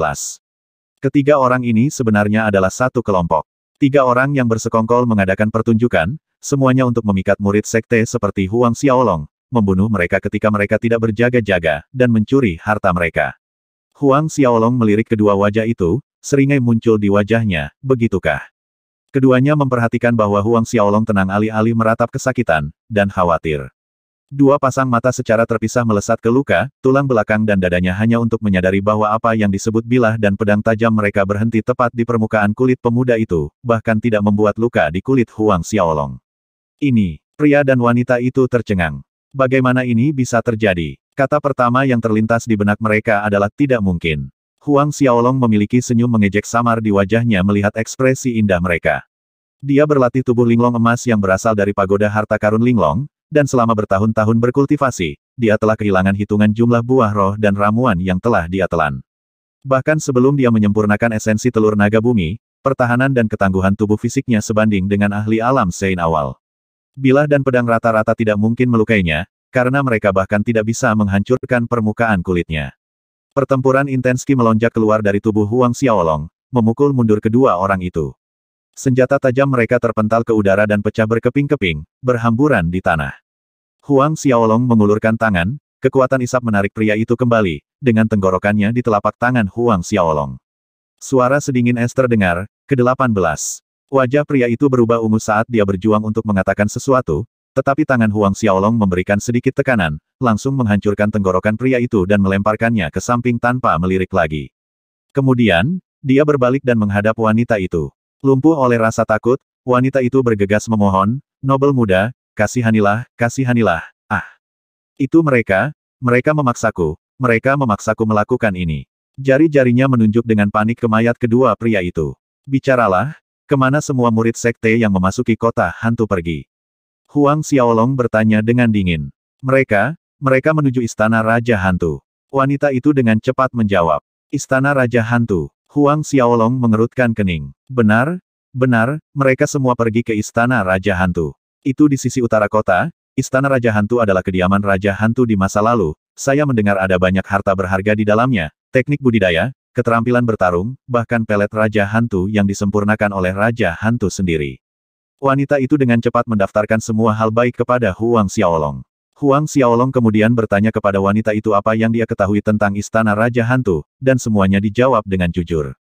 Ketiga orang ini sebenarnya adalah satu kelompok. Tiga orang yang bersekongkol mengadakan pertunjukan, semuanya untuk memikat murid sekte seperti Huang Xiaolong, membunuh mereka ketika mereka tidak berjaga-jaga, dan mencuri harta mereka. Huang Xiaolong melirik kedua wajah itu, seringai muncul di wajahnya, begitukah? Keduanya memperhatikan bahwa Huang Xiaolong tenang alih-alih meratap kesakitan, dan khawatir. Dua pasang mata secara terpisah melesat ke luka, tulang belakang dan dadanya hanya untuk menyadari bahwa apa yang disebut bilah dan pedang tajam mereka berhenti tepat di permukaan kulit pemuda itu, bahkan tidak membuat luka di kulit Huang Xiaolong. Ini, pria dan wanita itu tercengang. Bagaimana ini bisa terjadi? Kata pertama yang terlintas di benak mereka adalah tidak mungkin. Huang Xiaolong memiliki senyum mengejek samar di wajahnya melihat ekspresi indah mereka. Dia berlatih tubuh linglong emas yang berasal dari pagoda harta karun linglong, dan selama bertahun-tahun berkultivasi, dia telah kehilangan hitungan jumlah buah roh dan ramuan yang telah dia telan. Bahkan sebelum dia menyempurnakan esensi telur naga bumi, pertahanan dan ketangguhan tubuh fisiknya sebanding dengan ahli alam Sein awal. Bilah dan pedang rata-rata tidak mungkin melukainya, karena mereka bahkan tidak bisa menghancurkan permukaan kulitnya. Pertempuran intenski melonjak keluar dari tubuh Huang Xiaolong, memukul mundur kedua orang itu. Senjata tajam mereka terpental ke udara dan pecah berkeping-keping, berhamburan di tanah. Huang Xiaolong mengulurkan tangan, kekuatan isap menarik pria itu kembali, dengan tenggorokannya di telapak tangan Huang Xiaolong. Suara sedingin es terdengar, ke-18. Wajah pria itu berubah ungu saat dia berjuang untuk mengatakan sesuatu, tetapi tangan Huang Xiaolong memberikan sedikit tekanan, langsung menghancurkan tenggorokan pria itu dan melemparkannya ke samping tanpa melirik lagi. Kemudian, dia berbalik dan menghadap wanita itu. Lumpuh oleh rasa takut, wanita itu bergegas memohon, Nobel muda, kasihanilah, kasihanilah, ah. Itu mereka, mereka memaksaku, mereka memaksaku melakukan ini. Jari-jarinya menunjuk dengan panik ke mayat kedua pria itu. Bicaralah, kemana semua murid sekte yang memasuki kota hantu pergi. Huang Xiaolong bertanya dengan dingin. Mereka, mereka menuju istana Raja Hantu. Wanita itu dengan cepat menjawab. Istana Raja Hantu. Huang Xiaolong mengerutkan kening. Benar, benar, mereka semua pergi ke istana Raja Hantu. Itu di sisi utara kota, istana Raja Hantu adalah kediaman Raja Hantu di masa lalu. Saya mendengar ada banyak harta berharga di dalamnya, teknik budidaya, keterampilan bertarung, bahkan pelet Raja Hantu yang disempurnakan oleh Raja Hantu sendiri. Wanita itu dengan cepat mendaftarkan semua hal baik kepada Huang Xiaolong. Huang Xiaolong kemudian bertanya kepada wanita itu apa yang dia ketahui tentang Istana Raja Hantu, dan semuanya dijawab dengan jujur.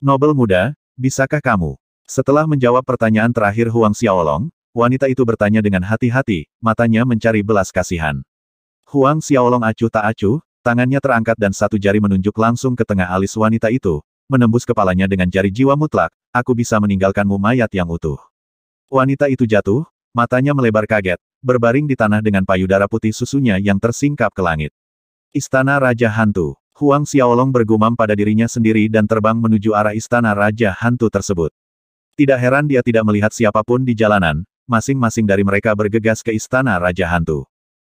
Nobel muda, bisakah kamu? Setelah menjawab pertanyaan terakhir Huang Xiaolong, wanita itu bertanya dengan hati-hati, matanya mencari belas kasihan. Huang Xiaolong acuh tak acuh, tangannya terangkat dan satu jari menunjuk langsung ke tengah alis wanita itu, menembus kepalanya dengan jari jiwa mutlak, aku bisa meninggalkanmu mayat yang utuh. Wanita itu jatuh, matanya melebar kaget, berbaring di tanah dengan payudara putih susunya yang tersingkap ke langit. Istana Raja Hantu. Huang Xiaolong bergumam pada dirinya sendiri dan terbang menuju arah istana Raja Hantu tersebut. Tidak heran dia tidak melihat siapapun di jalanan, masing-masing dari mereka bergegas ke istana Raja Hantu.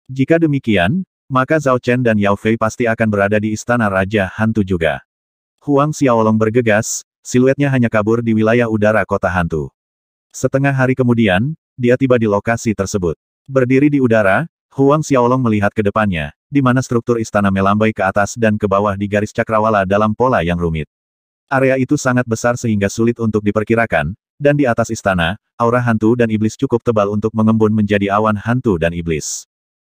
Jika demikian, maka Zhao Chen dan Yao Fei pasti akan berada di istana Raja Hantu juga. Huang Xiaolong bergegas, siluetnya hanya kabur di wilayah udara kota hantu. Setengah hari kemudian, dia tiba di lokasi tersebut. Berdiri di udara, Huang Xiaolong melihat ke depannya, di mana struktur istana melambai ke atas dan ke bawah di garis cakrawala dalam pola yang rumit. Area itu sangat besar sehingga sulit untuk diperkirakan, dan di atas istana, aura hantu dan iblis cukup tebal untuk mengembun menjadi awan hantu dan iblis.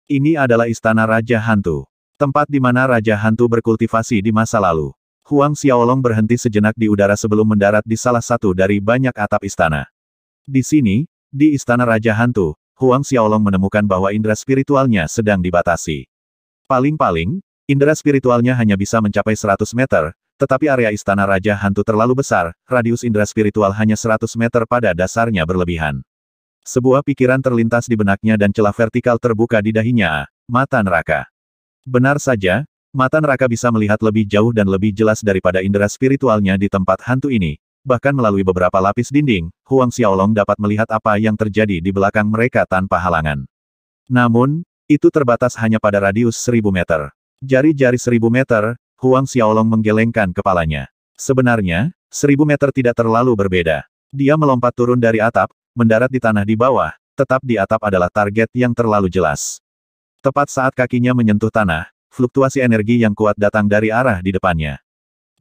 Ini adalah istana Raja Hantu. Tempat di mana Raja Hantu berkultivasi di masa lalu. Huang Xiaolong berhenti sejenak di udara sebelum mendarat di salah satu dari banyak atap istana. Di sini, di Istana Raja Hantu, Huang Xiaolong menemukan bahwa indera spiritualnya sedang dibatasi. Paling-paling, indera spiritualnya hanya bisa mencapai 100 meter, tetapi area Istana Raja Hantu terlalu besar, radius indera spiritual hanya 100 meter pada dasarnya berlebihan. Sebuah pikiran terlintas di benaknya dan celah vertikal terbuka di dahinya, mata neraka. Benar saja, mata neraka bisa melihat lebih jauh dan lebih jelas daripada indera spiritualnya di tempat hantu ini, Bahkan melalui beberapa lapis dinding, Huang Xiaolong dapat melihat apa yang terjadi di belakang mereka tanpa halangan. Namun, itu terbatas hanya pada radius seribu meter. Jari-jari seribu meter, Huang Xiaolong menggelengkan kepalanya. Sebenarnya, seribu meter tidak terlalu berbeda. Dia melompat turun dari atap, mendarat di tanah di bawah, tetap di atap adalah target yang terlalu jelas. Tepat saat kakinya menyentuh tanah, fluktuasi energi yang kuat datang dari arah di depannya.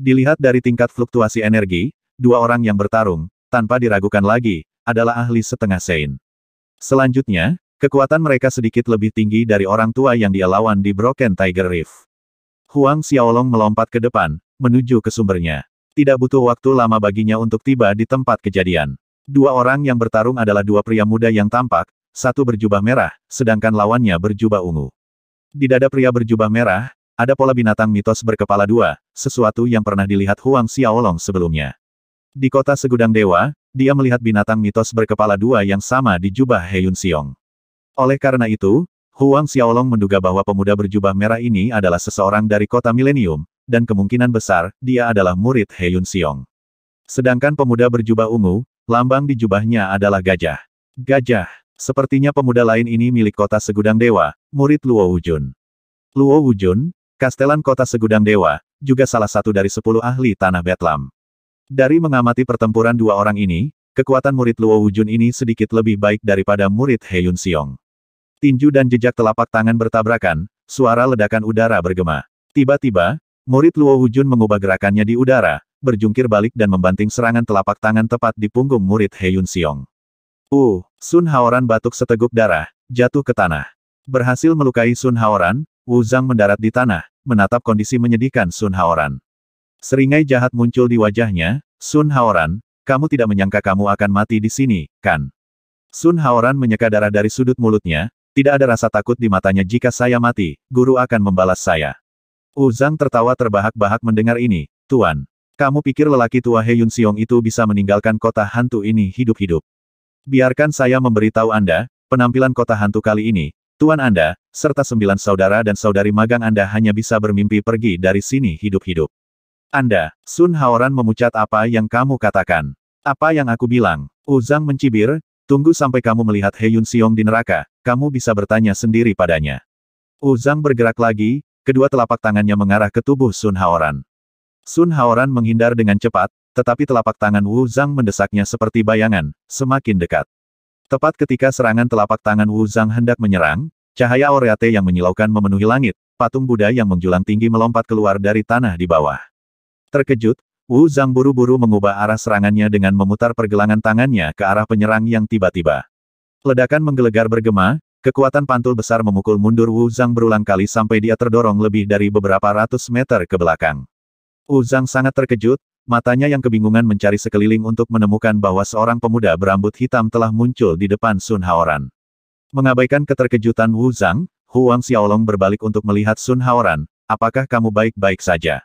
Dilihat dari tingkat fluktuasi energi, dua orang yang bertarung, tanpa diragukan lagi, adalah ahli setengah Sein. Selanjutnya, kekuatan mereka sedikit lebih tinggi dari orang tua yang dia lawan di Broken Tiger Reef. Huang Xiaolong melompat ke depan, menuju ke sumbernya. Tidak butuh waktu lama baginya untuk tiba di tempat kejadian. Dua orang yang bertarung adalah dua pria muda yang tampak, satu berjubah merah, sedangkan lawannya berjubah ungu. Di dada pria berjubah merah, ada pola binatang mitos berkepala dua, sesuatu yang pernah dilihat Huang Xiaolong sebelumnya. Di kota segudang dewa, dia melihat binatang mitos berkepala dua yang sama di jubah Heyun Siong. Oleh karena itu, Huang Xiaolong menduga bahwa pemuda berjubah merah ini adalah seseorang dari kota milenium, dan kemungkinan besar, dia adalah murid Heyun Siong. Sedangkan pemuda berjubah ungu, lambang di jubahnya adalah gajah. Gajah, sepertinya pemuda lain ini milik kota segudang dewa, murid Luo Wujun. Luo Wujun, kastelan kota segudang dewa, juga salah satu dari sepuluh ahli tanah Betlam. Dari mengamati pertempuran dua orang ini, kekuatan murid Luo Wujun ini sedikit lebih baik daripada murid He Yun Xiong. Tinju dan jejak telapak tangan bertabrakan, suara ledakan udara bergema. Tiba-tiba, murid Luo Wujun mengubah gerakannya di udara, berjungkir balik dan membanting serangan telapak tangan tepat di punggung murid He Yun Xiong. Uh, Sun Haoran batuk seteguk darah, jatuh ke tanah. Berhasil melukai Sun Haoran, Wu Zhang mendarat di tanah, menatap kondisi menyedihkan Sun Haoran. Seringai jahat muncul di wajahnya, Sun Haoran, kamu tidak menyangka kamu akan mati di sini, kan? Sun Haoran menyeka darah dari sudut mulutnya, tidak ada rasa takut di matanya jika saya mati, guru akan membalas saya. Zhang tertawa terbahak-bahak mendengar ini, Tuan. Kamu pikir lelaki tua He Yun Siong itu bisa meninggalkan kota hantu ini hidup-hidup? Biarkan saya memberitahu Anda, penampilan kota hantu kali ini, Tuan Anda, serta sembilan saudara dan saudari magang Anda hanya bisa bermimpi pergi dari sini hidup-hidup. Anda, Sun Haoran memucat apa yang kamu katakan. Apa yang aku bilang? Uzang mencibir, tunggu sampai kamu melihat He Yun Siong di neraka, kamu bisa bertanya sendiri padanya. Uzang bergerak lagi, kedua telapak tangannya mengarah ke tubuh Sun Haoran. Sun Haoran menghindar dengan cepat, tetapi telapak tangan Wu Zhang mendesaknya seperti bayangan, semakin dekat. Tepat ketika serangan telapak tangan Wu Zhang hendak menyerang, cahaya aureate yang menyilaukan memenuhi langit, patung Buddha yang menjulang tinggi melompat keluar dari tanah di bawah. Terkejut, Wu Zhang buru-buru mengubah arah serangannya dengan memutar pergelangan tangannya ke arah penyerang yang tiba-tiba. Ledakan menggelegar bergema, kekuatan pantul besar memukul mundur Wu Zhang berulang kali sampai dia terdorong lebih dari beberapa ratus meter ke belakang. Wu Zhang sangat terkejut, matanya yang kebingungan mencari sekeliling untuk menemukan bahwa seorang pemuda berambut hitam telah muncul di depan Sun Haoran. Mengabaikan keterkejutan Wu Zhang, Huang Xiaolong berbalik untuk melihat Sun Haoran, apakah kamu baik-baik saja?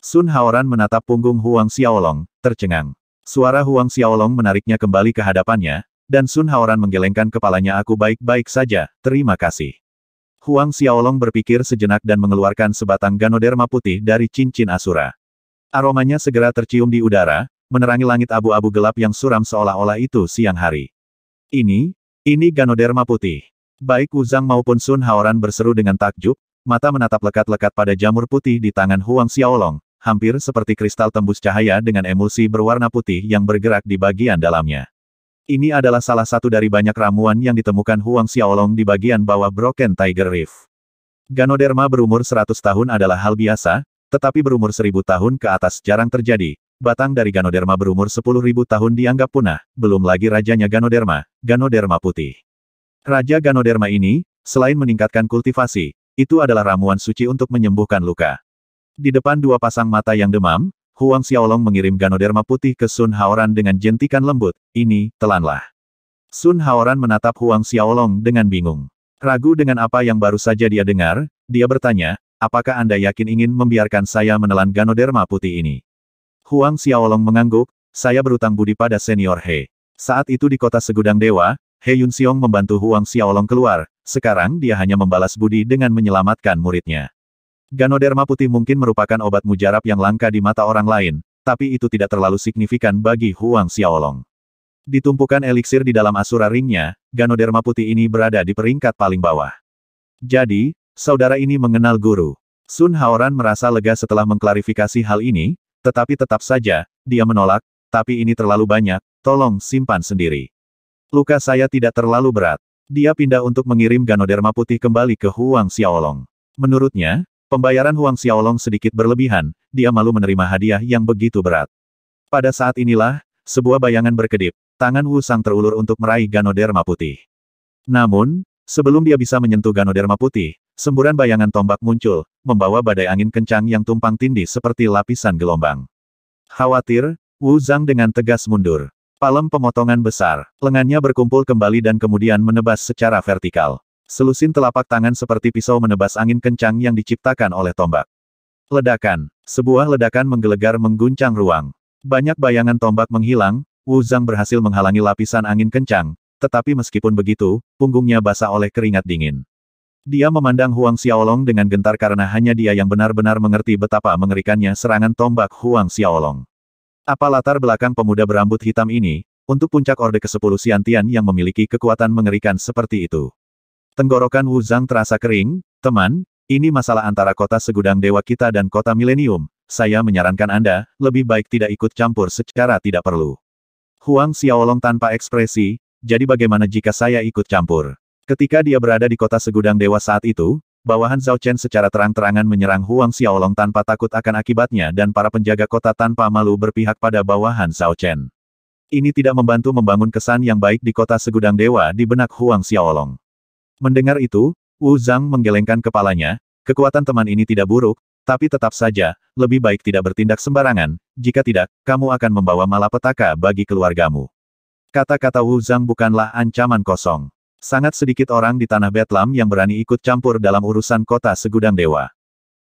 Sun Haoran menatap punggung Huang Xiaolong, tercengang. Suara Huang Xiaolong menariknya kembali ke hadapannya, dan Sun Haoran menggelengkan kepalanya aku baik-baik saja, terima kasih. Huang Xiaolong berpikir sejenak dan mengeluarkan sebatang ganoderma putih dari cincin asura. Aromanya segera tercium di udara, menerangi langit abu-abu gelap yang suram seolah-olah itu siang hari. Ini, ini ganoderma putih. Baik Wuzang maupun Sun Haoran berseru dengan takjub, mata menatap lekat-lekat pada jamur putih di tangan Huang Xiaolong, hampir seperti kristal tembus cahaya dengan emulsi berwarna putih yang bergerak di bagian dalamnya. Ini adalah salah satu dari banyak ramuan yang ditemukan Huang Xiaolong di bagian bawah Broken Tiger Reef. Ganoderma berumur 100 tahun adalah hal biasa, tetapi berumur 1000 tahun ke atas jarang terjadi. Batang dari Ganoderma berumur 10.000 tahun dianggap punah, belum lagi rajanya Ganoderma, Ganoderma putih. Raja Ganoderma ini, selain meningkatkan kultivasi, itu adalah ramuan suci untuk menyembuhkan luka. Di depan dua pasang mata yang demam, Huang Xiaolong mengirim ganoderma putih ke Sun Haoran dengan jentikan lembut, ini, telanlah. Sun Haoran menatap Huang Xiaolong dengan bingung. Ragu dengan apa yang baru saja dia dengar, dia bertanya, apakah Anda yakin ingin membiarkan saya menelan ganoderma putih ini? Huang Xiaolong mengangguk, saya berutang budi pada senior He. Saat itu di kota segudang dewa, He Yun membantu Huang Xiaolong keluar, sekarang dia hanya membalas budi dengan menyelamatkan muridnya. Ganoderma putih mungkin merupakan obat mujarab yang langka di mata orang lain, tapi itu tidak terlalu signifikan bagi Huang Xiaolong. Ditumpukan eliksir di dalam asura ringnya, Ganoderma putih ini berada di peringkat paling bawah. Jadi, saudara ini mengenal guru. Sun Haoran merasa lega setelah mengklarifikasi hal ini, tetapi tetap saja, dia menolak, tapi ini terlalu banyak, tolong simpan sendiri. Luka saya tidak terlalu berat. Dia pindah untuk mengirim Ganoderma putih kembali ke Huang Xiaolong. Menurutnya, Pembayaran Huang Xiaolong sedikit berlebihan, dia malu menerima hadiah yang begitu berat. Pada saat inilah, sebuah bayangan berkedip, tangan Wu Sang terulur untuk meraih Ganoderma putih. Namun, sebelum dia bisa menyentuh Ganoderma putih, semburan bayangan tombak muncul, membawa badai angin kencang yang tumpang tindih seperti lapisan gelombang. Khawatir, Wu Zhang dengan tegas mundur. Palem pemotongan besar, lengannya berkumpul kembali dan kemudian menebas secara vertikal. Selusin telapak tangan seperti pisau menebas angin kencang yang diciptakan oleh tombak. Ledakan. Sebuah ledakan menggelegar mengguncang ruang. Banyak bayangan tombak menghilang, Wu Zhang berhasil menghalangi lapisan angin kencang, tetapi meskipun begitu, punggungnya basah oleh keringat dingin. Dia memandang Huang Xiaolong dengan gentar karena hanya dia yang benar-benar mengerti betapa mengerikannya serangan tombak Huang Xiaolong. Apa latar belakang pemuda berambut hitam ini, untuk puncak Orde ke-10 Siantian yang memiliki kekuatan mengerikan seperti itu? Tenggorokan Wu Zhang terasa kering, teman, ini masalah antara kota segudang dewa kita dan kota milenium, saya menyarankan Anda, lebih baik tidak ikut campur secara tidak perlu. Huang Xiaolong tanpa ekspresi, jadi bagaimana jika saya ikut campur? Ketika dia berada di kota segudang dewa saat itu, bawahan Zhao Chen secara terang-terangan menyerang Huang Xiaolong tanpa takut akan akibatnya dan para penjaga kota tanpa malu berpihak pada bawahan Zhao Chen. Ini tidak membantu membangun kesan yang baik di kota segudang dewa di benak Huang Xiaolong. Mendengar itu, Wu Zhang menggelengkan kepalanya, kekuatan teman ini tidak buruk, tapi tetap saja, lebih baik tidak bertindak sembarangan, jika tidak, kamu akan membawa malapetaka bagi keluargamu. Kata-kata Wu Zhang bukanlah ancaman kosong. Sangat sedikit orang di tanah Betlam yang berani ikut campur dalam urusan kota segudang dewa.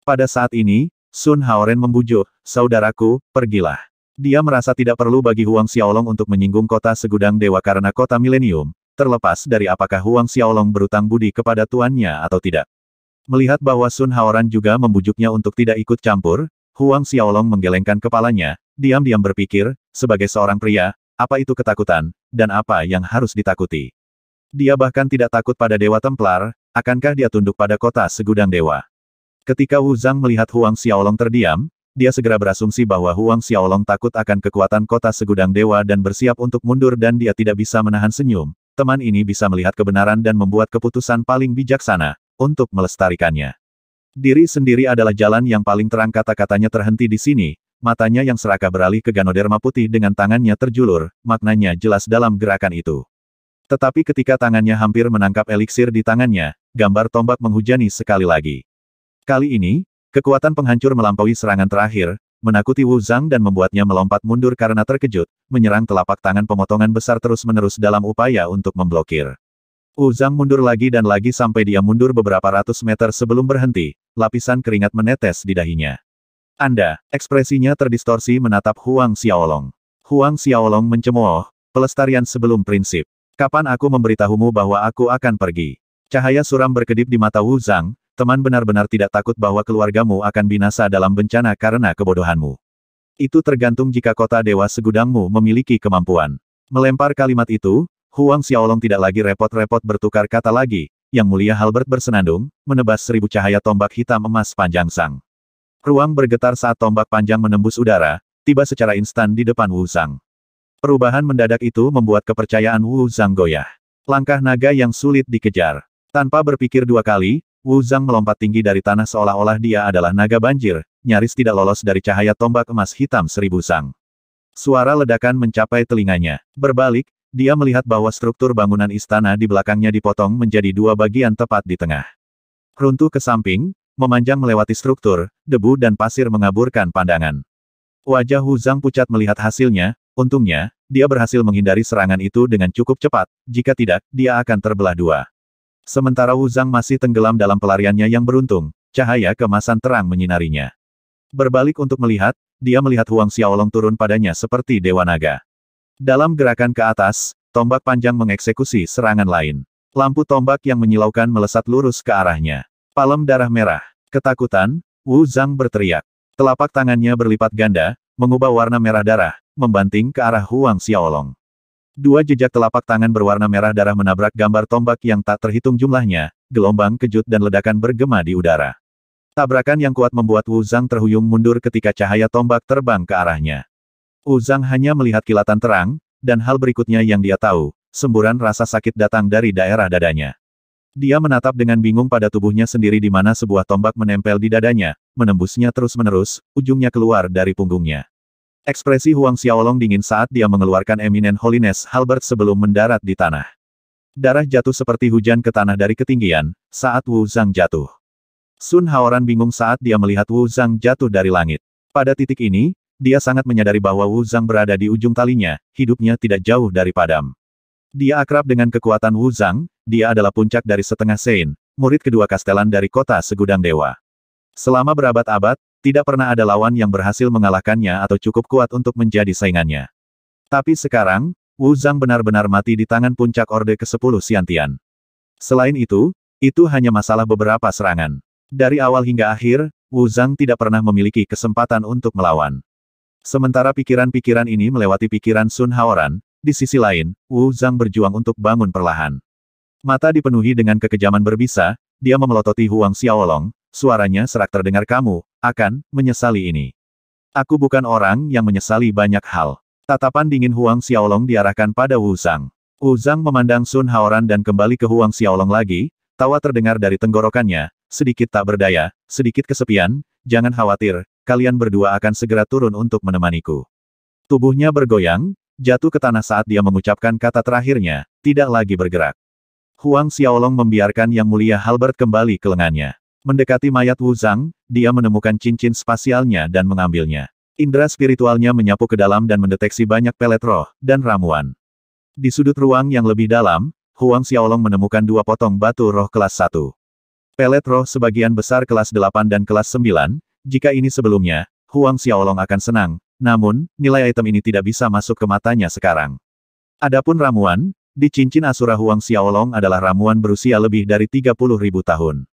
Pada saat ini, Sun Haoren membujuk, saudaraku, pergilah. Dia merasa tidak perlu bagi Huang Xiaolong untuk menyinggung kota segudang dewa karena kota milenium, terlepas dari apakah Huang Xiaolong berutang budi kepada tuannya atau tidak. Melihat bahwa Sun Haoran juga membujuknya untuk tidak ikut campur, Huang Xiaolong menggelengkan kepalanya, diam-diam berpikir, sebagai seorang pria, apa itu ketakutan, dan apa yang harus ditakuti. Dia bahkan tidak takut pada Dewa Templar, akankah dia tunduk pada kota segudang dewa. Ketika Wu Zhang melihat Huang Xiaolong terdiam, dia segera berasumsi bahwa Huang Xiaolong takut akan kekuatan kota segudang dewa dan bersiap untuk mundur dan dia tidak bisa menahan senyum, teman ini bisa melihat kebenaran dan membuat keputusan paling bijaksana, untuk melestarikannya. Diri sendiri adalah jalan yang paling terang kata-katanya terhenti di sini, matanya yang serakah beralih ke ganoderma putih dengan tangannya terjulur, maknanya jelas dalam gerakan itu. Tetapi ketika tangannya hampir menangkap eliksir di tangannya, gambar tombak menghujani sekali lagi. Kali ini, kekuatan penghancur melampaui serangan terakhir, menakuti Wu Zhang dan membuatnya melompat mundur karena terkejut, menyerang telapak tangan pemotongan besar terus-menerus dalam upaya untuk memblokir. Wu Zhang mundur lagi dan lagi sampai dia mundur beberapa ratus meter sebelum berhenti, lapisan keringat menetes di dahinya. Anda, ekspresinya terdistorsi menatap Huang Xiaolong. Huang Xiaolong mencemooh, pelestarian sebelum prinsip. Kapan aku memberitahumu bahwa aku akan pergi? Cahaya suram berkedip di mata Wu Zhang, teman benar-benar tidak takut bahwa keluargamu akan binasa dalam bencana karena kebodohanmu. Itu tergantung jika kota dewa segudangmu memiliki kemampuan. Melempar kalimat itu, Huang Xiaolong tidak lagi repot-repot bertukar kata lagi, yang mulia Halbert bersenandung, menebas seribu cahaya tombak hitam emas panjang sang. Ruang bergetar saat tombak panjang menembus udara, tiba secara instan di depan Wu Zhang. Perubahan mendadak itu membuat kepercayaan Wu Zhang goyah. Langkah naga yang sulit dikejar. Tanpa berpikir dua kali, Wu Zhang melompat tinggi dari tanah seolah-olah dia adalah naga banjir, nyaris tidak lolos dari cahaya tombak emas hitam seribu sang. Suara ledakan mencapai telinganya. Berbalik, dia melihat bahwa struktur bangunan istana di belakangnya dipotong menjadi dua bagian tepat di tengah. Runtuh ke samping, memanjang melewati struktur, debu dan pasir mengaburkan pandangan. Wajah Hu Zhang pucat melihat hasilnya, untungnya, dia berhasil menghindari serangan itu dengan cukup cepat, jika tidak, dia akan terbelah dua. Sementara Wu Zhang masih tenggelam dalam pelariannya yang beruntung, cahaya kemasan terang menyinarinya. Berbalik untuk melihat, dia melihat Huang Xiaolong turun padanya seperti Dewa Naga. Dalam gerakan ke atas, tombak panjang mengeksekusi serangan lain. Lampu tombak yang menyilaukan melesat lurus ke arahnya. Palem darah merah. Ketakutan, Wu Zhang berteriak. Telapak tangannya berlipat ganda, mengubah warna merah darah, membanting ke arah Huang Xiaolong. Dua jejak telapak tangan berwarna merah darah menabrak gambar tombak yang tak terhitung jumlahnya, gelombang kejut dan ledakan bergema di udara. Tabrakan yang kuat membuat Wu Zhang terhuyung mundur ketika cahaya tombak terbang ke arahnya. Wu Zhang hanya melihat kilatan terang, dan hal berikutnya yang dia tahu, semburan rasa sakit datang dari daerah dadanya. Dia menatap dengan bingung pada tubuhnya sendiri di mana sebuah tombak menempel di dadanya, menembusnya terus-menerus, ujungnya keluar dari punggungnya. Ekspresi Huang Xiaolong dingin saat dia mengeluarkan Eminent Holiness Halbert sebelum mendarat di tanah. Darah jatuh seperti hujan ke tanah dari ketinggian, saat Wu Zhang jatuh. Sun Haoran bingung saat dia melihat Wu Zhang jatuh dari langit. Pada titik ini, dia sangat menyadari bahwa Wu Zhang berada di ujung talinya, hidupnya tidak jauh dari padam. Dia akrab dengan kekuatan Wu Zhang, dia adalah puncak dari setengah Sein, murid kedua kastelan dari kota segudang dewa. Selama berabad-abad, tidak pernah ada lawan yang berhasil mengalahkannya atau cukup kuat untuk menjadi saingannya. Tapi sekarang, Wu Zhang benar-benar mati di tangan puncak Orde ke-10 Siantian. Selain itu, itu hanya masalah beberapa serangan. Dari awal hingga akhir, Wu Zhang tidak pernah memiliki kesempatan untuk melawan. Sementara pikiran-pikiran ini melewati pikiran Sun Haoran, di sisi lain, Wu Zhang berjuang untuk bangun perlahan. Mata dipenuhi dengan kekejaman berbisa, dia memelototi Huang Xiaolong, suaranya serak terdengar kamu, akan, menyesali ini. Aku bukan orang yang menyesali banyak hal. Tatapan dingin Huang Xiaolong diarahkan pada Wu Zhang. Wu Zhang memandang Sun Haoran dan kembali ke Huang Xiaolong lagi, tawa terdengar dari tenggorokannya, sedikit tak berdaya, sedikit kesepian, jangan khawatir, kalian berdua akan segera turun untuk menemaniku. Tubuhnya bergoyang, jatuh ke tanah saat dia mengucapkan kata terakhirnya, tidak lagi bergerak. Huang Xiaolong membiarkan Yang Mulia Halbert kembali ke lengannya. Mendekati mayat Wu Zhang, dia menemukan cincin spasialnya dan mengambilnya. Indra spiritualnya menyapu ke dalam dan mendeteksi banyak pelet roh dan ramuan. Di sudut ruang yang lebih dalam, Huang Xiaolong menemukan dua potong batu roh kelas 1. Pelet roh sebagian besar kelas 8 dan kelas 9, jika ini sebelumnya, Huang Xiaolong akan senang, namun, nilai item ini tidak bisa masuk ke matanya sekarang. Adapun ramuan, di cincin Asura Huang Xiaolong adalah ramuan berusia lebih dari 30.000 tahun.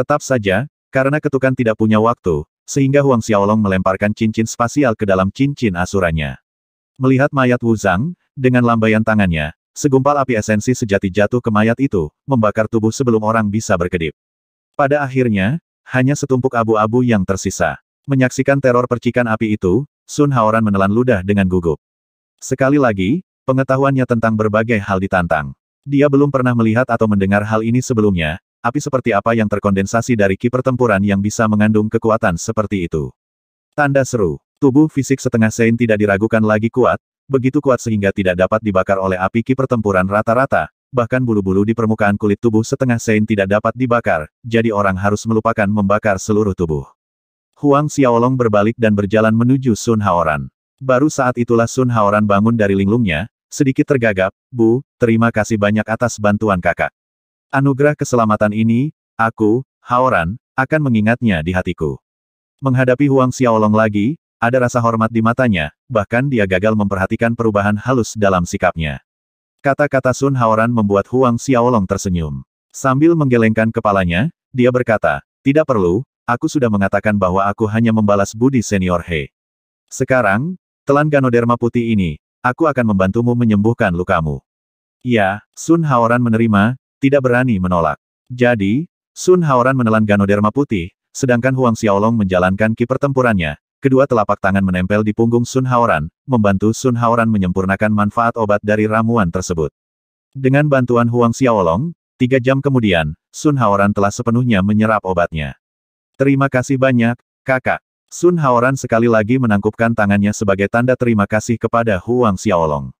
Tetap saja, karena ketukan tidak punya waktu, sehingga Huang Xiaolong melemparkan cincin spasial ke dalam cincin asuranya. Melihat mayat Wu Zhang, dengan lambaian tangannya, segumpal api esensi sejati jatuh ke mayat itu, membakar tubuh sebelum orang bisa berkedip. Pada akhirnya, hanya setumpuk abu-abu yang tersisa. Menyaksikan teror percikan api itu, Sun Haoran menelan ludah dengan gugup. Sekali lagi, pengetahuannya tentang berbagai hal ditantang. Dia belum pernah melihat atau mendengar hal ini sebelumnya, api seperti apa yang terkondensasi dari ki pertempuran yang bisa mengandung kekuatan seperti itu. Tanda seru, tubuh fisik setengah Sein tidak diragukan lagi kuat, begitu kuat sehingga tidak dapat dibakar oleh api ki pertempuran rata-rata, bahkan bulu-bulu di permukaan kulit tubuh setengah Sein tidak dapat dibakar, jadi orang harus melupakan membakar seluruh tubuh. Huang Xiaolong berbalik dan berjalan menuju Sun Haoran. Baru saat itulah Sun Haoran bangun dari linglungnya, sedikit tergagap, Bu, terima kasih banyak atas bantuan kakak. Anugerah keselamatan ini, aku, Haoran, akan mengingatnya di hatiku. Menghadapi Huang Xiaolong lagi, ada rasa hormat di matanya, bahkan dia gagal memperhatikan perubahan halus dalam sikapnya. Kata-kata Sun Haoran membuat Huang Xiaolong tersenyum. Sambil menggelengkan kepalanya, dia berkata, tidak perlu, aku sudah mengatakan bahwa aku hanya membalas budi senior He. Sekarang, telan ganoderma putih ini, aku akan membantumu menyembuhkan lukamu. Ya, Sun Haoran menerima, tidak berani menolak. Jadi, Sun Haoran menelan ganoderma putih, sedangkan Huang Xiaolong menjalankan kiper pertempurannya. Kedua telapak tangan menempel di punggung Sun Haoran, membantu Sun Haoran menyempurnakan manfaat obat dari ramuan tersebut. Dengan bantuan Huang Xiaolong, tiga jam kemudian, Sun Haoran telah sepenuhnya menyerap obatnya. Terima kasih banyak, kakak. Sun Haoran sekali lagi menangkupkan tangannya sebagai tanda terima kasih kepada Huang Xiaolong.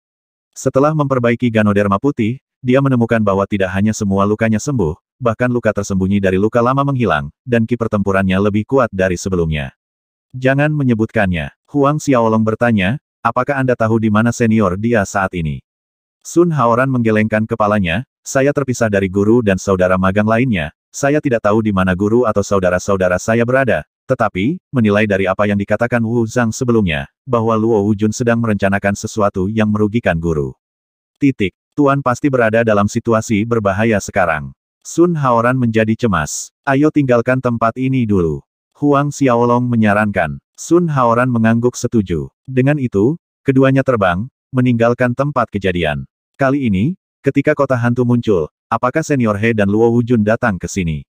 Setelah memperbaiki ganoderma putih, dia menemukan bahwa tidak hanya semua lukanya sembuh, bahkan luka tersembunyi dari luka lama menghilang, dan ki pertempurannya lebih kuat dari sebelumnya. Jangan menyebutkannya. Huang Xiaolong bertanya, apakah Anda tahu di mana senior dia saat ini? Sun Haoran menggelengkan kepalanya, saya terpisah dari guru dan saudara magang lainnya, saya tidak tahu di mana guru atau saudara-saudara saya berada, tetapi, menilai dari apa yang dikatakan Wu Zhang sebelumnya, bahwa Luo Wujun sedang merencanakan sesuatu yang merugikan guru. Titik. Tuan pasti berada dalam situasi berbahaya sekarang. Sun Haoran menjadi cemas. Ayo tinggalkan tempat ini dulu. Huang Xiaolong menyarankan. Sun Haoran mengangguk setuju. Dengan itu, keduanya terbang, meninggalkan tempat kejadian. Kali ini, ketika kota hantu muncul, apakah Senior He dan Luo Wujun datang ke sini?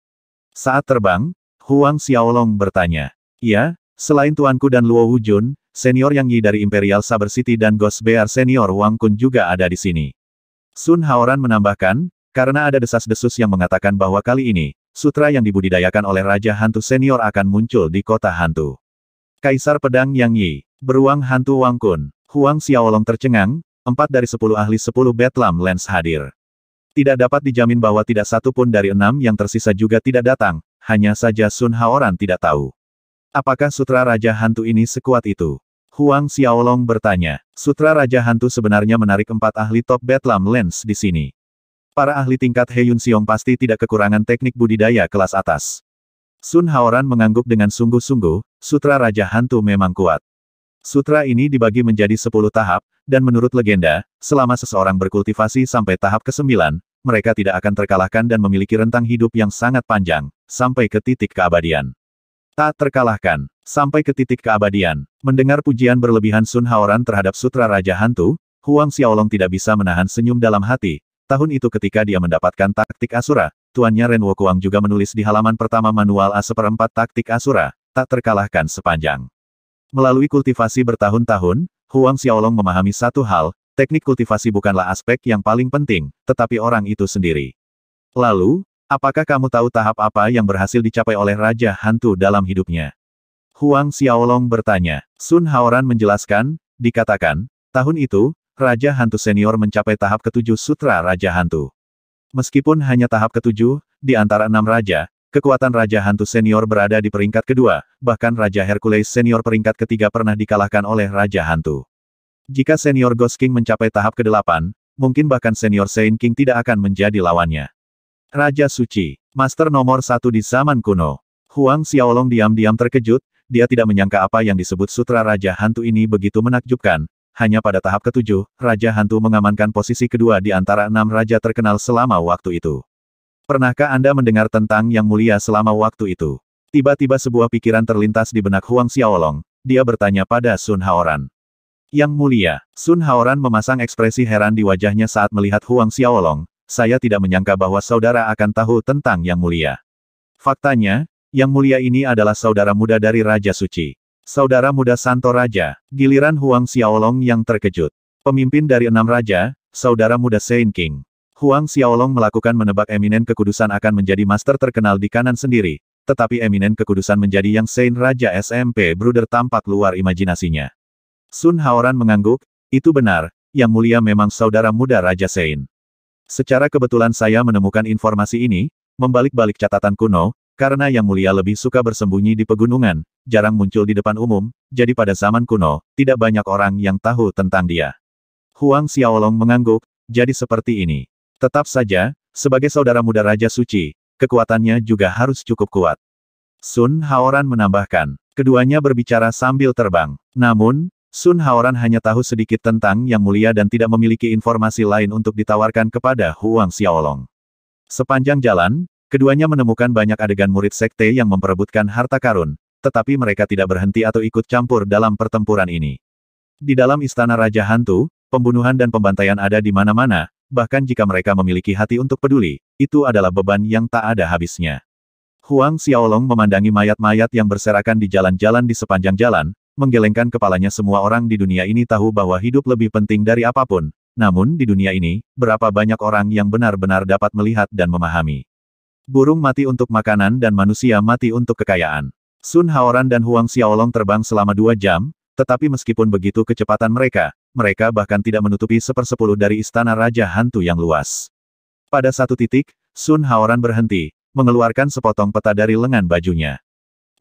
Saat terbang, Huang Xiaolong bertanya. Ya, selain tuanku dan Luo Wujun, senior Yang Yi dari Imperial Saber City dan Ghost Bear senior Wang Kun juga ada di sini. Sun Haoran menambahkan, karena ada desas-desus yang mengatakan bahwa kali ini, sutra yang dibudidayakan oleh Raja Hantu Senior akan muncul di kota hantu. Kaisar Pedang Yang Yi, Beruang Hantu Wang Kun, Huang Xiaolong tercengang, empat dari sepuluh ahli sepuluh Betlam Lens hadir. Tidak dapat dijamin bahwa tidak satu pun dari enam yang tersisa juga tidak datang, hanya saja Sun Haoran tidak tahu. Apakah sutra Raja Hantu ini sekuat itu? Huang Xiaolong bertanya. Sutra Raja Hantu sebenarnya menarik empat ahli top Bedlam Lens di sini. Para ahli tingkat Heyun Xiong pasti tidak kekurangan teknik budidaya kelas atas. Sun Haoran mengangguk dengan sungguh-sungguh, Sutra Raja Hantu memang kuat. Sutra ini dibagi menjadi sepuluh tahap, dan menurut legenda, selama seseorang berkultivasi sampai tahap ke-9, mereka tidak akan terkalahkan dan memiliki rentang hidup yang sangat panjang, sampai ke titik keabadian. Tak terkalahkan. Sampai ke titik keabadian. Mendengar pujian berlebihan Sun Haoran terhadap Sutra Raja Hantu, Huang Xiaolong tidak bisa menahan senyum dalam hati. Tahun itu ketika dia mendapatkan taktik Asura, tuannya Ren Wokuang juga menulis di halaman pertama manual A seperempat taktik Asura, tak terkalahkan sepanjang. Melalui kultivasi bertahun-tahun, Huang Xiaolong memahami satu hal, teknik kultivasi bukanlah aspek yang paling penting, tetapi orang itu sendiri. Lalu, Apakah kamu tahu tahap apa yang berhasil dicapai oleh Raja Hantu dalam hidupnya? Huang Xiaolong bertanya. Sun Haoran menjelaskan, dikatakan, tahun itu, Raja Hantu Senior mencapai tahap ketujuh Sutra Raja Hantu. Meskipun hanya tahap ketujuh, di antara enam raja, kekuatan Raja Hantu Senior berada di peringkat kedua, bahkan Raja Hercules Senior peringkat ketiga pernah dikalahkan oleh Raja Hantu. Jika Senior Ghost King mencapai tahap kedelapan, mungkin bahkan Senior Saint King tidak akan menjadi lawannya. Raja Suci, Master nomor satu di zaman kuno. Huang Xiaolong diam-diam terkejut, dia tidak menyangka apa yang disebut Sutra Raja Hantu ini begitu menakjubkan. Hanya pada tahap ketujuh, Raja Hantu mengamankan posisi kedua di antara enam raja terkenal selama waktu itu. Pernahkah Anda mendengar tentang Yang Mulia selama waktu itu? Tiba-tiba sebuah pikiran terlintas di benak Huang Xiaolong, dia bertanya pada Sun Haoran. Yang Mulia, Sun Haoran memasang ekspresi heran di wajahnya saat melihat Huang Xiaolong, saya tidak menyangka bahwa saudara akan tahu tentang Yang Mulia. Faktanya, Yang Mulia ini adalah saudara muda dari Raja Suci. Saudara muda Santo Raja, giliran Huang Xiaolong yang terkejut. Pemimpin dari enam raja, saudara muda Saint King. Huang Xiaolong melakukan menebak eminen kekudusan akan menjadi master terkenal di kanan sendiri, tetapi eminen kekudusan menjadi yang Saint Raja SMP Bruder tampak luar imajinasinya. Sun Haoran mengangguk, itu benar, Yang Mulia memang saudara muda Raja Saint. Secara kebetulan saya menemukan informasi ini, membalik-balik catatan kuno, karena yang mulia lebih suka bersembunyi di pegunungan, jarang muncul di depan umum, jadi pada zaman kuno, tidak banyak orang yang tahu tentang dia. Huang Xiaolong mengangguk, jadi seperti ini. Tetap saja, sebagai saudara muda Raja Suci, kekuatannya juga harus cukup kuat. Sun Haoran menambahkan, keduanya berbicara sambil terbang. Namun, Sun Haoran hanya tahu sedikit tentang Yang Mulia dan tidak memiliki informasi lain untuk ditawarkan kepada Huang Xiaolong. Sepanjang jalan, keduanya menemukan banyak adegan murid sekte yang memperebutkan harta karun, tetapi mereka tidak berhenti atau ikut campur dalam pertempuran ini. Di dalam istana Raja Hantu, pembunuhan dan pembantaian ada di mana-mana, bahkan jika mereka memiliki hati untuk peduli, itu adalah beban yang tak ada habisnya. Huang Xiaolong memandangi mayat-mayat yang berserakan di jalan-jalan di sepanjang jalan, menggelengkan kepalanya semua orang di dunia ini tahu bahwa hidup lebih penting dari apapun, namun di dunia ini, berapa banyak orang yang benar-benar dapat melihat dan memahami. Burung mati untuk makanan dan manusia mati untuk kekayaan. Sun Haoran dan Huang Xiaolong terbang selama dua jam, tetapi meskipun begitu kecepatan mereka, mereka bahkan tidak menutupi sepersepuluh dari istana Raja Hantu yang luas. Pada satu titik, Sun Haoran berhenti, mengeluarkan sepotong peta dari lengan bajunya.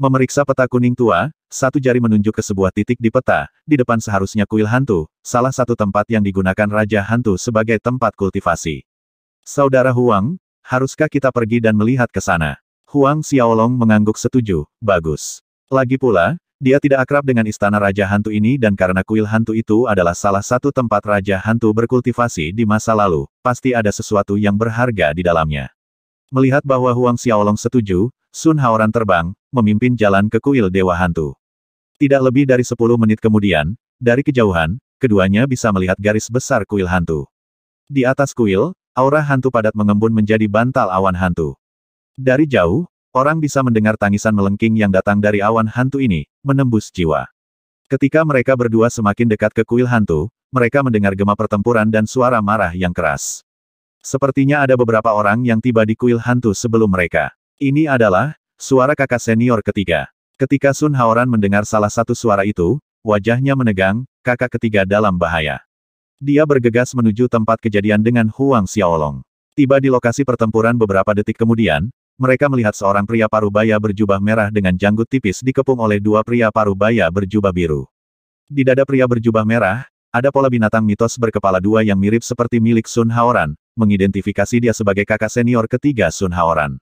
Memeriksa peta kuning tua, satu jari menunjuk ke sebuah titik di peta, di depan seharusnya kuil hantu, salah satu tempat yang digunakan Raja Hantu sebagai tempat kultivasi. Saudara Huang, haruskah kita pergi dan melihat ke sana? Huang Xiaolong mengangguk setuju, bagus. Lagi pula, dia tidak akrab dengan istana Raja Hantu ini dan karena kuil hantu itu adalah salah satu tempat Raja Hantu berkultivasi di masa lalu, pasti ada sesuatu yang berharga di dalamnya. Melihat bahwa Huang Xiaolong setuju, Sun Haoran terbang, memimpin jalan ke kuil Dewa Hantu. Tidak lebih dari sepuluh menit kemudian, dari kejauhan, keduanya bisa melihat garis besar kuil hantu. Di atas kuil, aura hantu padat mengembun menjadi bantal awan hantu. Dari jauh, orang bisa mendengar tangisan melengking yang datang dari awan hantu ini, menembus jiwa. Ketika mereka berdua semakin dekat ke kuil hantu, mereka mendengar gema pertempuran dan suara marah yang keras. Sepertinya ada beberapa orang yang tiba di kuil hantu sebelum mereka. Ini adalah suara kakak senior ketiga. Ketika Sun Haoran mendengar salah satu suara itu, wajahnya menegang, kakak ketiga dalam bahaya. Dia bergegas menuju tempat kejadian dengan Huang Xiaolong. Tiba di lokasi pertempuran beberapa detik kemudian, mereka melihat seorang pria parubaya berjubah merah dengan janggut tipis dikepung oleh dua pria parubaya berjubah biru. Di dada pria berjubah merah, ada pola binatang mitos berkepala dua yang mirip seperti milik Sun Haoran, mengidentifikasi dia sebagai kakak senior ketiga Sun Haoran.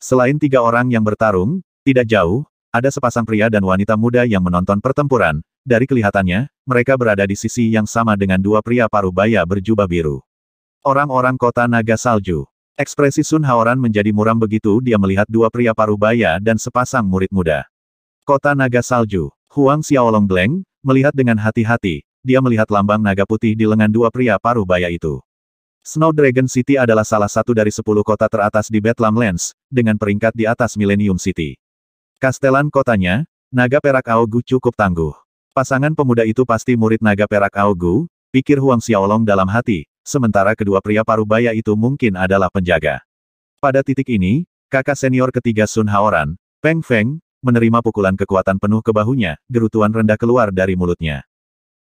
Selain tiga orang yang bertarung, tidak jauh, ada sepasang pria dan wanita muda yang menonton pertempuran, dari kelihatannya, mereka berada di sisi yang sama dengan dua pria paruh baya berjubah biru. Orang-orang kota naga salju. Ekspresi Sun Haoran menjadi muram begitu dia melihat dua pria paruh baya dan sepasang murid muda. Kota naga salju. Huang Xiaolong Gleng, melihat dengan hati-hati, dia melihat lambang naga putih di lengan dua pria paruh baya itu. Snow Dragon City adalah salah satu dari sepuluh kota teratas di Bethlehem Lands, dengan peringkat di atas Millennium City. Kastelan kotanya, naga perak Aogu cukup tangguh. Pasangan pemuda itu pasti murid naga perak Aogu, pikir Huang Xiaolong dalam hati, sementara kedua pria parubaya itu mungkin adalah penjaga. Pada titik ini, kakak senior ketiga Sun Haoran, Peng Feng, menerima pukulan kekuatan penuh ke bahunya, gerutuan rendah keluar dari mulutnya.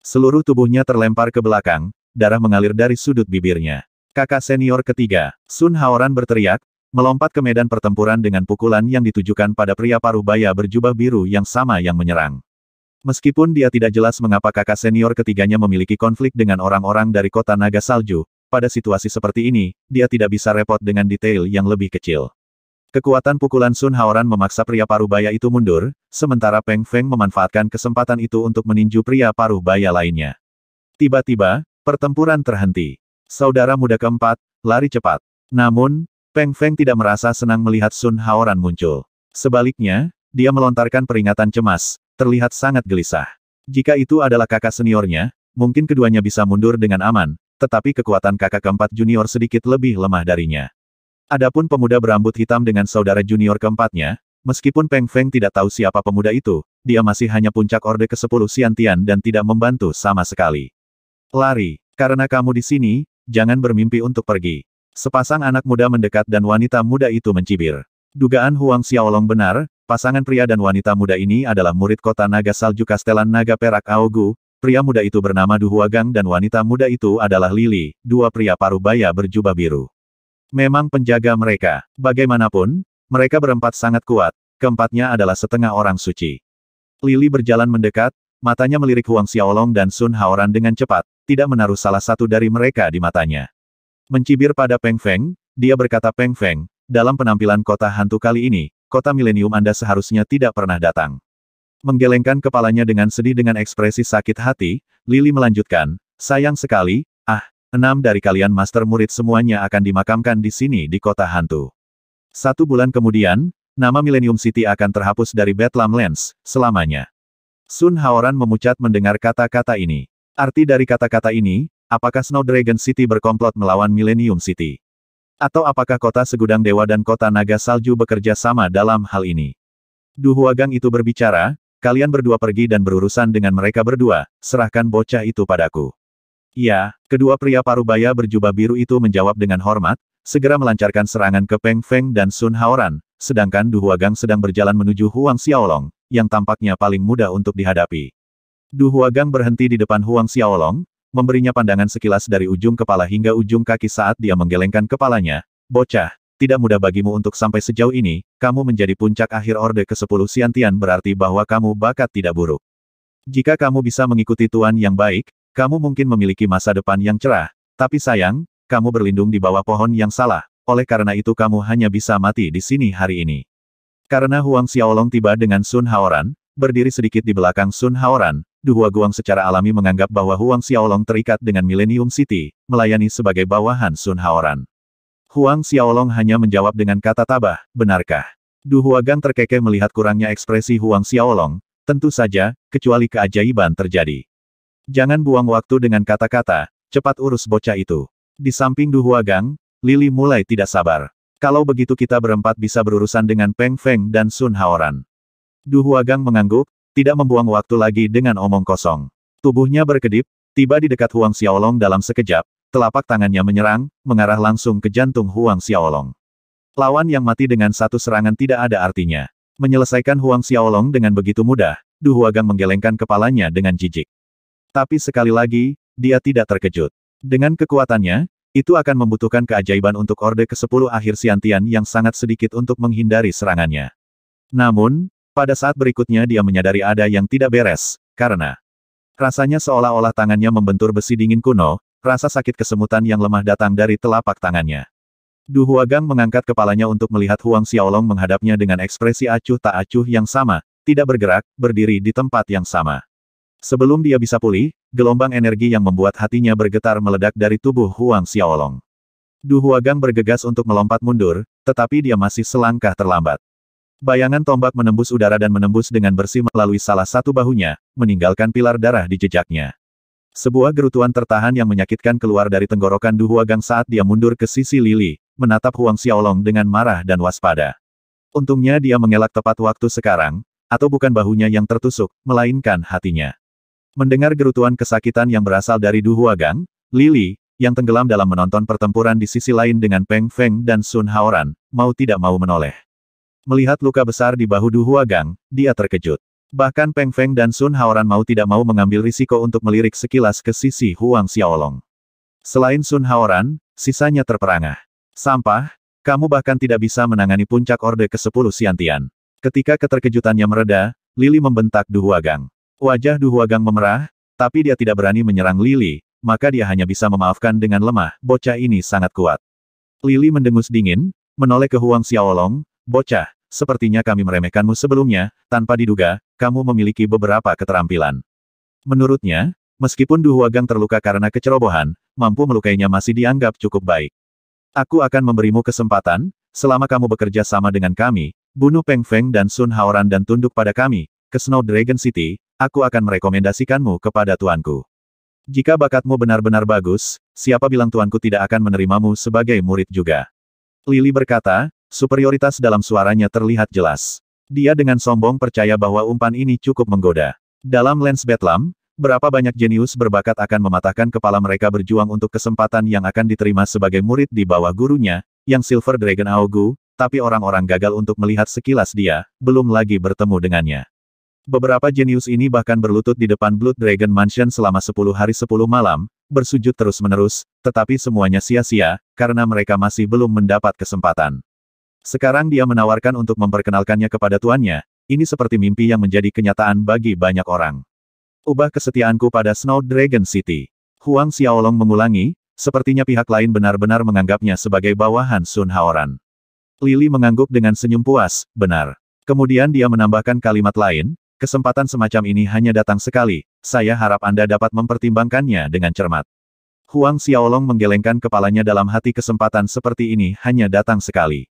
Seluruh tubuhnya terlempar ke belakang, darah mengalir dari sudut bibirnya. Kakak senior ketiga, Sun Haoran berteriak, melompat ke medan pertempuran dengan pukulan yang ditujukan pada pria paruh baya berjubah biru yang sama yang menyerang. Meskipun dia tidak jelas mengapa kakak senior ketiganya memiliki konflik dengan orang-orang dari kota naga salju, pada situasi seperti ini, dia tidak bisa repot dengan detail yang lebih kecil. Kekuatan pukulan Sun Haoran memaksa pria paruh baya itu mundur, sementara Peng Feng memanfaatkan kesempatan itu untuk meninju pria paruh baya lainnya. Tiba-tiba, pertempuran terhenti. Saudara muda keempat, lari cepat. Namun, Peng Feng tidak merasa senang melihat Sun Haoran muncul. Sebaliknya, dia melontarkan peringatan cemas, terlihat sangat gelisah. Jika itu adalah kakak seniornya, mungkin keduanya bisa mundur dengan aman, tetapi kekuatan kakak keempat junior sedikit lebih lemah darinya. Adapun pemuda berambut hitam dengan saudara junior keempatnya, meskipun Peng Feng tidak tahu siapa pemuda itu, dia masih hanya puncak Orde ke-10 Siantian dan tidak membantu sama sekali. Lari, karena kamu di sini, jangan bermimpi untuk pergi. Sepasang anak muda mendekat dan wanita muda itu mencibir. Dugaan Huang Xiaolong benar, pasangan pria dan wanita muda ini adalah murid kota naga salju Kastelan Naga Perak Aogu, pria muda itu bernama Du Huagang dan wanita muda itu adalah Lili, dua pria paruh baya berjubah biru. Memang penjaga mereka. Bagaimanapun, mereka berempat sangat kuat, keempatnya adalah setengah orang suci. Lili berjalan mendekat, matanya melirik Huang Xiaolong dan Sun Haoran dengan cepat, tidak menaruh salah satu dari mereka di matanya. Mencibir pada Peng Feng, dia berkata Peng Feng, dalam penampilan kota hantu kali ini, kota milenium Anda seharusnya tidak pernah datang. Menggelengkan kepalanya dengan sedih dengan ekspresi sakit hati, Lili melanjutkan, sayang sekali, ah, enam dari kalian master murid semuanya akan dimakamkan di sini di kota hantu. Satu bulan kemudian, nama Millennium City akan terhapus dari Bethlehem Lens selamanya. Sun Haoran memucat mendengar kata-kata ini. Arti dari kata-kata ini, Apakah Snow Dragon City berkomplot melawan Millennium City? Atau apakah kota segudang dewa dan kota naga salju bekerja sama dalam hal ini? Duhuagang itu berbicara, kalian berdua pergi dan berurusan dengan mereka berdua, serahkan bocah itu padaku. Ya, kedua pria parubaya berjubah biru itu menjawab dengan hormat, segera melancarkan serangan ke Peng Feng dan Sun Haoran, sedangkan Duhuagang sedang berjalan menuju Huang Xiaolong, yang tampaknya paling mudah untuk dihadapi. Duhuagang berhenti di depan Huang Xiaolong, memberinya pandangan sekilas dari ujung kepala hingga ujung kaki saat dia menggelengkan kepalanya. Bocah, tidak mudah bagimu untuk sampai sejauh ini, kamu menjadi puncak akhir orde ke-10 Siantian berarti bahwa kamu bakat tidak buruk. Jika kamu bisa mengikuti tuan yang baik, kamu mungkin memiliki masa depan yang cerah. Tapi sayang, kamu berlindung di bawah pohon yang salah, oleh karena itu kamu hanya bisa mati di sini hari ini. Karena Huang Xiaolong tiba dengan Sun Haoran, berdiri sedikit di belakang Sun Haoran, Duhua Guang secara alami menganggap bahwa Huang Xiaolong terikat dengan Millennium City, melayani sebagai bawahan Sun Haoran. Huang Xiaolong hanya menjawab dengan kata tabah, benarkah? Duhua Gang terkekeh melihat kurangnya ekspresi Huang Xiaolong, tentu saja, kecuali keajaiban terjadi. Jangan buang waktu dengan kata-kata, cepat urus bocah itu. Di samping Duhua Gang, Lili mulai tidak sabar. Kalau begitu kita berempat bisa berurusan dengan Peng Feng dan Sun Haoran. Du Gang mengangguk, tidak membuang waktu lagi dengan omong kosong. Tubuhnya berkedip, tiba di dekat Huang Xiaolong dalam sekejap, telapak tangannya menyerang, mengarah langsung ke jantung Huang Xiaolong. Lawan yang mati dengan satu serangan tidak ada artinya. Menyelesaikan Huang Xiaolong dengan begitu mudah, Du Huagang menggelengkan kepalanya dengan jijik. Tapi sekali lagi, dia tidak terkejut. Dengan kekuatannya, itu akan membutuhkan keajaiban untuk Orde ke-10 akhir Siantian yang sangat sedikit untuk menghindari serangannya. Namun, pada saat berikutnya dia menyadari ada yang tidak beres, karena rasanya seolah-olah tangannya membentur besi dingin kuno, rasa sakit kesemutan yang lemah datang dari telapak tangannya. Du Huagang mengangkat kepalanya untuk melihat Huang Xiaolong menghadapnya dengan ekspresi acuh tak acuh yang sama, tidak bergerak, berdiri di tempat yang sama. Sebelum dia bisa pulih, gelombang energi yang membuat hatinya bergetar meledak dari tubuh Huang Xiaolong. Du Huagang bergegas untuk melompat mundur, tetapi dia masih selangkah terlambat. Bayangan tombak menembus udara dan menembus dengan bersih melalui salah satu bahunya, meninggalkan pilar darah di jejaknya. Sebuah gerutuan tertahan yang menyakitkan keluar dari tenggorokan Duhuagang Huagang saat dia mundur ke sisi Lili, menatap Huang Xiaolong dengan marah dan waspada. Untungnya dia mengelak tepat waktu sekarang, atau bukan bahunya yang tertusuk, melainkan hatinya. Mendengar gerutuan kesakitan yang berasal dari Duhuagang, Huagang, Lili, yang tenggelam dalam menonton pertempuran di sisi lain dengan Peng Feng dan Sun Haoran, mau tidak mau menoleh. Melihat luka besar di bahu Duhua Gang, dia terkejut. Bahkan Peng Feng dan Sun Haoran mau tidak mau mengambil risiko untuk melirik sekilas ke sisi Huang Xiaolong. Selain Sun Haoran, sisanya terperangah. Sampah, kamu bahkan tidak bisa menangani puncak Orde ke-10 Siantian. Ketika keterkejutannya mereda, Lili membentak Duhua Gang. Wajah Duhua Gang memerah, tapi dia tidak berani menyerang Lili, maka dia hanya bisa memaafkan dengan lemah, bocah ini sangat kuat. Lili mendengus dingin, menoleh ke Huang Xiaolong, bocah, sepertinya kami meremehkanmu sebelumnya, tanpa diduga, kamu memiliki beberapa keterampilan. Menurutnya, meskipun Duhuagang terluka karena kecerobohan, mampu melukainya masih dianggap cukup baik. Aku akan memberimu kesempatan, selama kamu bekerja sama dengan kami, bunuh Peng Feng dan Sun Haoran dan tunduk pada kami, ke Snow Dragon City, aku akan merekomendasikanmu kepada tuanku. Jika bakatmu benar-benar bagus, siapa bilang tuanku tidak akan menerimamu sebagai murid juga? Lili berkata, Superioritas dalam suaranya terlihat jelas. Dia dengan sombong percaya bahwa umpan ini cukup menggoda. Dalam lens Betlam, berapa banyak jenius berbakat akan mematahkan kepala mereka berjuang untuk kesempatan yang akan diterima sebagai murid di bawah gurunya, yang Silver Dragon Aogu, tapi orang-orang gagal untuk melihat sekilas dia, belum lagi bertemu dengannya. Beberapa jenius ini bahkan berlutut di depan Blood Dragon Mansion selama 10 hari 10 malam, bersujud terus-menerus, tetapi semuanya sia-sia, karena mereka masih belum mendapat kesempatan. Sekarang dia menawarkan untuk memperkenalkannya kepada tuannya, ini seperti mimpi yang menjadi kenyataan bagi banyak orang. Ubah kesetiaanku pada Snow Dragon City. Huang Xiaolong mengulangi, sepertinya pihak lain benar-benar menganggapnya sebagai bawahan Sun Haoran. Lili mengangguk dengan senyum puas, benar. Kemudian dia menambahkan kalimat lain, kesempatan semacam ini hanya datang sekali, saya harap Anda dapat mempertimbangkannya dengan cermat. Huang Xiaolong menggelengkan kepalanya dalam hati kesempatan seperti ini hanya datang sekali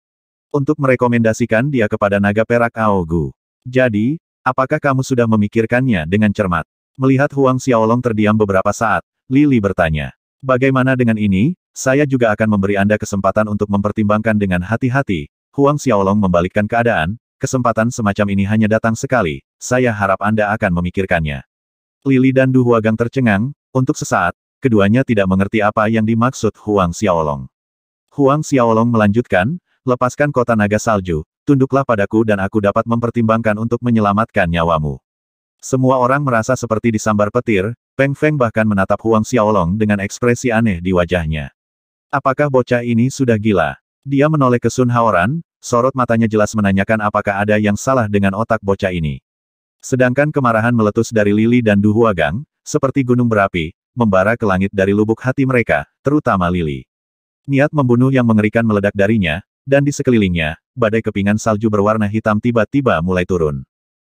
untuk merekomendasikan dia kepada naga perak Aogu. Jadi, apakah kamu sudah memikirkannya dengan cermat? Melihat Huang Xiaolong terdiam beberapa saat, Lili bertanya. Bagaimana dengan ini? Saya juga akan memberi Anda kesempatan untuk mempertimbangkan dengan hati-hati. Huang Xiaolong membalikkan keadaan, kesempatan semacam ini hanya datang sekali, saya harap Anda akan memikirkannya. Lili dan Du Huagang tercengang, untuk sesaat, keduanya tidak mengerti apa yang dimaksud Huang Xiaolong. Huang Xiaolong melanjutkan, lepaskan kota naga salju, tunduklah padaku dan aku dapat mempertimbangkan untuk menyelamatkan nyawamu. Semua orang merasa seperti disambar petir, Peng Feng bahkan menatap Huang Xiaolong dengan ekspresi aneh di wajahnya. Apakah bocah ini sudah gila? Dia menoleh ke Sun Haoran, sorot matanya jelas menanyakan apakah ada yang salah dengan otak bocah ini. Sedangkan kemarahan meletus dari Lili dan Du Huagang, seperti gunung berapi, membara ke langit dari lubuk hati mereka, terutama Lili. Niat membunuh yang mengerikan meledak darinya, dan di sekelilingnya, badai kepingan salju berwarna hitam tiba-tiba mulai turun.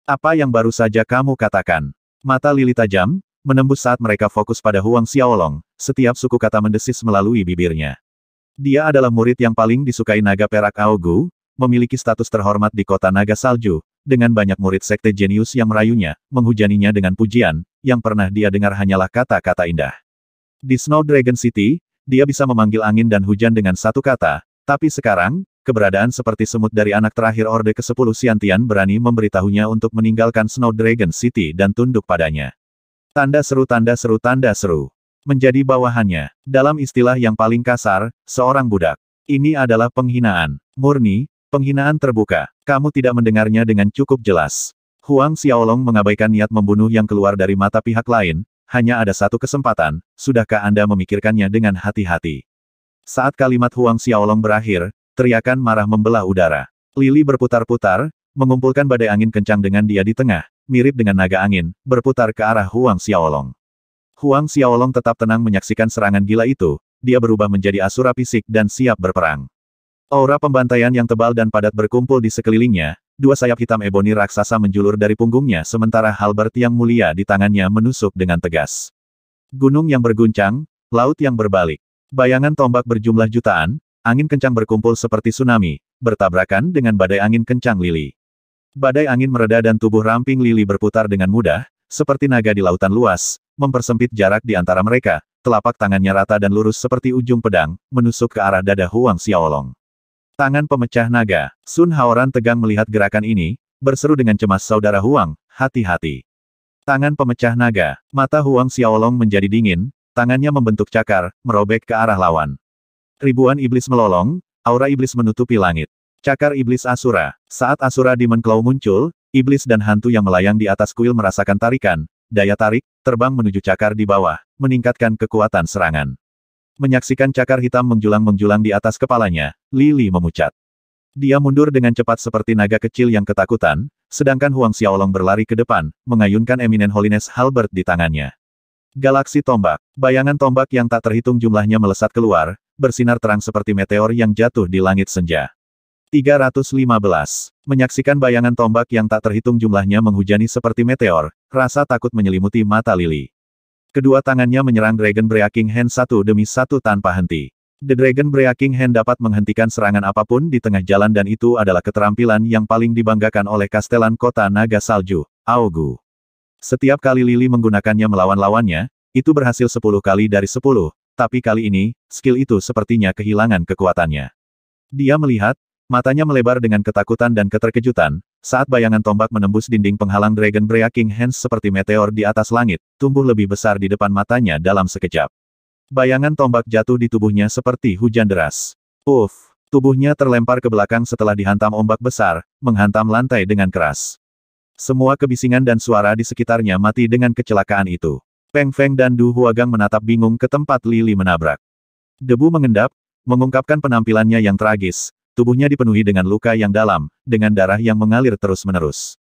Apa yang baru saja kamu katakan? Mata Lili tajam, menembus saat mereka fokus pada Huang Xiaolong, setiap suku kata mendesis melalui bibirnya. Dia adalah murid yang paling disukai naga perak Aogu, memiliki status terhormat di kota naga salju, dengan banyak murid sekte jenius yang merayunya, menghujaninya dengan pujian, yang pernah dia dengar hanyalah kata-kata indah. Di Snow Dragon City, dia bisa memanggil angin dan hujan dengan satu kata, tapi sekarang, keberadaan seperti semut dari anak terakhir Orde ke-10 Siantian berani memberitahunya untuk meninggalkan Snow Dragon City dan tunduk padanya. Tanda seru tanda seru tanda seru. Menjadi bawahannya. Dalam istilah yang paling kasar, seorang budak. Ini adalah penghinaan. Murni, penghinaan terbuka. Kamu tidak mendengarnya dengan cukup jelas. Huang Xiaolong mengabaikan niat membunuh yang keluar dari mata pihak lain, hanya ada satu kesempatan, sudahkah Anda memikirkannya dengan hati-hati? Saat kalimat Huang Xiaolong berakhir, teriakan marah membelah udara. Lili berputar-putar, mengumpulkan badai angin kencang dengan dia di tengah, mirip dengan naga angin, berputar ke arah Huang Xiaolong. Huang Xiaolong tetap tenang menyaksikan serangan gila itu, dia berubah menjadi asura fisik dan siap berperang. Aura pembantaian yang tebal dan padat berkumpul di sekelilingnya, dua sayap hitam eboni raksasa menjulur dari punggungnya sementara halbert yang mulia di tangannya menusuk dengan tegas. Gunung yang berguncang, laut yang berbalik. Bayangan tombak berjumlah jutaan, angin kencang berkumpul seperti tsunami, bertabrakan dengan badai angin kencang Lili. Badai angin mereda dan tubuh ramping Lili berputar dengan mudah, seperti naga di lautan luas, mempersempit jarak di antara mereka, telapak tangannya rata dan lurus seperti ujung pedang, menusuk ke arah dada Huang Xiaolong. Tangan pemecah naga, Sun Haoran tegang melihat gerakan ini, berseru dengan cemas saudara Huang, hati-hati. Tangan pemecah naga, mata Huang Xiaolong menjadi dingin, Tangannya membentuk cakar, merobek ke arah lawan. Ribuan iblis melolong, aura iblis menutupi langit. Cakar iblis Asura. Saat Asura Demon Claw muncul, iblis dan hantu yang melayang di atas kuil merasakan tarikan, daya tarik, terbang menuju cakar di bawah, meningkatkan kekuatan serangan. Menyaksikan cakar hitam menjulang-menjulang di atas kepalanya, Lili memucat. Dia mundur dengan cepat seperti naga kecil yang ketakutan, sedangkan Huang Xiaolong berlari ke depan, mengayunkan Eminent Holiness Halbert di tangannya. Galaksi tombak. Bayangan tombak yang tak terhitung jumlahnya melesat keluar, bersinar terang seperti meteor yang jatuh di langit senja. 315. Menyaksikan bayangan tombak yang tak terhitung jumlahnya menghujani seperti meteor, rasa takut menyelimuti mata Lily. Kedua tangannya menyerang Dragon Breaking Hand satu demi satu tanpa henti. The Dragon Breaking Hand dapat menghentikan serangan apapun di tengah jalan dan itu adalah keterampilan yang paling dibanggakan oleh Kastelan Kota Naga Salju, Augu. Setiap kali Lily menggunakannya melawan lawannya, itu berhasil 10 kali dari 10, tapi kali ini, skill itu sepertinya kehilangan kekuatannya. Dia melihat, matanya melebar dengan ketakutan dan keterkejutan, saat bayangan tombak menembus dinding penghalang Dragon Breaking Hands seperti meteor di atas langit, tumbuh lebih besar di depan matanya dalam sekejap. Bayangan tombak jatuh di tubuhnya seperti hujan deras. Uff, tubuhnya terlempar ke belakang setelah dihantam ombak besar, menghantam lantai dengan keras. Semua kebisingan dan suara di sekitarnya mati dengan kecelakaan itu. Peng Feng dan Du Huagang menatap bingung ke tempat Lili menabrak. Debu mengendap, mengungkapkan penampilannya yang tragis, tubuhnya dipenuhi dengan luka yang dalam, dengan darah yang mengalir terus-menerus.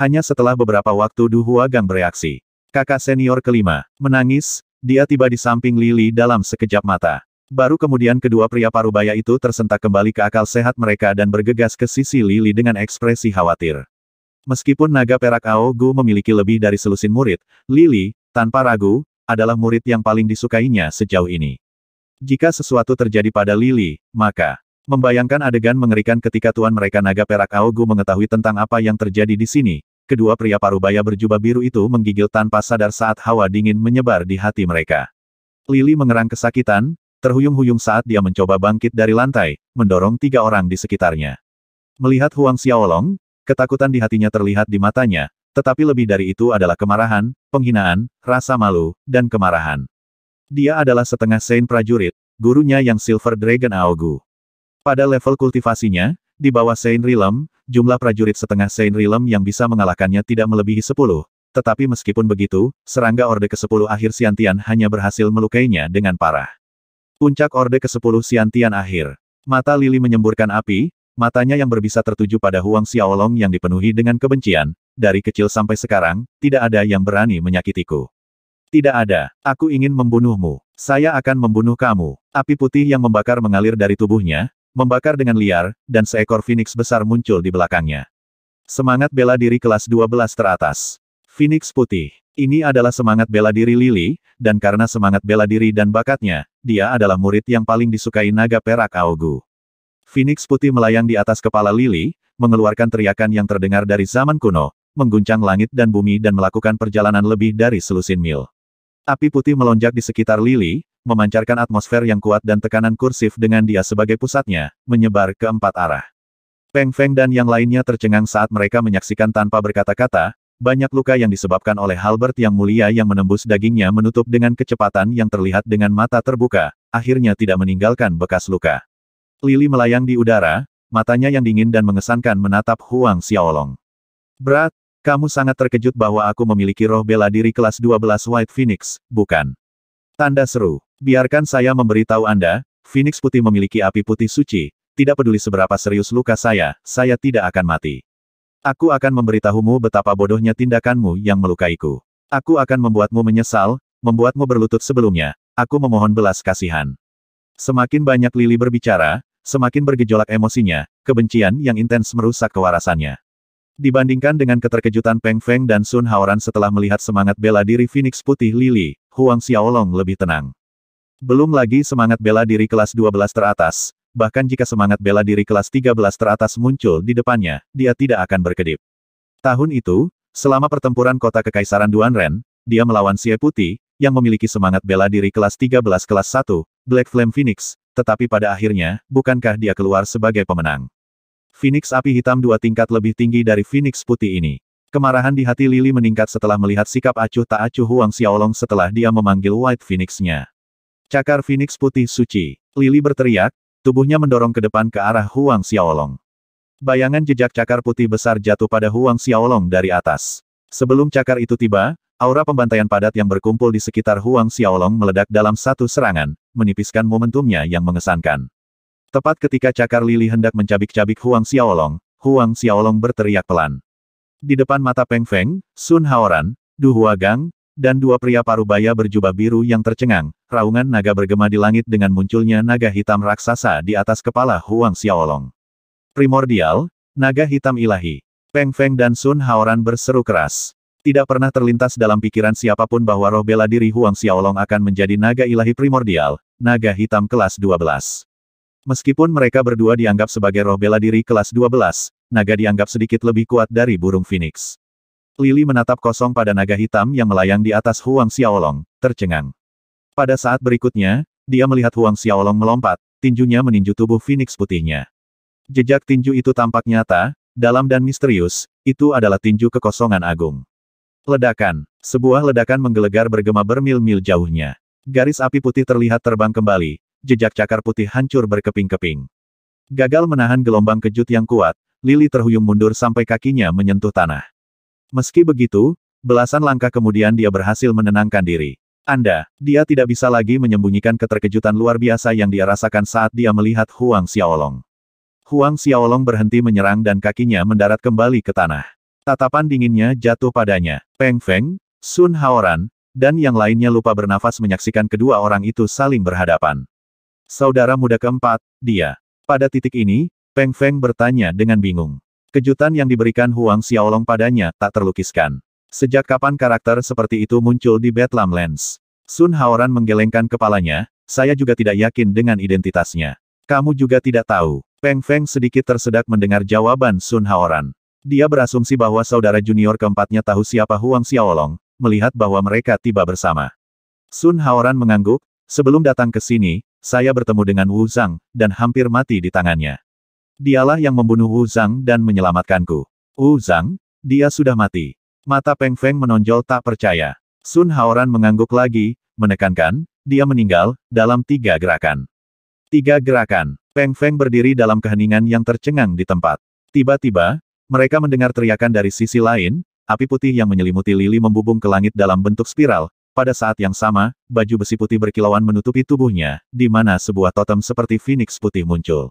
Hanya setelah beberapa waktu Du Huagang bereaksi. Kakak senior kelima, menangis, dia tiba di samping Lili dalam sekejap mata. Baru kemudian kedua pria parubaya itu tersentak kembali ke akal sehat mereka dan bergegas ke sisi Lili dengan ekspresi khawatir. Meskipun naga perak Aogu memiliki lebih dari selusin murid, Lili, tanpa ragu, adalah murid yang paling disukainya sejauh ini. Jika sesuatu terjadi pada Lili, maka membayangkan adegan mengerikan ketika tuan mereka naga perak Aogu mengetahui tentang apa yang terjadi di sini, kedua pria parubaya berjubah biru itu menggigil tanpa sadar saat hawa dingin menyebar di hati mereka. Lili mengerang kesakitan, terhuyung-huyung saat dia mencoba bangkit dari lantai, mendorong tiga orang di sekitarnya. Melihat Huang Xiaolong, Ketakutan di hatinya terlihat di matanya, tetapi lebih dari itu adalah kemarahan, penghinaan, rasa malu, dan kemarahan. Dia adalah setengah Saint prajurit, gurunya yang Silver Dragon Aogu. Pada level kultivasinya, di bawah Saint Realm, jumlah prajurit setengah Saint Realm yang bisa mengalahkannya tidak melebihi sepuluh. tetapi meskipun begitu, serangga Orde ke-10 akhir Siantian hanya berhasil melukainya dengan parah. Puncak Orde ke-10 Siantian akhir. Mata Lili menyemburkan api, Matanya yang berbisa tertuju pada Huang Xiaolong yang dipenuhi dengan kebencian, dari kecil sampai sekarang, tidak ada yang berani menyakitiku. Tidak ada, aku ingin membunuhmu. Saya akan membunuh kamu. Api putih yang membakar mengalir dari tubuhnya, membakar dengan liar, dan seekor phoenix besar muncul di belakangnya. Semangat bela diri kelas 12 teratas. Phoenix putih. Ini adalah semangat bela diri Lily, dan karena semangat bela diri dan bakatnya, dia adalah murid yang paling disukai naga perak Aogu. Phoenix putih melayang di atas kepala Lily, mengeluarkan teriakan yang terdengar dari zaman kuno, mengguncang langit dan bumi dan melakukan perjalanan lebih dari selusin mil. Api putih melonjak di sekitar Lily, memancarkan atmosfer yang kuat dan tekanan kursif dengan dia sebagai pusatnya, menyebar ke empat arah. Peng Feng dan yang lainnya tercengang saat mereka menyaksikan tanpa berkata-kata, banyak luka yang disebabkan oleh Halbert yang mulia yang menembus dagingnya menutup dengan kecepatan yang terlihat dengan mata terbuka, akhirnya tidak meninggalkan bekas luka. Lili melayang di udara, matanya yang dingin dan mengesankan menatap Huang Xiaolong. Berat, kamu sangat terkejut bahwa aku memiliki roh bela diri kelas 12 White Phoenix, bukan? Tanda seru. Biarkan saya memberitahu Anda, Phoenix putih memiliki api putih suci, tidak peduli seberapa serius luka saya, saya tidak akan mati. Aku akan memberitahumu betapa bodohnya tindakanmu yang melukaiku. Aku akan membuatmu menyesal, membuatmu berlutut sebelumnya, aku memohon belas kasihan. Semakin banyak Lili berbicara, semakin bergejolak emosinya, kebencian yang intens merusak kewarasannya. Dibandingkan dengan keterkejutan Peng Feng dan Sun Haoran setelah melihat semangat bela diri Phoenix Putih Lili, Huang Xiaolong lebih tenang. Belum lagi semangat bela diri kelas 12 teratas, bahkan jika semangat bela diri kelas 13 teratas muncul di depannya, dia tidak akan berkedip. Tahun itu, selama pertempuran kota Kekaisaran Duanren, dia melawan Xie Putih, yang memiliki semangat bela diri kelas 13 kelas 1, Black Flame Phoenix, tetapi pada akhirnya, bukankah dia keluar sebagai pemenang? Phoenix api hitam dua tingkat lebih tinggi dari Phoenix putih ini. Kemarahan di hati Lily meningkat setelah melihat sikap acuh tak acuh Huang Xiaolong setelah dia memanggil White Phoenix-nya. Cakar Phoenix putih suci. Lily berteriak, tubuhnya mendorong ke depan ke arah Huang Xiaolong. Bayangan jejak cakar putih besar jatuh pada Huang Xiaolong dari atas. Sebelum cakar itu tiba, Aura pembantaian padat yang berkumpul di sekitar Huang Xiaolong meledak dalam satu serangan, menipiskan momentumnya yang mengesankan. Tepat ketika cakar lili hendak mencabik-cabik Huang Xiaolong, Huang Xiaolong berteriak pelan. Di depan mata Peng Feng, Sun Haoran, Du Huagang, dan dua pria parubaya berjubah biru yang tercengang, raungan naga bergema di langit dengan munculnya naga hitam raksasa di atas kepala Huang Xiaolong. Primordial, naga hitam ilahi. Peng Feng dan Sun Haoran berseru keras. Tidak pernah terlintas dalam pikiran siapapun bahwa roh bela diri Huang Xiaolong akan menjadi naga ilahi primordial, naga hitam kelas 12. Meskipun mereka berdua dianggap sebagai roh bela diri kelas 12, naga dianggap sedikit lebih kuat dari burung phoenix. Lili menatap kosong pada naga hitam yang melayang di atas Huang Xiaolong, tercengang. Pada saat berikutnya, dia melihat Huang Xiaolong melompat, tinjunya meninju tubuh phoenix putihnya. Jejak tinju itu tampak nyata, dalam dan misterius, itu adalah tinju kekosongan agung. Ledakan. Sebuah ledakan menggelegar bergema bermil-mil jauhnya. Garis api putih terlihat terbang kembali, jejak cakar putih hancur berkeping-keping. Gagal menahan gelombang kejut yang kuat, Lili terhuyung mundur sampai kakinya menyentuh tanah. Meski begitu, belasan langkah kemudian dia berhasil menenangkan diri. Anda, dia tidak bisa lagi menyembunyikan keterkejutan luar biasa yang dia rasakan saat dia melihat Huang Xiaolong. Huang Xiaolong berhenti menyerang dan kakinya mendarat kembali ke tanah. Tatapan dinginnya jatuh padanya. Peng Feng, Sun Haoran, dan yang lainnya lupa bernafas menyaksikan kedua orang itu saling berhadapan. Saudara muda keempat, dia. Pada titik ini, Peng Feng bertanya dengan bingung. Kejutan yang diberikan Huang Xiaolong padanya tak terlukiskan. Sejak kapan karakter seperti itu muncul di Bedlam Lens? Sun Haoran menggelengkan kepalanya, saya juga tidak yakin dengan identitasnya. Kamu juga tidak tahu. Peng Feng sedikit tersedak mendengar jawaban Sun Haoran. Dia berasumsi bahwa saudara junior keempatnya tahu siapa Huang Xiaolong, melihat bahwa mereka tiba bersama. Sun Haoran mengangguk, sebelum datang ke sini, saya bertemu dengan Wu Zhang, dan hampir mati di tangannya. Dialah yang membunuh Wu Zhang dan menyelamatkanku. Wu Zhang, dia sudah mati. Mata Peng Feng menonjol tak percaya. Sun Haoran mengangguk lagi, menekankan, dia meninggal, dalam tiga gerakan. Tiga gerakan, Peng Feng berdiri dalam keheningan yang tercengang di tempat. Tiba-tiba, mereka mendengar teriakan dari sisi lain, api putih yang menyelimuti lili membubung ke langit dalam bentuk spiral. Pada saat yang sama, baju besi putih berkilauan menutupi tubuhnya, di mana sebuah totem seperti phoenix putih muncul.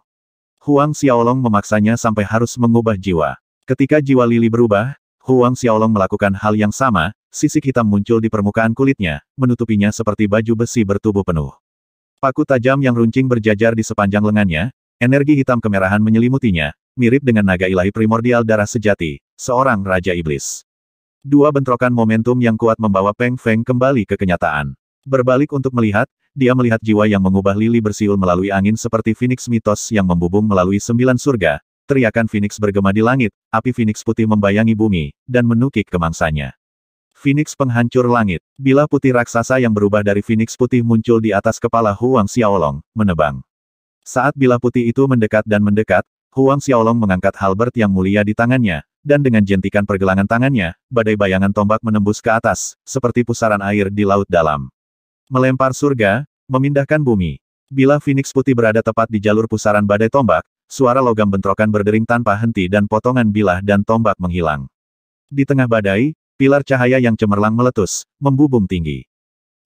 Huang Xiaolong memaksanya sampai harus mengubah jiwa. Ketika jiwa lili berubah, Huang Xiaolong melakukan hal yang sama, sisik hitam muncul di permukaan kulitnya, menutupinya seperti baju besi bertubuh penuh. Paku tajam yang runcing berjajar di sepanjang lengannya, energi hitam kemerahan menyelimutinya, mirip dengan naga ilahi primordial darah sejati, seorang Raja Iblis. Dua bentrokan momentum yang kuat membawa Peng Feng kembali ke kenyataan. Berbalik untuk melihat, dia melihat jiwa yang mengubah lili bersiul melalui angin seperti Phoenix mitos yang membubung melalui sembilan surga, teriakan Phoenix bergema di langit, api Phoenix putih membayangi bumi, dan menukik kemangsanya. Phoenix penghancur langit. Bila putih raksasa yang berubah dari Phoenix putih muncul di atas kepala Huang Xiaolong, menebang. Saat bila putih itu mendekat dan mendekat, Huang Xiaolong mengangkat halbert yang mulia di tangannya, dan dengan jentikan pergelangan tangannya, badai bayangan tombak menembus ke atas, seperti pusaran air di laut dalam. Melempar surga, memindahkan bumi. Bila Phoenix putih berada tepat di jalur pusaran badai tombak, suara logam bentrokan berdering tanpa henti dan potongan bilah dan tombak menghilang. Di tengah badai, pilar cahaya yang cemerlang meletus, membubung tinggi.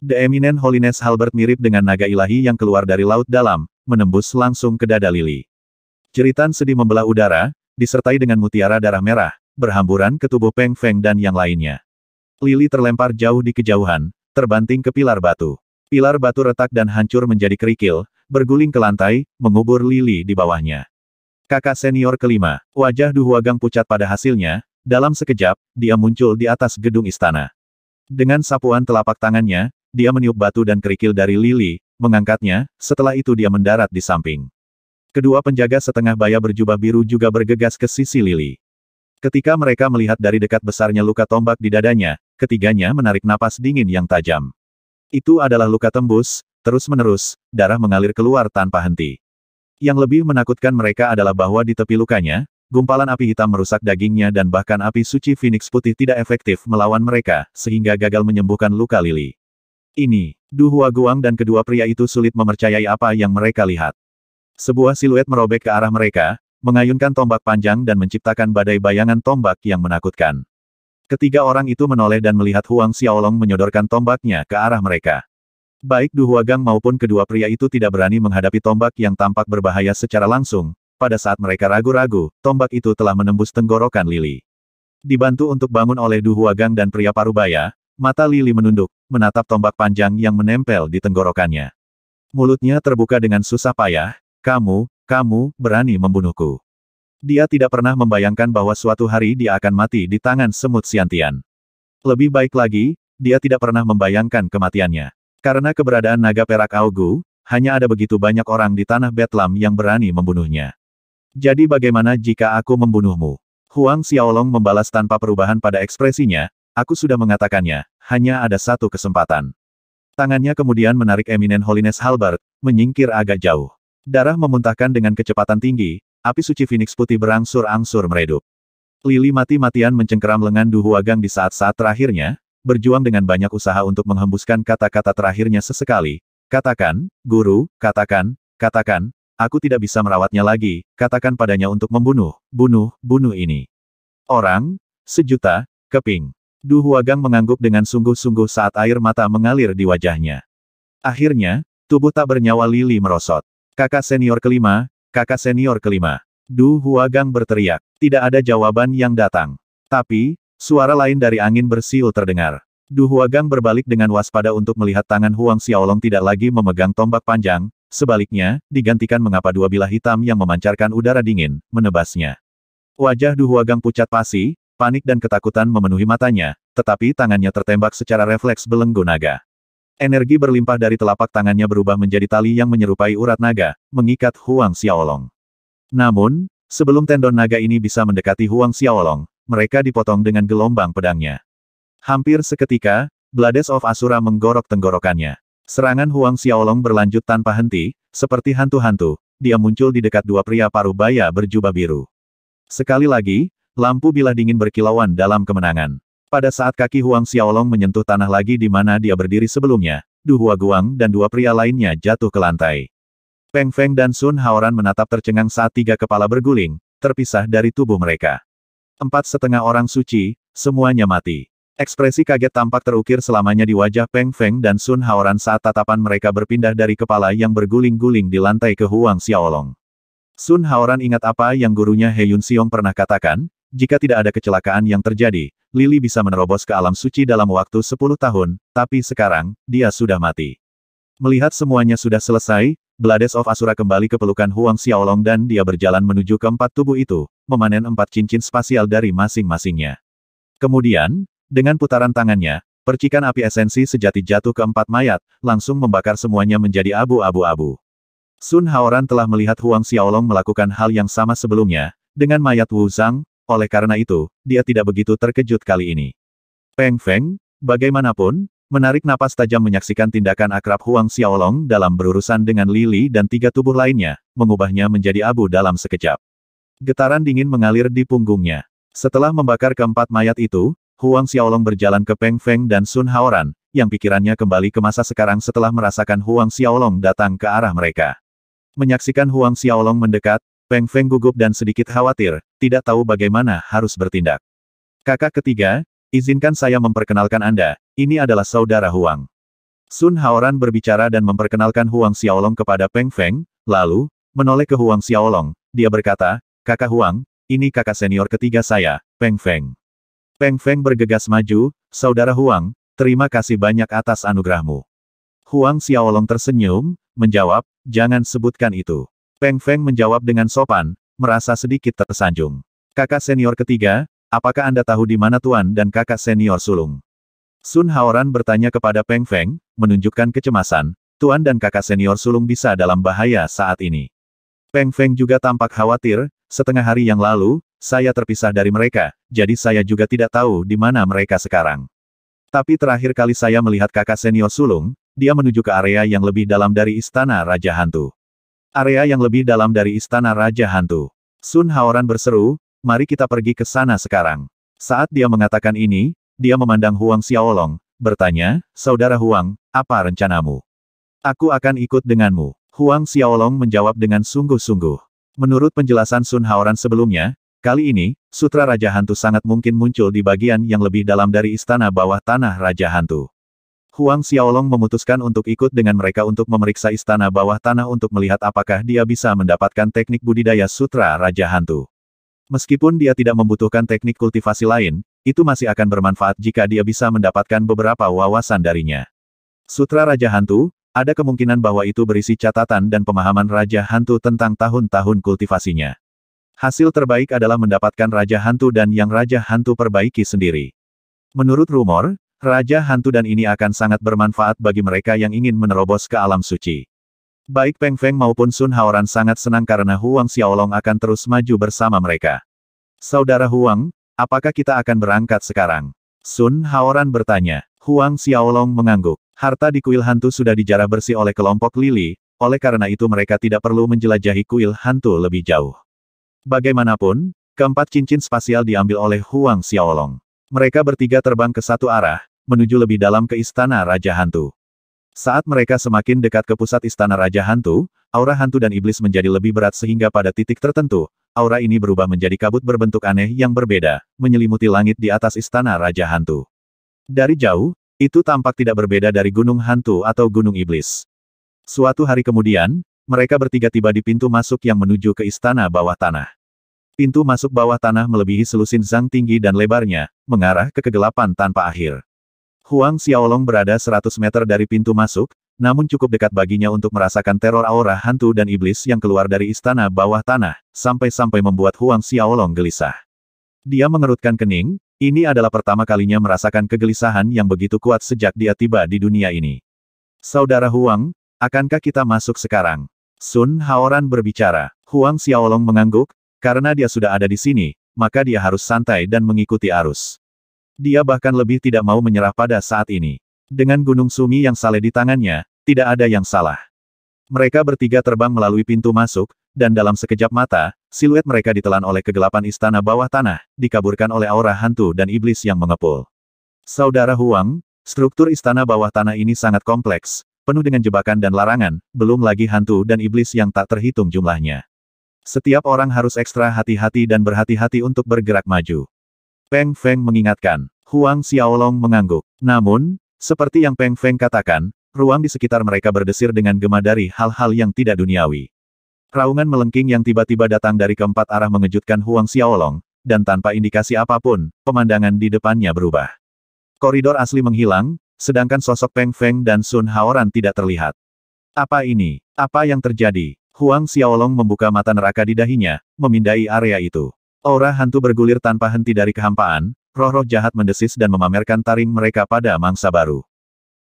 The Eminent Holiness Halbert mirip dengan naga ilahi yang keluar dari laut dalam, menembus langsung ke dada Lily. Jeritan sedih membelah udara, disertai dengan mutiara darah merah, berhamburan ke tubuh Peng Feng dan yang lainnya. Lili terlempar jauh di kejauhan, terbanting ke pilar batu. Pilar batu retak dan hancur menjadi kerikil, berguling ke lantai, mengubur Lili di bawahnya. Kakak senior kelima, wajah Duhuagang pucat pada hasilnya, dalam sekejap, dia muncul di atas gedung istana. Dengan sapuan telapak tangannya, dia meniup batu dan kerikil dari Lili, mengangkatnya, setelah itu dia mendarat di samping. Kedua penjaga setengah baya berjubah biru juga bergegas ke sisi Lili. Ketika mereka melihat dari dekat besarnya luka tombak di dadanya, ketiganya menarik napas dingin yang tajam. Itu adalah luka tembus, terus-menerus, darah mengalir keluar tanpa henti. Yang lebih menakutkan mereka adalah bahwa di tepi lukanya, gumpalan api hitam merusak dagingnya dan bahkan api suci Phoenix putih tidak efektif melawan mereka, sehingga gagal menyembuhkan luka Lili. Ini, Duhua Guang dan kedua pria itu sulit memercayai apa yang mereka lihat. Sebuah siluet merobek ke arah mereka, mengayunkan tombak panjang dan menciptakan badai bayangan tombak yang menakutkan. Ketiga orang itu menoleh dan melihat Huang Xiaolong menyodorkan tombaknya ke arah mereka. Baik Du Huagang maupun kedua pria itu tidak berani menghadapi tombak yang tampak berbahaya secara langsung, pada saat mereka ragu-ragu, tombak itu telah menembus tenggorokan Lili. Dibantu untuk bangun oleh Du Huagang dan pria parubaya, mata Lili menunduk, menatap tombak panjang yang menempel di tenggorokannya. Mulutnya terbuka dengan susah payah, kamu, kamu, berani membunuhku. Dia tidak pernah membayangkan bahwa suatu hari dia akan mati di tangan semut Siantian. Lebih baik lagi, dia tidak pernah membayangkan kematiannya. Karena keberadaan naga perak Augu, hanya ada begitu banyak orang di tanah Betlam yang berani membunuhnya. Jadi bagaimana jika aku membunuhmu? Huang Xiaolong membalas tanpa perubahan pada ekspresinya, aku sudah mengatakannya, hanya ada satu kesempatan. Tangannya kemudian menarik Eminent Holiness Halbert, menyingkir agak jauh. Darah memuntahkan dengan kecepatan tinggi, api suci Phoenix putih berangsur-angsur meredup. Lili mati-matian mencengkeram lengan Duhuagang di saat-saat terakhirnya, berjuang dengan banyak usaha untuk menghembuskan kata-kata terakhirnya sesekali. Katakan, guru, katakan, katakan, aku tidak bisa merawatnya lagi, katakan padanya untuk membunuh, bunuh, bunuh ini. Orang, sejuta, keping. Duhuagang mengangguk dengan sungguh-sungguh saat air mata mengalir di wajahnya. Akhirnya, tubuh tak bernyawa Lili merosot. Kakak senior kelima, kakak senior kelima. Du Huagang berteriak. Tidak ada jawaban yang datang. Tapi, suara lain dari angin bersiul terdengar. Du Huagang berbalik dengan waspada untuk melihat tangan Huang Xiaolong tidak lagi memegang tombak panjang, sebaliknya, digantikan mengapa dua bilah hitam yang memancarkan udara dingin, menebasnya. Wajah Du Huagang pucat pasi, panik dan ketakutan memenuhi matanya, tetapi tangannya tertembak secara refleks belenggu naga. Energi berlimpah dari telapak tangannya berubah menjadi tali yang menyerupai urat naga, mengikat Huang Xiaolong. Namun, sebelum tendon naga ini bisa mendekati Huang Xiaolong, mereka dipotong dengan gelombang pedangnya. Hampir seketika, Blades of Asura menggorok tenggorokannya. Serangan Huang Xiaolong berlanjut tanpa henti, seperti hantu-hantu, dia muncul di dekat dua pria paruh baya berjubah biru. Sekali lagi, lampu bilah dingin berkilauan dalam kemenangan. Pada saat kaki Huang Xiaolong menyentuh tanah lagi di mana dia berdiri sebelumnya, Duhua Guang dan dua pria lainnya jatuh ke lantai. Peng Feng dan Sun Haoran menatap tercengang saat tiga kepala berguling, terpisah dari tubuh mereka. Empat setengah orang suci, semuanya mati. Ekspresi kaget tampak terukir selamanya di wajah Peng Feng dan Sun Haoran saat tatapan mereka berpindah dari kepala yang berguling-guling di lantai ke Huang Xiaolong. Sun Haoran ingat apa yang gurunya He Yun Xiong pernah katakan, jika tidak ada kecelakaan yang terjadi, Lily bisa menerobos ke alam suci dalam waktu 10 tahun, tapi sekarang, dia sudah mati. Melihat semuanya sudah selesai, Blades of Asura kembali ke pelukan Huang Xiaolong dan dia berjalan menuju keempat tubuh itu, memanen empat cincin spasial dari masing-masingnya. Kemudian, dengan putaran tangannya, percikan api esensi sejati jatuh ke empat mayat, langsung membakar semuanya menjadi abu-abu-abu. Sun Haoran telah melihat Huang Xiaolong melakukan hal yang sama sebelumnya, dengan mayat Wu Zhang, oleh karena itu, dia tidak begitu terkejut kali ini. Peng Feng, bagaimanapun, menarik napas tajam menyaksikan tindakan akrab Huang Xiaolong dalam berurusan dengan Lili dan tiga tubuh lainnya, mengubahnya menjadi abu dalam sekejap. Getaran dingin mengalir di punggungnya. Setelah membakar keempat mayat itu, Huang Xiaolong berjalan ke Peng Feng dan Sun Haoran, yang pikirannya kembali ke masa sekarang setelah merasakan Huang Xiaolong datang ke arah mereka. Menyaksikan Huang Xiaolong mendekat, Peng Feng gugup dan sedikit khawatir, tidak tahu bagaimana harus bertindak. Kakak ketiga, izinkan saya memperkenalkan Anda, ini adalah saudara Huang. Sun Haoran berbicara dan memperkenalkan Huang Xiaolong kepada Peng Feng, lalu, menoleh ke Huang Xiaolong, dia berkata, kakak Huang, ini kakak senior ketiga saya, Peng Feng. Peng Feng bergegas maju, saudara Huang, terima kasih banyak atas anugerahmu. Huang Xiaolong tersenyum, menjawab, jangan sebutkan itu. Peng Feng menjawab dengan sopan, merasa sedikit tersanjung. Kakak senior ketiga, apakah Anda tahu di mana Tuan dan kakak senior sulung? Sun Haoran bertanya kepada Peng Feng, menunjukkan kecemasan, Tuan dan kakak senior sulung bisa dalam bahaya saat ini. Peng Feng juga tampak khawatir, setengah hari yang lalu, saya terpisah dari mereka, jadi saya juga tidak tahu di mana mereka sekarang. Tapi terakhir kali saya melihat kakak senior sulung, dia menuju ke area yang lebih dalam dari istana Raja Hantu. Area yang lebih dalam dari istana Raja Hantu. Sun Haoran berseru, mari kita pergi ke sana sekarang. Saat dia mengatakan ini, dia memandang Huang Xiaolong, bertanya, Saudara Huang, apa rencanamu? Aku akan ikut denganmu. Huang Xiaolong menjawab dengan sungguh-sungguh. Menurut penjelasan Sun Haoran sebelumnya, kali ini, Sutra Raja Hantu sangat mungkin muncul di bagian yang lebih dalam dari istana bawah tanah Raja Hantu. Huang Xiaolong memutuskan untuk ikut dengan mereka untuk memeriksa istana bawah tanah untuk melihat apakah dia bisa mendapatkan teknik budidaya sutra Raja Hantu. Meskipun dia tidak membutuhkan teknik kultivasi lain, itu masih akan bermanfaat jika dia bisa mendapatkan beberapa wawasan darinya. Sutra Raja Hantu, ada kemungkinan bahwa itu berisi catatan dan pemahaman Raja Hantu tentang tahun-tahun kultivasinya. Hasil terbaik adalah mendapatkan Raja Hantu dan yang Raja Hantu perbaiki sendiri. Menurut rumor, Raja Hantu dan ini akan sangat bermanfaat bagi mereka yang ingin menerobos ke alam suci. Baik Peng Feng maupun Sun Haoran sangat senang karena Huang Xiaolong akan terus maju bersama mereka. Saudara Huang, apakah kita akan berangkat sekarang? Sun Haoran bertanya. Huang Xiaolong mengangguk. Harta di kuil hantu sudah dijarah bersih oleh kelompok Lili, oleh karena itu mereka tidak perlu menjelajahi kuil hantu lebih jauh. Bagaimanapun, keempat cincin spasial diambil oleh Huang Xiaolong. Mereka bertiga terbang ke satu arah, menuju lebih dalam ke Istana Raja Hantu. Saat mereka semakin dekat ke pusat Istana Raja Hantu, aura hantu dan iblis menjadi lebih berat sehingga pada titik tertentu, aura ini berubah menjadi kabut berbentuk aneh yang berbeda, menyelimuti langit di atas Istana Raja Hantu. Dari jauh, itu tampak tidak berbeda dari Gunung Hantu atau Gunung Iblis. Suatu hari kemudian, mereka bertiga tiba di pintu masuk yang menuju ke istana bawah tanah. Pintu masuk bawah tanah melebihi selusin zang tinggi dan lebarnya, mengarah ke kegelapan tanpa akhir. Huang Xiaolong berada 100 meter dari pintu masuk, namun cukup dekat baginya untuk merasakan teror aura hantu dan iblis yang keluar dari istana bawah tanah, sampai-sampai membuat Huang Xiaolong gelisah. Dia mengerutkan kening, ini adalah pertama kalinya merasakan kegelisahan yang begitu kuat sejak dia tiba di dunia ini. Saudara Huang, akankah kita masuk sekarang? Sun Haoran berbicara. Huang Xiaolong mengangguk, karena dia sudah ada di sini, maka dia harus santai dan mengikuti arus. Dia bahkan lebih tidak mau menyerah pada saat ini. Dengan gunung sumi yang saleh di tangannya, tidak ada yang salah. Mereka bertiga terbang melalui pintu masuk, dan dalam sekejap mata, siluet mereka ditelan oleh kegelapan istana bawah tanah, dikaburkan oleh aura hantu dan iblis yang mengepul. Saudara Huang, struktur istana bawah tanah ini sangat kompleks, penuh dengan jebakan dan larangan, belum lagi hantu dan iblis yang tak terhitung jumlahnya. Setiap orang harus ekstra hati-hati dan berhati-hati untuk bergerak maju. Peng Feng mengingatkan. Huang Xiaolong mengangguk. Namun, seperti yang Peng Feng katakan, ruang di sekitar mereka berdesir dengan gema dari hal-hal yang tidak duniawi. Raungan melengking yang tiba-tiba datang dari keempat arah mengejutkan Huang Xiaolong, dan tanpa indikasi apapun, pemandangan di depannya berubah. Koridor asli menghilang, sedangkan sosok Peng Feng dan Sun Haoran tidak terlihat. Apa ini? Apa yang terjadi? Huang Xiaolong membuka mata neraka di dahinya, memindai area itu. Aura hantu bergulir tanpa henti dari kehampaan, roh-roh jahat mendesis dan memamerkan taring mereka pada mangsa baru.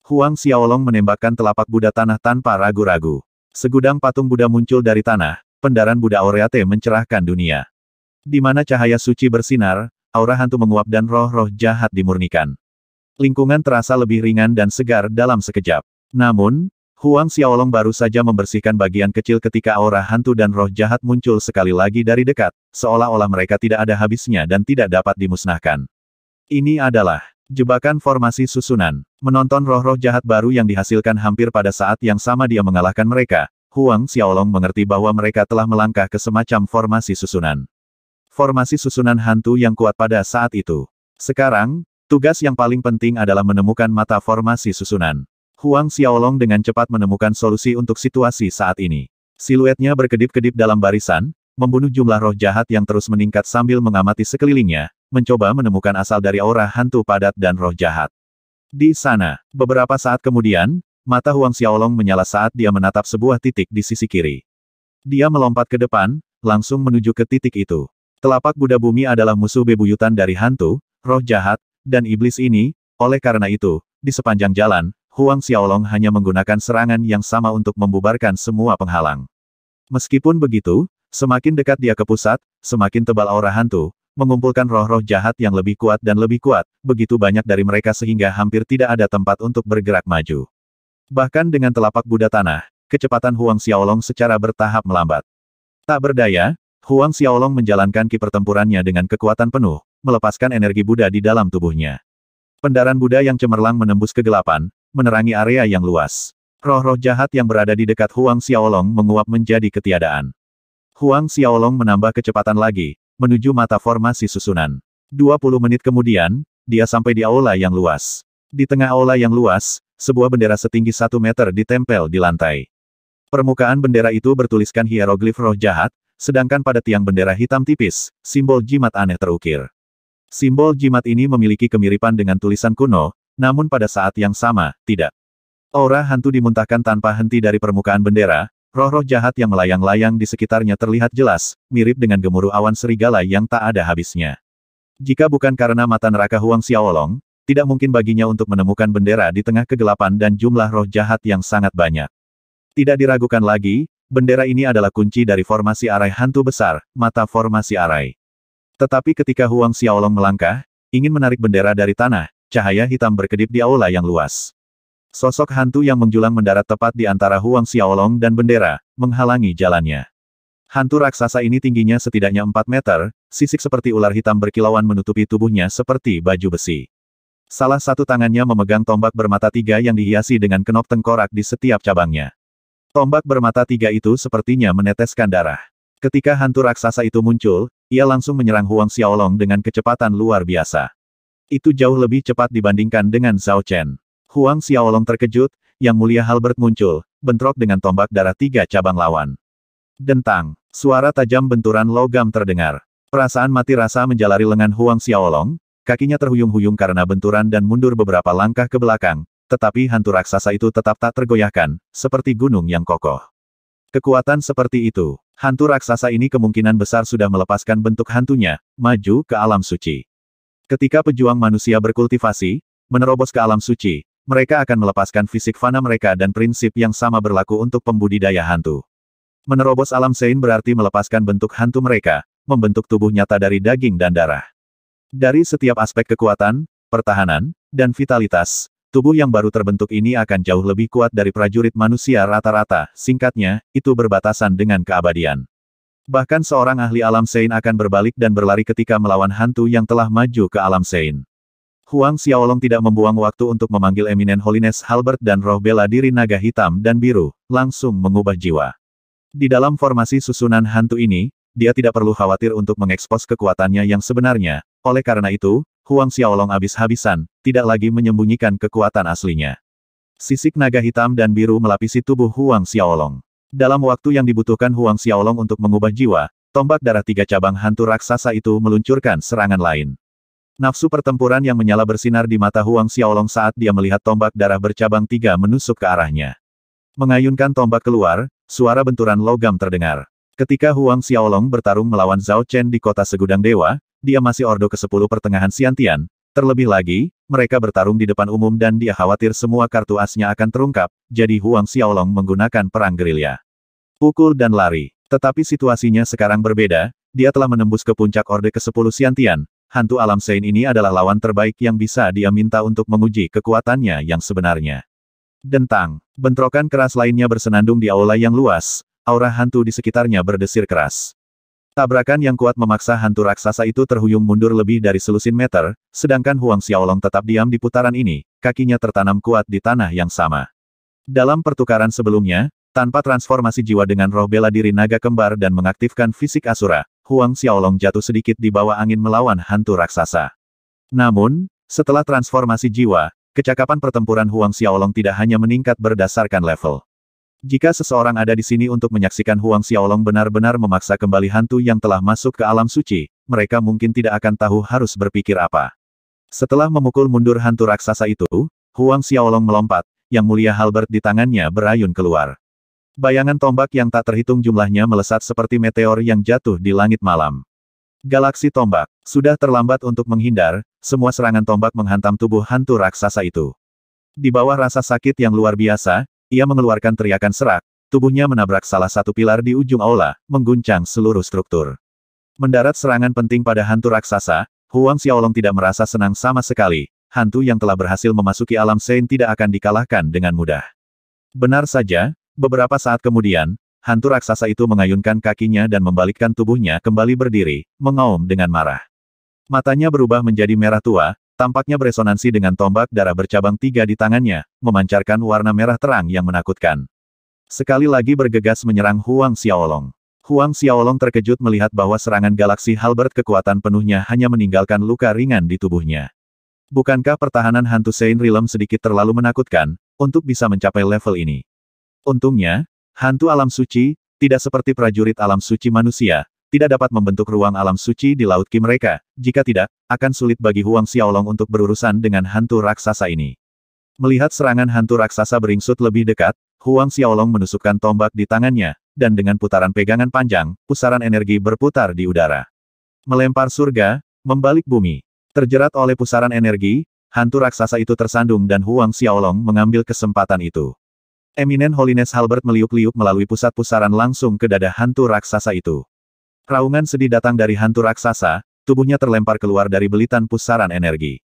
Huang Xiaolong menembakkan telapak Buddha tanah tanpa ragu-ragu. Segudang patung Buddha muncul dari tanah, pendaran Buddha Aureate mencerahkan dunia. Di mana cahaya suci bersinar, aura hantu menguap dan roh-roh jahat dimurnikan. Lingkungan terasa lebih ringan dan segar dalam sekejap. Namun, Huang Xiaolong baru saja membersihkan bagian kecil ketika aura hantu dan roh jahat muncul sekali lagi dari dekat, seolah-olah mereka tidak ada habisnya dan tidak dapat dimusnahkan. Ini adalah jebakan formasi susunan. Menonton roh-roh jahat baru yang dihasilkan hampir pada saat yang sama dia mengalahkan mereka, Huang Xiaolong mengerti bahwa mereka telah melangkah ke semacam formasi susunan. Formasi susunan hantu yang kuat pada saat itu. Sekarang, tugas yang paling penting adalah menemukan mata formasi susunan. Huang Xiaolong dengan cepat menemukan solusi untuk situasi saat ini. Siluetnya berkedip-kedip dalam barisan, membunuh jumlah roh jahat yang terus meningkat sambil mengamati sekelilingnya, mencoba menemukan asal dari aura hantu padat dan roh jahat. Di sana, beberapa saat kemudian, mata Huang Xiaolong menyala saat dia menatap sebuah titik di sisi kiri. Dia melompat ke depan, langsung menuju ke titik itu. Telapak Buddha Bumi adalah musuh bebuyutan dari hantu, roh jahat, dan iblis ini, oleh karena itu, di sepanjang jalan, Huang Xiaolong hanya menggunakan serangan yang sama untuk membubarkan semua penghalang. Meskipun begitu, semakin dekat dia ke pusat, semakin tebal aura hantu, mengumpulkan roh-roh jahat yang lebih kuat dan lebih kuat, begitu banyak dari mereka sehingga hampir tidak ada tempat untuk bergerak maju. Bahkan dengan telapak Buddha Tanah, kecepatan Huang Xiaolong secara bertahap melambat. Tak berdaya, Huang Xiaolong menjalankan ki pertempurannya dengan kekuatan penuh, melepaskan energi Buddha di dalam tubuhnya. Pendaran Buddha yang cemerlang menembus kegelapan, menerangi area yang luas. Roh-roh jahat yang berada di dekat Huang Xiaolong menguap menjadi ketiadaan. Huang Xiaolong menambah kecepatan lagi, menuju mata formasi susunan. 20 menit kemudian, dia sampai di aula yang luas. Di tengah aula yang luas, sebuah bendera setinggi satu meter ditempel di lantai. Permukaan bendera itu bertuliskan hieroglif roh jahat, sedangkan pada tiang bendera hitam tipis, simbol jimat aneh terukir. Simbol jimat ini memiliki kemiripan dengan tulisan kuno, namun pada saat yang sama, tidak. Aura hantu dimuntahkan tanpa henti dari permukaan bendera, roh-roh jahat yang melayang-layang di sekitarnya terlihat jelas, mirip dengan gemuruh awan serigala yang tak ada habisnya. Jika bukan karena mata neraka Huang Xiaolong, tidak mungkin baginya untuk menemukan bendera di tengah kegelapan dan jumlah roh jahat yang sangat banyak. Tidak diragukan lagi, bendera ini adalah kunci dari formasi arai hantu besar, mata formasi arai. Tetapi ketika Huang Xiaolong melangkah, ingin menarik bendera dari tanah, cahaya hitam berkedip di aula yang luas. Sosok hantu yang menjulang mendarat tepat di antara Huang Xiaolong dan bendera, menghalangi jalannya. Hantu raksasa ini tingginya setidaknya 4 meter, sisik seperti ular hitam berkilauan menutupi tubuhnya seperti baju besi. Salah satu tangannya memegang tombak bermata tiga yang dihiasi dengan kenop tengkorak di setiap cabangnya. Tombak bermata tiga itu sepertinya meneteskan darah. Ketika hantu raksasa itu muncul, ia langsung menyerang Huang Xiaolong dengan kecepatan luar biasa. Itu jauh lebih cepat dibandingkan dengan Zhao Chen. Huang Xiaolong terkejut, Yang Mulia Halbert muncul, bentrok dengan tombak darah tiga cabang lawan. Dentang, suara tajam benturan logam terdengar. Perasaan mati rasa menjalari lengan Huang Xiaolong, kakinya terhuyung-huyung karena benturan dan mundur beberapa langkah ke belakang, tetapi hantu raksasa itu tetap tak tergoyahkan, seperti gunung yang kokoh. Kekuatan seperti itu, hantu raksasa ini kemungkinan besar sudah melepaskan bentuk hantunya, maju ke alam suci. Ketika pejuang manusia berkultivasi, menerobos ke alam suci, mereka akan melepaskan fisik fana mereka dan prinsip yang sama berlaku untuk pembudidaya hantu. Menerobos alam sein berarti melepaskan bentuk hantu mereka, membentuk tubuh nyata dari daging dan darah. Dari setiap aspek kekuatan, pertahanan, dan vitalitas, tubuh yang baru terbentuk ini akan jauh lebih kuat dari prajurit manusia rata-rata, singkatnya, itu berbatasan dengan keabadian. Bahkan seorang ahli alam Sein akan berbalik dan berlari ketika melawan hantu yang telah maju ke alam Sein. Huang Xiaolong tidak membuang waktu untuk memanggil Eminent Holiness Halbert dan roh bela diri naga hitam dan biru, langsung mengubah jiwa. Di dalam formasi susunan hantu ini, dia tidak perlu khawatir untuk mengekspos kekuatannya yang sebenarnya. Oleh karena itu, Huang Xiaolong habis-habisan, tidak lagi menyembunyikan kekuatan aslinya. Sisik naga hitam dan biru melapisi tubuh Huang Xiaolong. Dalam waktu yang dibutuhkan Huang Xiaolong untuk mengubah jiwa, tombak darah tiga cabang hantu raksasa itu meluncurkan serangan lain. Nafsu pertempuran yang menyala bersinar di mata Huang Xiaolong saat dia melihat tombak darah bercabang tiga menusuk ke arahnya. Mengayunkan tombak keluar, suara benturan logam terdengar. Ketika Huang Xiaolong bertarung melawan Zhao Chen di kota Segudang Dewa, dia masih ordo ke-10 pertengahan Siantian. Terlebih lagi, mereka bertarung di depan umum dan dia khawatir semua kartu asnya akan terungkap, jadi Huang Xiaolong menggunakan perang gerilya pukul dan lari. Tetapi situasinya sekarang berbeda, dia telah menembus ke puncak Orde ke-10 Siantian, hantu alam Sein ini adalah lawan terbaik yang bisa dia minta untuk menguji kekuatannya yang sebenarnya. Dentang, bentrokan keras lainnya bersenandung di aula yang luas, aura hantu di sekitarnya berdesir keras. Tabrakan yang kuat memaksa hantu raksasa itu terhuyung mundur lebih dari selusin meter, sedangkan Huang Xiaolong tetap diam di putaran ini, kakinya tertanam kuat di tanah yang sama. Dalam pertukaran sebelumnya, tanpa transformasi jiwa dengan roh bela diri naga kembar dan mengaktifkan fisik asura, Huang Xiaolong jatuh sedikit di bawah angin melawan hantu raksasa. Namun, setelah transformasi jiwa, kecakapan pertempuran Huang Xiaolong tidak hanya meningkat berdasarkan level. Jika seseorang ada di sini untuk menyaksikan Huang Xiaolong benar-benar memaksa kembali hantu yang telah masuk ke alam suci, mereka mungkin tidak akan tahu harus berpikir apa. Setelah memukul mundur hantu raksasa itu, Huang Xiaolong melompat, yang mulia Halbert di tangannya berayun keluar. Bayangan tombak yang tak terhitung jumlahnya melesat seperti meteor yang jatuh di langit malam. Galaksi tombak, sudah terlambat untuk menghindar, semua serangan tombak menghantam tubuh hantu raksasa itu. Di bawah rasa sakit yang luar biasa, ia mengeluarkan teriakan serak, tubuhnya menabrak salah satu pilar di ujung aula, mengguncang seluruh struktur. Mendarat serangan penting pada hantu raksasa, Huang Xiaolong tidak merasa senang sama sekali, hantu yang telah berhasil memasuki alam Sein tidak akan dikalahkan dengan mudah. Benar saja, Beberapa saat kemudian, hantu raksasa itu mengayunkan kakinya dan membalikkan tubuhnya kembali berdiri, mengaum dengan marah. Matanya berubah menjadi merah tua, tampaknya beresonansi dengan tombak darah bercabang tiga di tangannya, memancarkan warna merah terang yang menakutkan. Sekali lagi bergegas menyerang Huang Xiaolong. Huang Xiaolong terkejut melihat bahwa serangan galaksi Halbert kekuatan penuhnya hanya meninggalkan luka ringan di tubuhnya. Bukankah pertahanan hantu Sein Rilem sedikit terlalu menakutkan, untuk bisa mencapai level ini? Untungnya, hantu alam suci, tidak seperti prajurit alam suci manusia, tidak dapat membentuk ruang alam suci di Laut Ki mereka, jika tidak, akan sulit bagi Huang Xiaolong untuk berurusan dengan hantu raksasa ini. Melihat serangan hantu raksasa beringsut lebih dekat, Huang Xiaolong menusukkan tombak di tangannya, dan dengan putaran pegangan panjang, pusaran energi berputar di udara. Melempar surga, membalik bumi. Terjerat oleh pusaran energi, hantu raksasa itu tersandung dan Huang Xiaolong mengambil kesempatan itu. Eminent Holiness Halbert meliuk-liuk melalui pusat pusaran langsung ke dada hantu raksasa itu. Raungan sedih datang dari hantu raksasa, tubuhnya terlempar keluar dari belitan pusaran energi.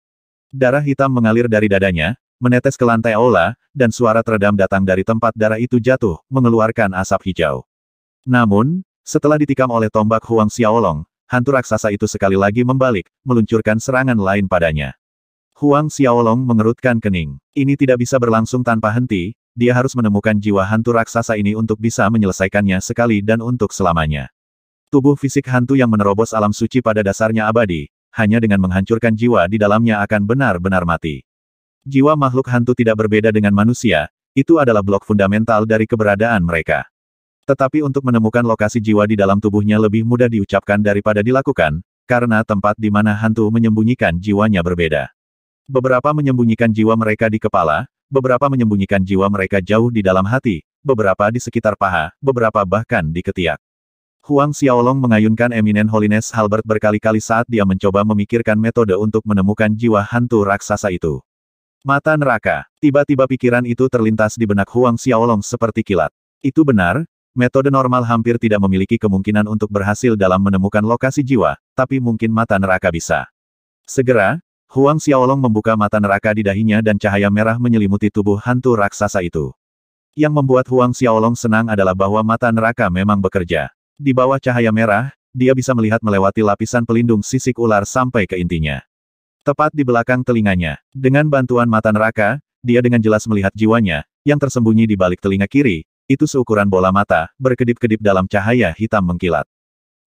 Darah hitam mengalir dari dadanya, menetes ke lantai aula, dan suara teredam datang dari tempat darah itu jatuh, mengeluarkan asap hijau. Namun, setelah ditikam oleh tombak Huang Xiaolong, hantu raksasa itu sekali lagi membalik, meluncurkan serangan lain padanya. Huang Xiaolong mengerutkan kening. Ini tidak bisa berlangsung tanpa henti, dia harus menemukan jiwa hantu raksasa ini untuk bisa menyelesaikannya sekali dan untuk selamanya. Tubuh fisik hantu yang menerobos alam suci pada dasarnya abadi, hanya dengan menghancurkan jiwa di dalamnya akan benar-benar mati. Jiwa makhluk hantu tidak berbeda dengan manusia, itu adalah blok fundamental dari keberadaan mereka. Tetapi untuk menemukan lokasi jiwa di dalam tubuhnya lebih mudah diucapkan daripada dilakukan, karena tempat di mana hantu menyembunyikan jiwanya berbeda. Beberapa menyembunyikan jiwa mereka di kepala, beberapa menyembunyikan jiwa mereka jauh di dalam hati, beberapa di sekitar paha, beberapa bahkan di ketiak. Huang Xiaolong mengayunkan Eminent Holiness Halbert berkali-kali saat dia mencoba memikirkan metode untuk menemukan jiwa hantu raksasa itu. Mata neraka, tiba-tiba pikiran itu terlintas di benak Huang Xiaolong seperti kilat. Itu benar, metode normal hampir tidak memiliki kemungkinan untuk berhasil dalam menemukan lokasi jiwa, tapi mungkin mata neraka bisa. Segera, Huang Xiaolong membuka mata neraka di dahinya dan cahaya merah menyelimuti tubuh hantu raksasa itu. Yang membuat Huang Xiaolong senang adalah bahwa mata neraka memang bekerja. Di bawah cahaya merah, dia bisa melihat melewati lapisan pelindung sisik ular sampai ke intinya. Tepat di belakang telinganya, dengan bantuan mata neraka, dia dengan jelas melihat jiwanya, yang tersembunyi di balik telinga kiri, itu seukuran bola mata, berkedip-kedip dalam cahaya hitam mengkilat.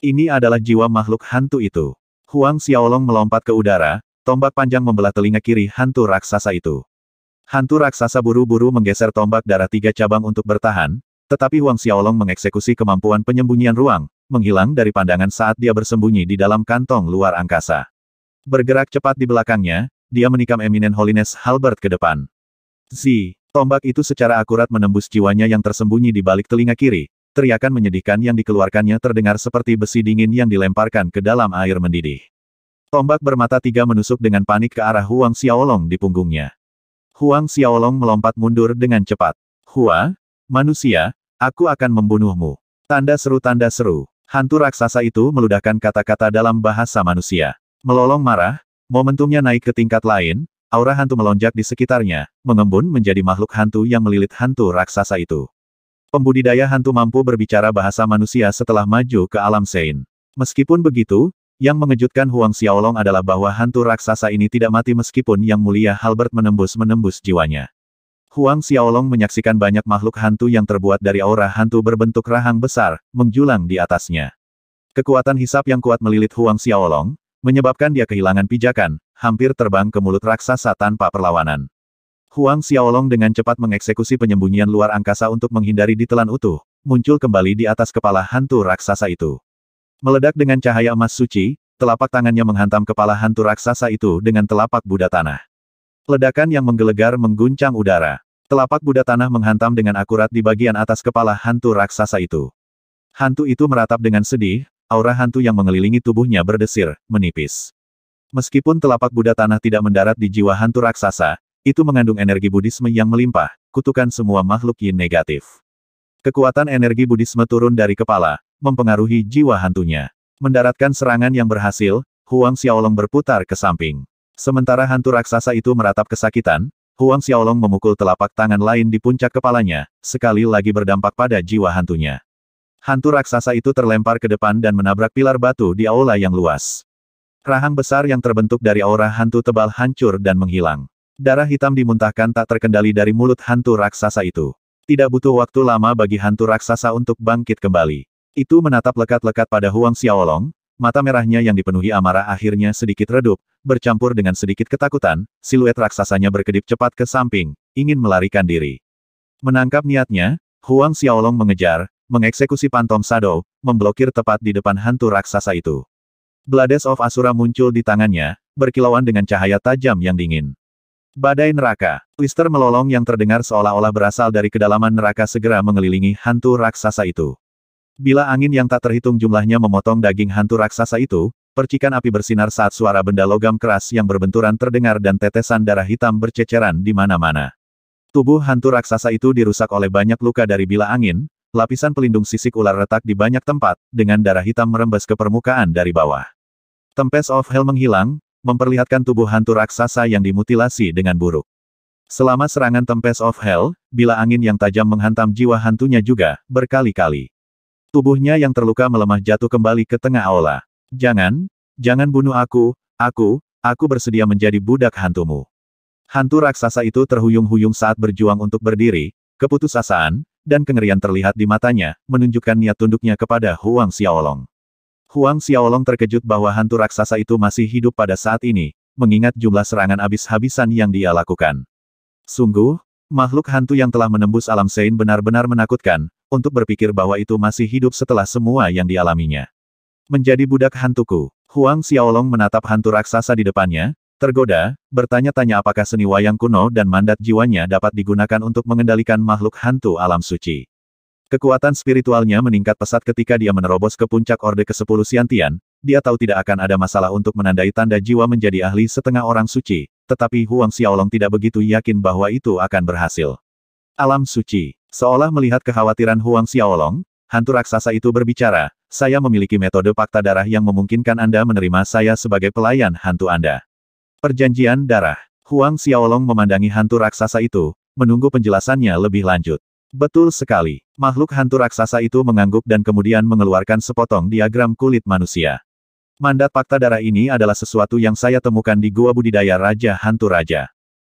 Ini adalah jiwa makhluk hantu itu. Huang Xiaolong melompat ke udara, Tombak panjang membelah telinga kiri hantu raksasa itu. Hantu raksasa buru-buru menggeser tombak darah tiga cabang untuk bertahan, tetapi Huang Xiaolong mengeksekusi kemampuan penyembunyian ruang, menghilang dari pandangan saat dia bersembunyi di dalam kantong luar angkasa. Bergerak cepat di belakangnya, dia menikam Eminent Holiness Halbert ke depan. Zi, tombak itu secara akurat menembus jiwanya yang tersembunyi di balik telinga kiri, teriakan menyedihkan yang dikeluarkannya terdengar seperti besi dingin yang dilemparkan ke dalam air mendidih. Tombak bermata tiga menusuk dengan panik ke arah Huang Xiaolong di punggungnya. Huang Xiaolong melompat mundur dengan cepat. Hua, manusia, aku akan membunuhmu. Tanda seru tanda seru. Hantu raksasa itu meludahkan kata-kata dalam bahasa manusia. Melolong marah, momentumnya naik ke tingkat lain, aura hantu melonjak di sekitarnya, mengembun menjadi makhluk hantu yang melilit hantu raksasa itu. Pembudidaya hantu mampu berbicara bahasa manusia setelah maju ke alam Sein. Meskipun begitu, yang mengejutkan Huang Xiaolong adalah bahwa hantu raksasa ini tidak mati meskipun Yang Mulia Halbert menembus-menembus jiwanya. Huang Xiaolong menyaksikan banyak makhluk hantu yang terbuat dari aura hantu berbentuk rahang besar, menjulang di atasnya. Kekuatan hisap yang kuat melilit Huang Xiaolong, menyebabkan dia kehilangan pijakan, hampir terbang ke mulut raksasa tanpa perlawanan. Huang Xiaolong dengan cepat mengeksekusi penyembunyian luar angkasa untuk menghindari ditelan utuh, muncul kembali di atas kepala hantu raksasa itu. Meledak dengan cahaya emas suci, telapak tangannya menghantam kepala hantu raksasa itu dengan telapak Buddha Tanah. Ledakan yang menggelegar mengguncang udara. Telapak Buddha Tanah menghantam dengan akurat di bagian atas kepala hantu raksasa itu. Hantu itu meratap dengan sedih, aura hantu yang mengelilingi tubuhnya berdesir, menipis. Meskipun telapak Buddha Tanah tidak mendarat di jiwa hantu raksasa, itu mengandung energi Buddhisme yang melimpah, kutukan semua makhluk yin negatif. Kekuatan energi Buddhisme turun dari kepala, mempengaruhi jiwa hantunya. Mendaratkan serangan yang berhasil, Huang Xiaolong berputar ke samping. Sementara hantu raksasa itu meratap kesakitan, Huang Xiaolong memukul telapak tangan lain di puncak kepalanya, sekali lagi berdampak pada jiwa hantunya. Hantu raksasa itu terlempar ke depan dan menabrak pilar batu di aula yang luas. Rahang besar yang terbentuk dari aura hantu tebal hancur dan menghilang. Darah hitam dimuntahkan tak terkendali dari mulut hantu raksasa itu. Tidak butuh waktu lama bagi hantu raksasa untuk bangkit kembali. Itu menatap lekat-lekat pada Huang Xiaolong, mata merahnya yang dipenuhi amarah akhirnya sedikit redup, bercampur dengan sedikit ketakutan, siluet raksasanya berkedip cepat ke samping, ingin melarikan diri. Menangkap niatnya, Huang Xiaolong mengejar, mengeksekusi pantom sado, memblokir tepat di depan hantu raksasa itu. Blades of Asura muncul di tangannya, berkilauan dengan cahaya tajam yang dingin. Badai neraka, twister melolong yang terdengar seolah-olah berasal dari kedalaman neraka segera mengelilingi hantu raksasa itu. Bila angin yang tak terhitung jumlahnya memotong daging hantu raksasa itu, percikan api bersinar saat suara benda logam keras yang berbenturan terdengar dan tetesan darah hitam berceceran di mana-mana. Tubuh hantu raksasa itu dirusak oleh banyak luka dari bila angin, lapisan pelindung sisik ular retak di banyak tempat, dengan darah hitam merembes ke permukaan dari bawah. Tempest of Hell menghilang, memperlihatkan tubuh hantu raksasa yang dimutilasi dengan buruk. Selama serangan Tempest of Hell, bila angin yang tajam menghantam jiwa hantunya juga, berkali-kali. Tubuhnya yang terluka melemah jatuh kembali ke tengah aula. Jangan, jangan bunuh aku, aku, aku bersedia menjadi budak hantumu. Hantu raksasa itu terhuyung-huyung saat berjuang untuk berdiri, keputusasaan, dan kengerian terlihat di matanya, menunjukkan niat tunduknya kepada Huang Xiaolong. Huang Xiaolong terkejut bahwa hantu raksasa itu masih hidup pada saat ini, mengingat jumlah serangan habis-habisan yang dia lakukan. Sungguh, Makhluk hantu yang telah menembus alam Sein benar-benar menakutkan, untuk berpikir bahwa itu masih hidup setelah semua yang dialaminya. Menjadi budak hantuku, Huang Xiaolong menatap hantu raksasa di depannya, tergoda, bertanya-tanya apakah seni wayang kuno dan mandat jiwanya dapat digunakan untuk mengendalikan makhluk hantu alam suci. Kekuatan spiritualnya meningkat pesat ketika dia menerobos ke puncak Orde ke-10 Siantian, dia tahu tidak akan ada masalah untuk menandai tanda jiwa menjadi ahli setengah orang suci, tetapi Huang Xiaolong tidak begitu yakin bahwa itu akan berhasil. Alam suci, seolah melihat kekhawatiran Huang Xiaolong, hantu raksasa itu berbicara, saya memiliki metode fakta darah yang memungkinkan Anda menerima saya sebagai pelayan hantu Anda. Perjanjian darah, Huang Xiaolong memandangi hantu raksasa itu, menunggu penjelasannya lebih lanjut. Betul sekali, makhluk hantu raksasa itu mengangguk dan kemudian mengeluarkan sepotong diagram kulit manusia. Mandat fakta Darah ini adalah sesuatu yang saya temukan di Gua Budidaya Raja Hantu Raja.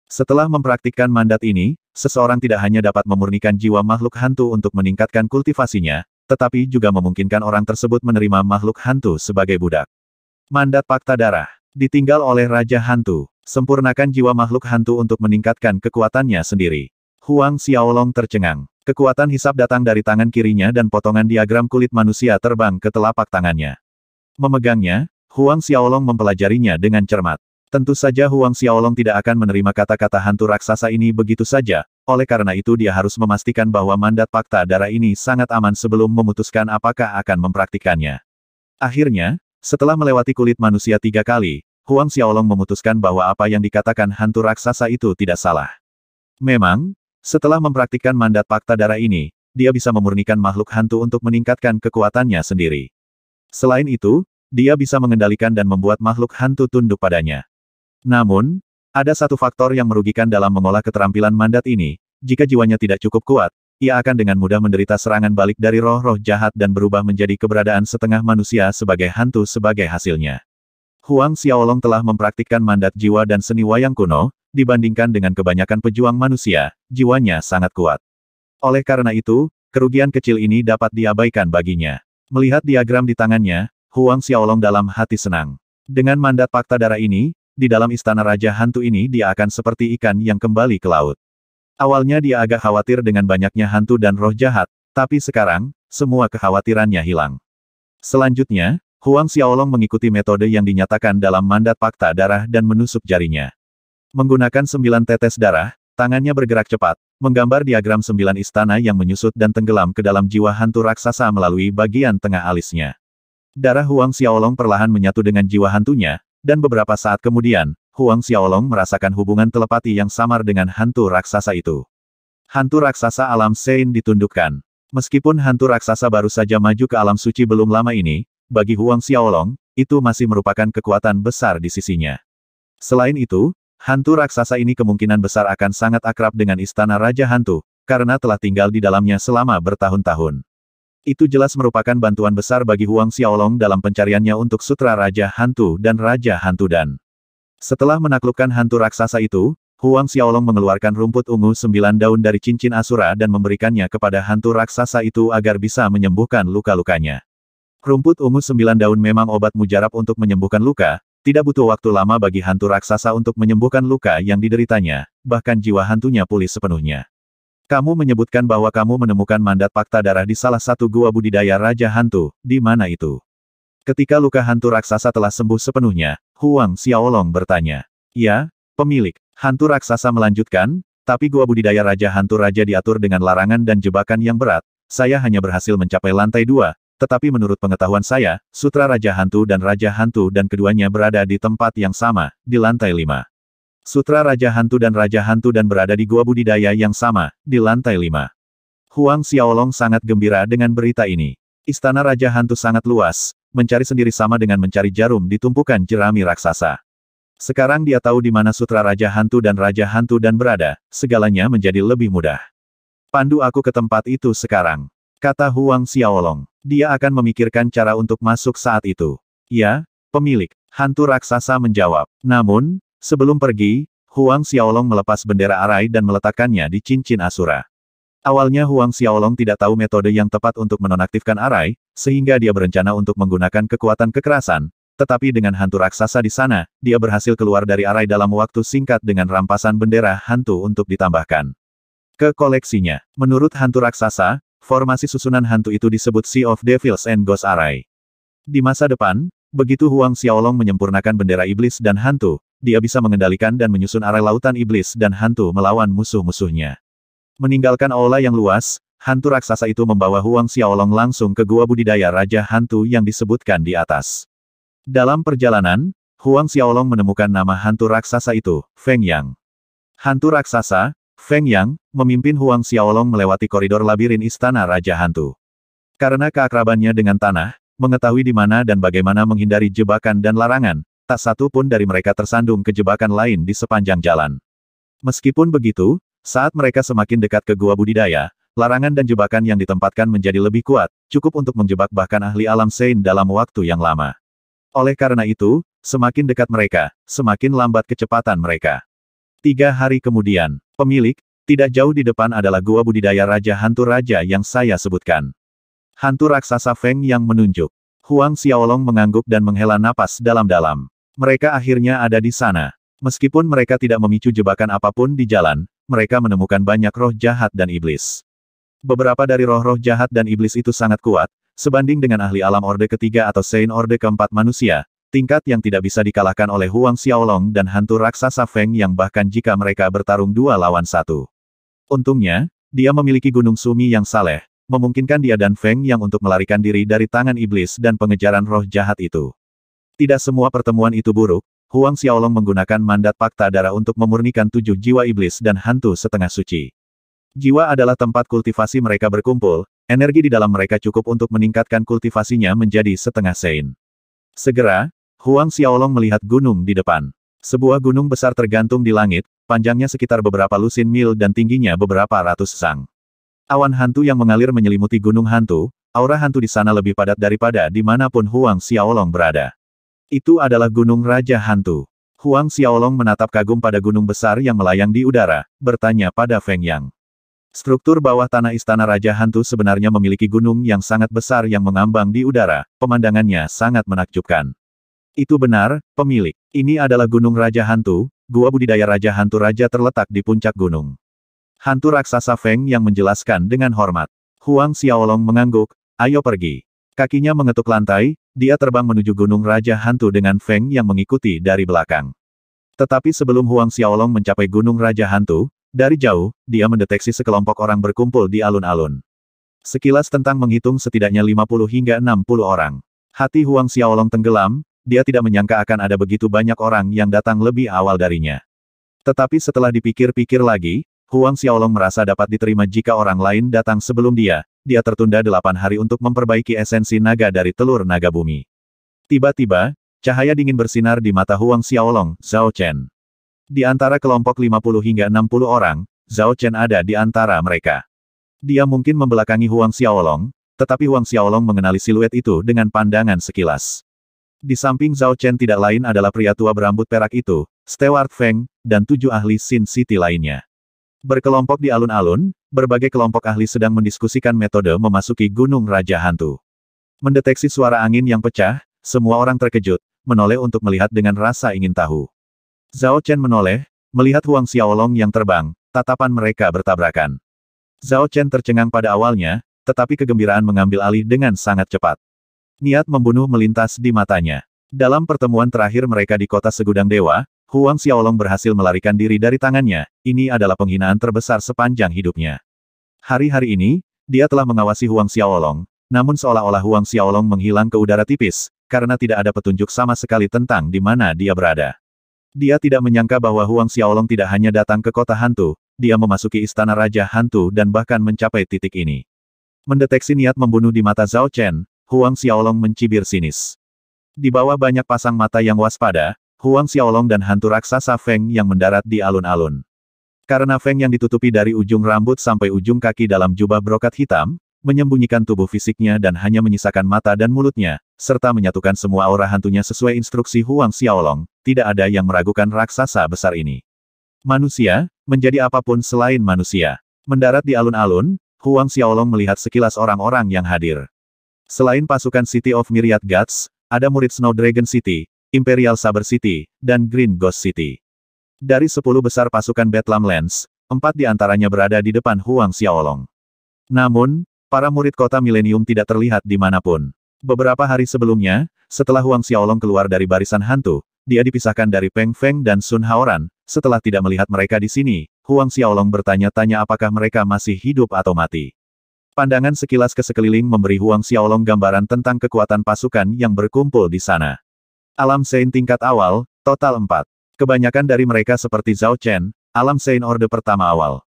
Setelah mempraktikkan mandat ini, seseorang tidak hanya dapat memurnikan jiwa makhluk hantu untuk meningkatkan kultivasinya, tetapi juga memungkinkan orang tersebut menerima makhluk hantu sebagai budak. Mandat fakta Darah ditinggal oleh Raja Hantu, sempurnakan jiwa makhluk hantu untuk meningkatkan kekuatannya sendiri. Huang Xiaolong tercengang. Kekuatan hisap datang dari tangan kirinya dan potongan diagram kulit manusia terbang ke telapak tangannya. Memegangnya, Huang Xiaolong mempelajarinya dengan cermat. Tentu saja Huang Xiaolong tidak akan menerima kata-kata hantu raksasa ini begitu saja, oleh karena itu dia harus memastikan bahwa mandat fakta darah ini sangat aman sebelum memutuskan apakah akan mempraktikkannya. Akhirnya, setelah melewati kulit manusia tiga kali, Huang Xiaolong memutuskan bahwa apa yang dikatakan hantu raksasa itu tidak salah. Memang, setelah mempraktikkan mandat fakta darah ini, dia bisa memurnikan makhluk hantu untuk meningkatkan kekuatannya sendiri. Selain itu, dia bisa mengendalikan dan membuat makhluk hantu tunduk padanya. Namun, ada satu faktor yang merugikan dalam mengolah keterampilan mandat ini, jika jiwanya tidak cukup kuat, ia akan dengan mudah menderita serangan balik dari roh-roh jahat dan berubah menjadi keberadaan setengah manusia sebagai hantu sebagai hasilnya. Huang Xiaolong telah mempraktikkan mandat jiwa dan seni wayang kuno, dibandingkan dengan kebanyakan pejuang manusia, jiwanya sangat kuat. Oleh karena itu, kerugian kecil ini dapat diabaikan baginya. Melihat diagram di tangannya, Huang Xiaolong dalam hati senang. Dengan mandat fakta darah ini, di dalam istana Raja Hantu ini dia akan seperti ikan yang kembali ke laut. Awalnya dia agak khawatir dengan banyaknya hantu dan roh jahat, tapi sekarang, semua kekhawatirannya hilang. Selanjutnya, Huang Xiaolong mengikuti metode yang dinyatakan dalam mandat fakta darah dan menusuk jarinya. Menggunakan sembilan tetes darah, tangannya bergerak cepat, menggambar diagram sembilan istana yang menyusut dan tenggelam ke dalam jiwa hantu raksasa melalui bagian tengah alisnya. Darah Huang Xiaolong perlahan menyatu dengan jiwa hantunya, dan beberapa saat kemudian, Huang Xiaolong merasakan hubungan telepati yang samar dengan hantu raksasa itu. Hantu raksasa alam Sein ditundukkan. Meskipun hantu raksasa baru saja maju ke alam suci belum lama ini, bagi Huang Xiaolong, itu masih merupakan kekuatan besar di sisinya. Selain itu, hantu raksasa ini kemungkinan besar akan sangat akrab dengan istana Raja Hantu, karena telah tinggal di dalamnya selama bertahun-tahun. Itu jelas merupakan bantuan besar bagi Huang Xiaolong dalam pencariannya untuk Sutra Raja Hantu dan Raja Hantu Dan. Setelah menaklukkan hantu raksasa itu, Huang Xiaolong mengeluarkan rumput ungu sembilan daun dari cincin Asura dan memberikannya kepada hantu raksasa itu agar bisa menyembuhkan luka-lukanya. Rumput ungu sembilan daun memang obat mujarab untuk menyembuhkan luka, tidak butuh waktu lama bagi hantu raksasa untuk menyembuhkan luka yang dideritanya, bahkan jiwa hantunya pulih sepenuhnya. Kamu menyebutkan bahwa kamu menemukan mandat fakta darah di salah satu gua budidaya Raja Hantu, di mana itu? Ketika luka hantu raksasa telah sembuh sepenuhnya, Huang Xiaolong bertanya. Ya, pemilik, hantu raksasa melanjutkan, tapi gua budidaya Raja Hantu Raja diatur dengan larangan dan jebakan yang berat, saya hanya berhasil mencapai lantai dua, tetapi menurut pengetahuan saya, Sutra Raja Hantu dan Raja Hantu dan keduanya berada di tempat yang sama, di lantai lima. Sutra Raja Hantu dan Raja Hantu dan berada di gua budidaya yang sama, di lantai 5. Huang Xiaolong sangat gembira dengan berita ini. Istana Raja Hantu sangat luas, mencari sendiri sama dengan mencari jarum di tumpukan jerami raksasa. Sekarang dia tahu di mana Sutra Raja Hantu dan Raja Hantu dan berada, segalanya menjadi lebih mudah. Pandu aku ke tempat itu sekarang. Kata Huang Xiaolong. Dia akan memikirkan cara untuk masuk saat itu. Ya, pemilik. Hantu raksasa menjawab. Namun, Sebelum pergi, Huang Xiaolong melepas bendera arai dan meletakkannya di cincin Asura. Awalnya Huang Xiaolong tidak tahu metode yang tepat untuk menonaktifkan arai, sehingga dia berencana untuk menggunakan kekuatan kekerasan, tetapi dengan hantu raksasa di sana, dia berhasil keluar dari arai dalam waktu singkat dengan rampasan bendera hantu untuk ditambahkan ke koleksinya. Menurut hantu raksasa, formasi susunan hantu itu disebut Sea of Devils and Ghost Arai. Di masa depan, begitu Huang Xiaolong menyempurnakan bendera iblis dan hantu, dia bisa mengendalikan dan menyusun arah lautan iblis dan hantu melawan musuh-musuhnya. Meninggalkan aula yang luas, hantu raksasa itu membawa Huang Xiaolong langsung ke gua budidaya Raja Hantu yang disebutkan di atas. Dalam perjalanan, Huang Xiaolong menemukan nama hantu raksasa itu, Feng Yang. Hantu raksasa, Feng Yang, memimpin Huang Xiaolong melewati koridor labirin istana Raja Hantu. Karena keakrabannya dengan tanah, mengetahui di mana dan bagaimana menghindari jebakan dan larangan, tak satu pun dari mereka tersandung ke jebakan lain di sepanjang jalan. Meskipun begitu, saat mereka semakin dekat ke gua budidaya, larangan dan jebakan yang ditempatkan menjadi lebih kuat, cukup untuk menjebak bahkan ahli alam Sein dalam waktu yang lama. Oleh karena itu, semakin dekat mereka, semakin lambat kecepatan mereka. Tiga hari kemudian, pemilik, tidak jauh di depan adalah gua budidaya Raja Hantu Raja yang saya sebutkan. Hantu raksasa Feng yang menunjuk. Huang Xiaolong mengangguk dan menghela napas dalam-dalam. Mereka akhirnya ada di sana. Meskipun mereka tidak memicu jebakan apapun di jalan, mereka menemukan banyak roh jahat dan iblis. Beberapa dari roh-roh jahat dan iblis itu sangat kuat, sebanding dengan ahli alam Orde ketiga atau Sein Orde keempat manusia, tingkat yang tidak bisa dikalahkan oleh Huang Xiaolong dan hantu raksasa Feng yang bahkan jika mereka bertarung dua lawan satu. Untungnya, dia memiliki gunung sumi yang saleh, memungkinkan dia dan Feng yang untuk melarikan diri dari tangan iblis dan pengejaran roh jahat itu. Tidak semua pertemuan itu buruk, Huang Xiaolong menggunakan mandat fakta Darah untuk memurnikan tujuh jiwa iblis dan hantu setengah suci. Jiwa adalah tempat kultivasi mereka berkumpul, energi di dalam mereka cukup untuk meningkatkan kultivasinya menjadi setengah sein. Segera, Huang Xiaolong melihat gunung di depan. Sebuah gunung besar tergantung di langit, panjangnya sekitar beberapa lusin mil dan tingginya beberapa ratus sang. Awan hantu yang mengalir menyelimuti gunung hantu, aura hantu di sana lebih padat daripada di manapun Huang Xiaolong berada. Itu adalah Gunung Raja Hantu. Huang Xiaolong menatap kagum pada gunung besar yang melayang di udara, bertanya pada Feng Yang. Struktur bawah tanah Istana Raja Hantu sebenarnya memiliki gunung yang sangat besar yang mengambang di udara, pemandangannya sangat menakjubkan. Itu benar, pemilik. Ini adalah Gunung Raja Hantu, gua budidaya Raja Hantu Raja terletak di puncak gunung. Hantu raksasa Feng yang menjelaskan dengan hormat. Huang Xiaolong mengangguk, ayo pergi. Kakinya mengetuk lantai, dia terbang menuju Gunung Raja Hantu dengan Feng yang mengikuti dari belakang. Tetapi sebelum Huang Xiaolong mencapai Gunung Raja Hantu, dari jauh, dia mendeteksi sekelompok orang berkumpul di alun-alun. Sekilas tentang menghitung setidaknya 50 hingga 60 orang. Hati Huang Xiaolong tenggelam, dia tidak menyangka akan ada begitu banyak orang yang datang lebih awal darinya. Tetapi setelah dipikir-pikir lagi, Huang Xiaolong merasa dapat diterima jika orang lain datang sebelum dia, dia tertunda delapan hari untuk memperbaiki esensi naga dari telur naga bumi. Tiba-tiba, cahaya dingin bersinar di mata Huang Xiaolong, Zhao Chen. Di antara kelompok 50 hingga 60 orang, Zhao Chen ada di antara mereka. Dia mungkin membelakangi Huang Xiaolong, tetapi Huang Xiaolong mengenali siluet itu dengan pandangan sekilas. Di samping Zhao Chen tidak lain adalah pria tua berambut perak itu, Stewart Feng, dan tujuh ahli Sin City lainnya. Berkelompok di alun-alun, berbagai kelompok ahli sedang mendiskusikan metode memasuki Gunung Raja Hantu. Mendeteksi suara angin yang pecah, semua orang terkejut, menoleh untuk melihat dengan rasa ingin tahu. Zhao Chen menoleh, melihat Huang Xiaolong yang terbang, tatapan mereka bertabrakan. Zhao Chen tercengang pada awalnya, tetapi kegembiraan mengambil alih dengan sangat cepat. Niat membunuh melintas di matanya. Dalam pertemuan terakhir mereka di kota Segudang Dewa, Huang Xiaolong berhasil melarikan diri dari tangannya, ini adalah penghinaan terbesar sepanjang hidupnya. Hari-hari ini, dia telah mengawasi Huang Xiaolong, namun seolah-olah Huang Xiaolong menghilang ke udara tipis, karena tidak ada petunjuk sama sekali tentang di mana dia berada. Dia tidak menyangka bahwa Huang Xiaolong tidak hanya datang ke kota hantu, dia memasuki istana Raja Hantu dan bahkan mencapai titik ini. Mendeteksi niat membunuh di mata Zhao Chen, Huang Xiaolong mencibir sinis. Di bawah banyak pasang mata yang waspada, Huang Xiaolong dan hantu raksasa Feng yang mendarat di alun-alun. Karena Feng yang ditutupi dari ujung rambut sampai ujung kaki dalam jubah brokat hitam, menyembunyikan tubuh fisiknya dan hanya menyisakan mata dan mulutnya, serta menyatukan semua aura hantunya sesuai instruksi Huang Xiaolong, tidak ada yang meragukan raksasa besar ini. Manusia, menjadi apapun selain manusia. Mendarat di alun-alun, Huang Xiaolong melihat sekilas orang-orang yang hadir. Selain pasukan City of Myriad Gods, ada murid Snow Dragon City, Imperial Saber City, dan Green Ghost City. Dari sepuluh besar pasukan Bethlehem Lens, empat di antaranya berada di depan Huang Xiaolong. Namun, para murid kota milenium tidak terlihat di dimanapun. Beberapa hari sebelumnya, setelah Huang Xiaolong keluar dari barisan hantu, dia dipisahkan dari Peng Feng dan Sun Haoran. Setelah tidak melihat mereka di sini, Huang Xiaolong bertanya-tanya apakah mereka masih hidup atau mati. Pandangan sekilas ke sekeliling memberi Huang Xiaolong gambaran tentang kekuatan pasukan yang berkumpul di sana. Alam Sein tingkat awal, total 4. Kebanyakan dari mereka seperti Zhao Chen, Alam Sein Orde pertama awal.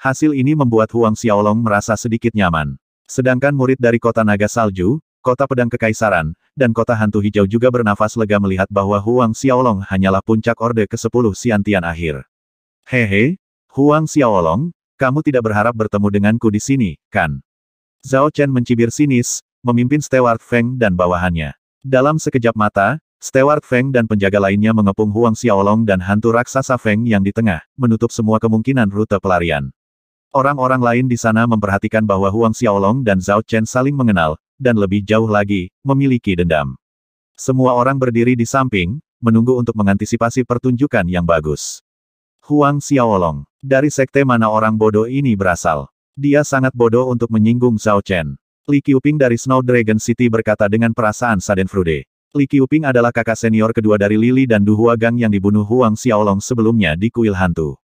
Hasil ini membuat Huang Xiaolong merasa sedikit nyaman. Sedangkan murid dari kota naga salju, kota pedang kekaisaran, dan kota hantu hijau juga bernafas lega melihat bahwa Huang Xiaolong hanyalah puncak Orde ke-10 Siantian akhir. Hehe, Huang Xiaolong, kamu tidak berharap bertemu denganku di sini, kan? Zhao Chen mencibir sinis, memimpin Stewart Feng dan bawahannya. Dalam sekejap mata, Steward Feng dan penjaga lainnya mengepung Huang Xiaolong dan hantu raksasa Feng yang di tengah, menutup semua kemungkinan rute pelarian. Orang-orang lain di sana memperhatikan bahwa Huang Xiaolong dan Zhao Chen saling mengenal, dan lebih jauh lagi, memiliki dendam. Semua orang berdiri di samping, menunggu untuk mengantisipasi pertunjukan yang bagus. Huang Xiaolong, dari sekte mana orang bodoh ini berasal? Dia sangat bodoh untuk menyinggung Zhao Chen. Li Qiuping dari Snow Dragon City berkata dengan perasaan Sadenfrude. Li Qiuping adalah kakak senior kedua dari Lili dan Duhua Gang yang dibunuh Huang Xiaolong sebelumnya di kuil hantu.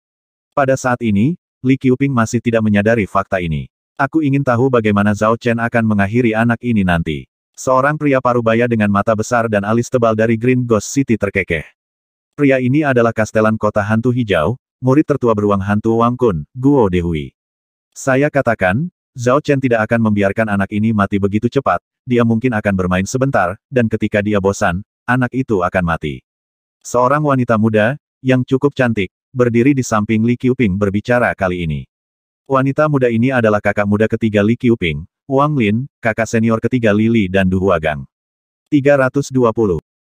Pada saat ini, Li Qiuping masih tidak menyadari fakta ini. Aku ingin tahu bagaimana Zhao Chen akan mengakhiri anak ini nanti. Seorang pria parubaya dengan mata besar dan alis tebal dari Green Ghost City terkekeh. Pria ini adalah kastelan kota hantu hijau, murid tertua beruang hantu Wang Kun, Guo Dehui. Saya katakan, Zhao Chen tidak akan membiarkan anak ini mati begitu cepat, dia mungkin akan bermain sebentar, dan ketika dia bosan, anak itu akan mati. Seorang wanita muda, yang cukup cantik, berdiri di samping Li Qiuping berbicara kali ini. Wanita muda ini adalah kakak muda ketiga Li Qiuping, Wang Lin, kakak senior ketiga Lili dan Du Huagang. 320.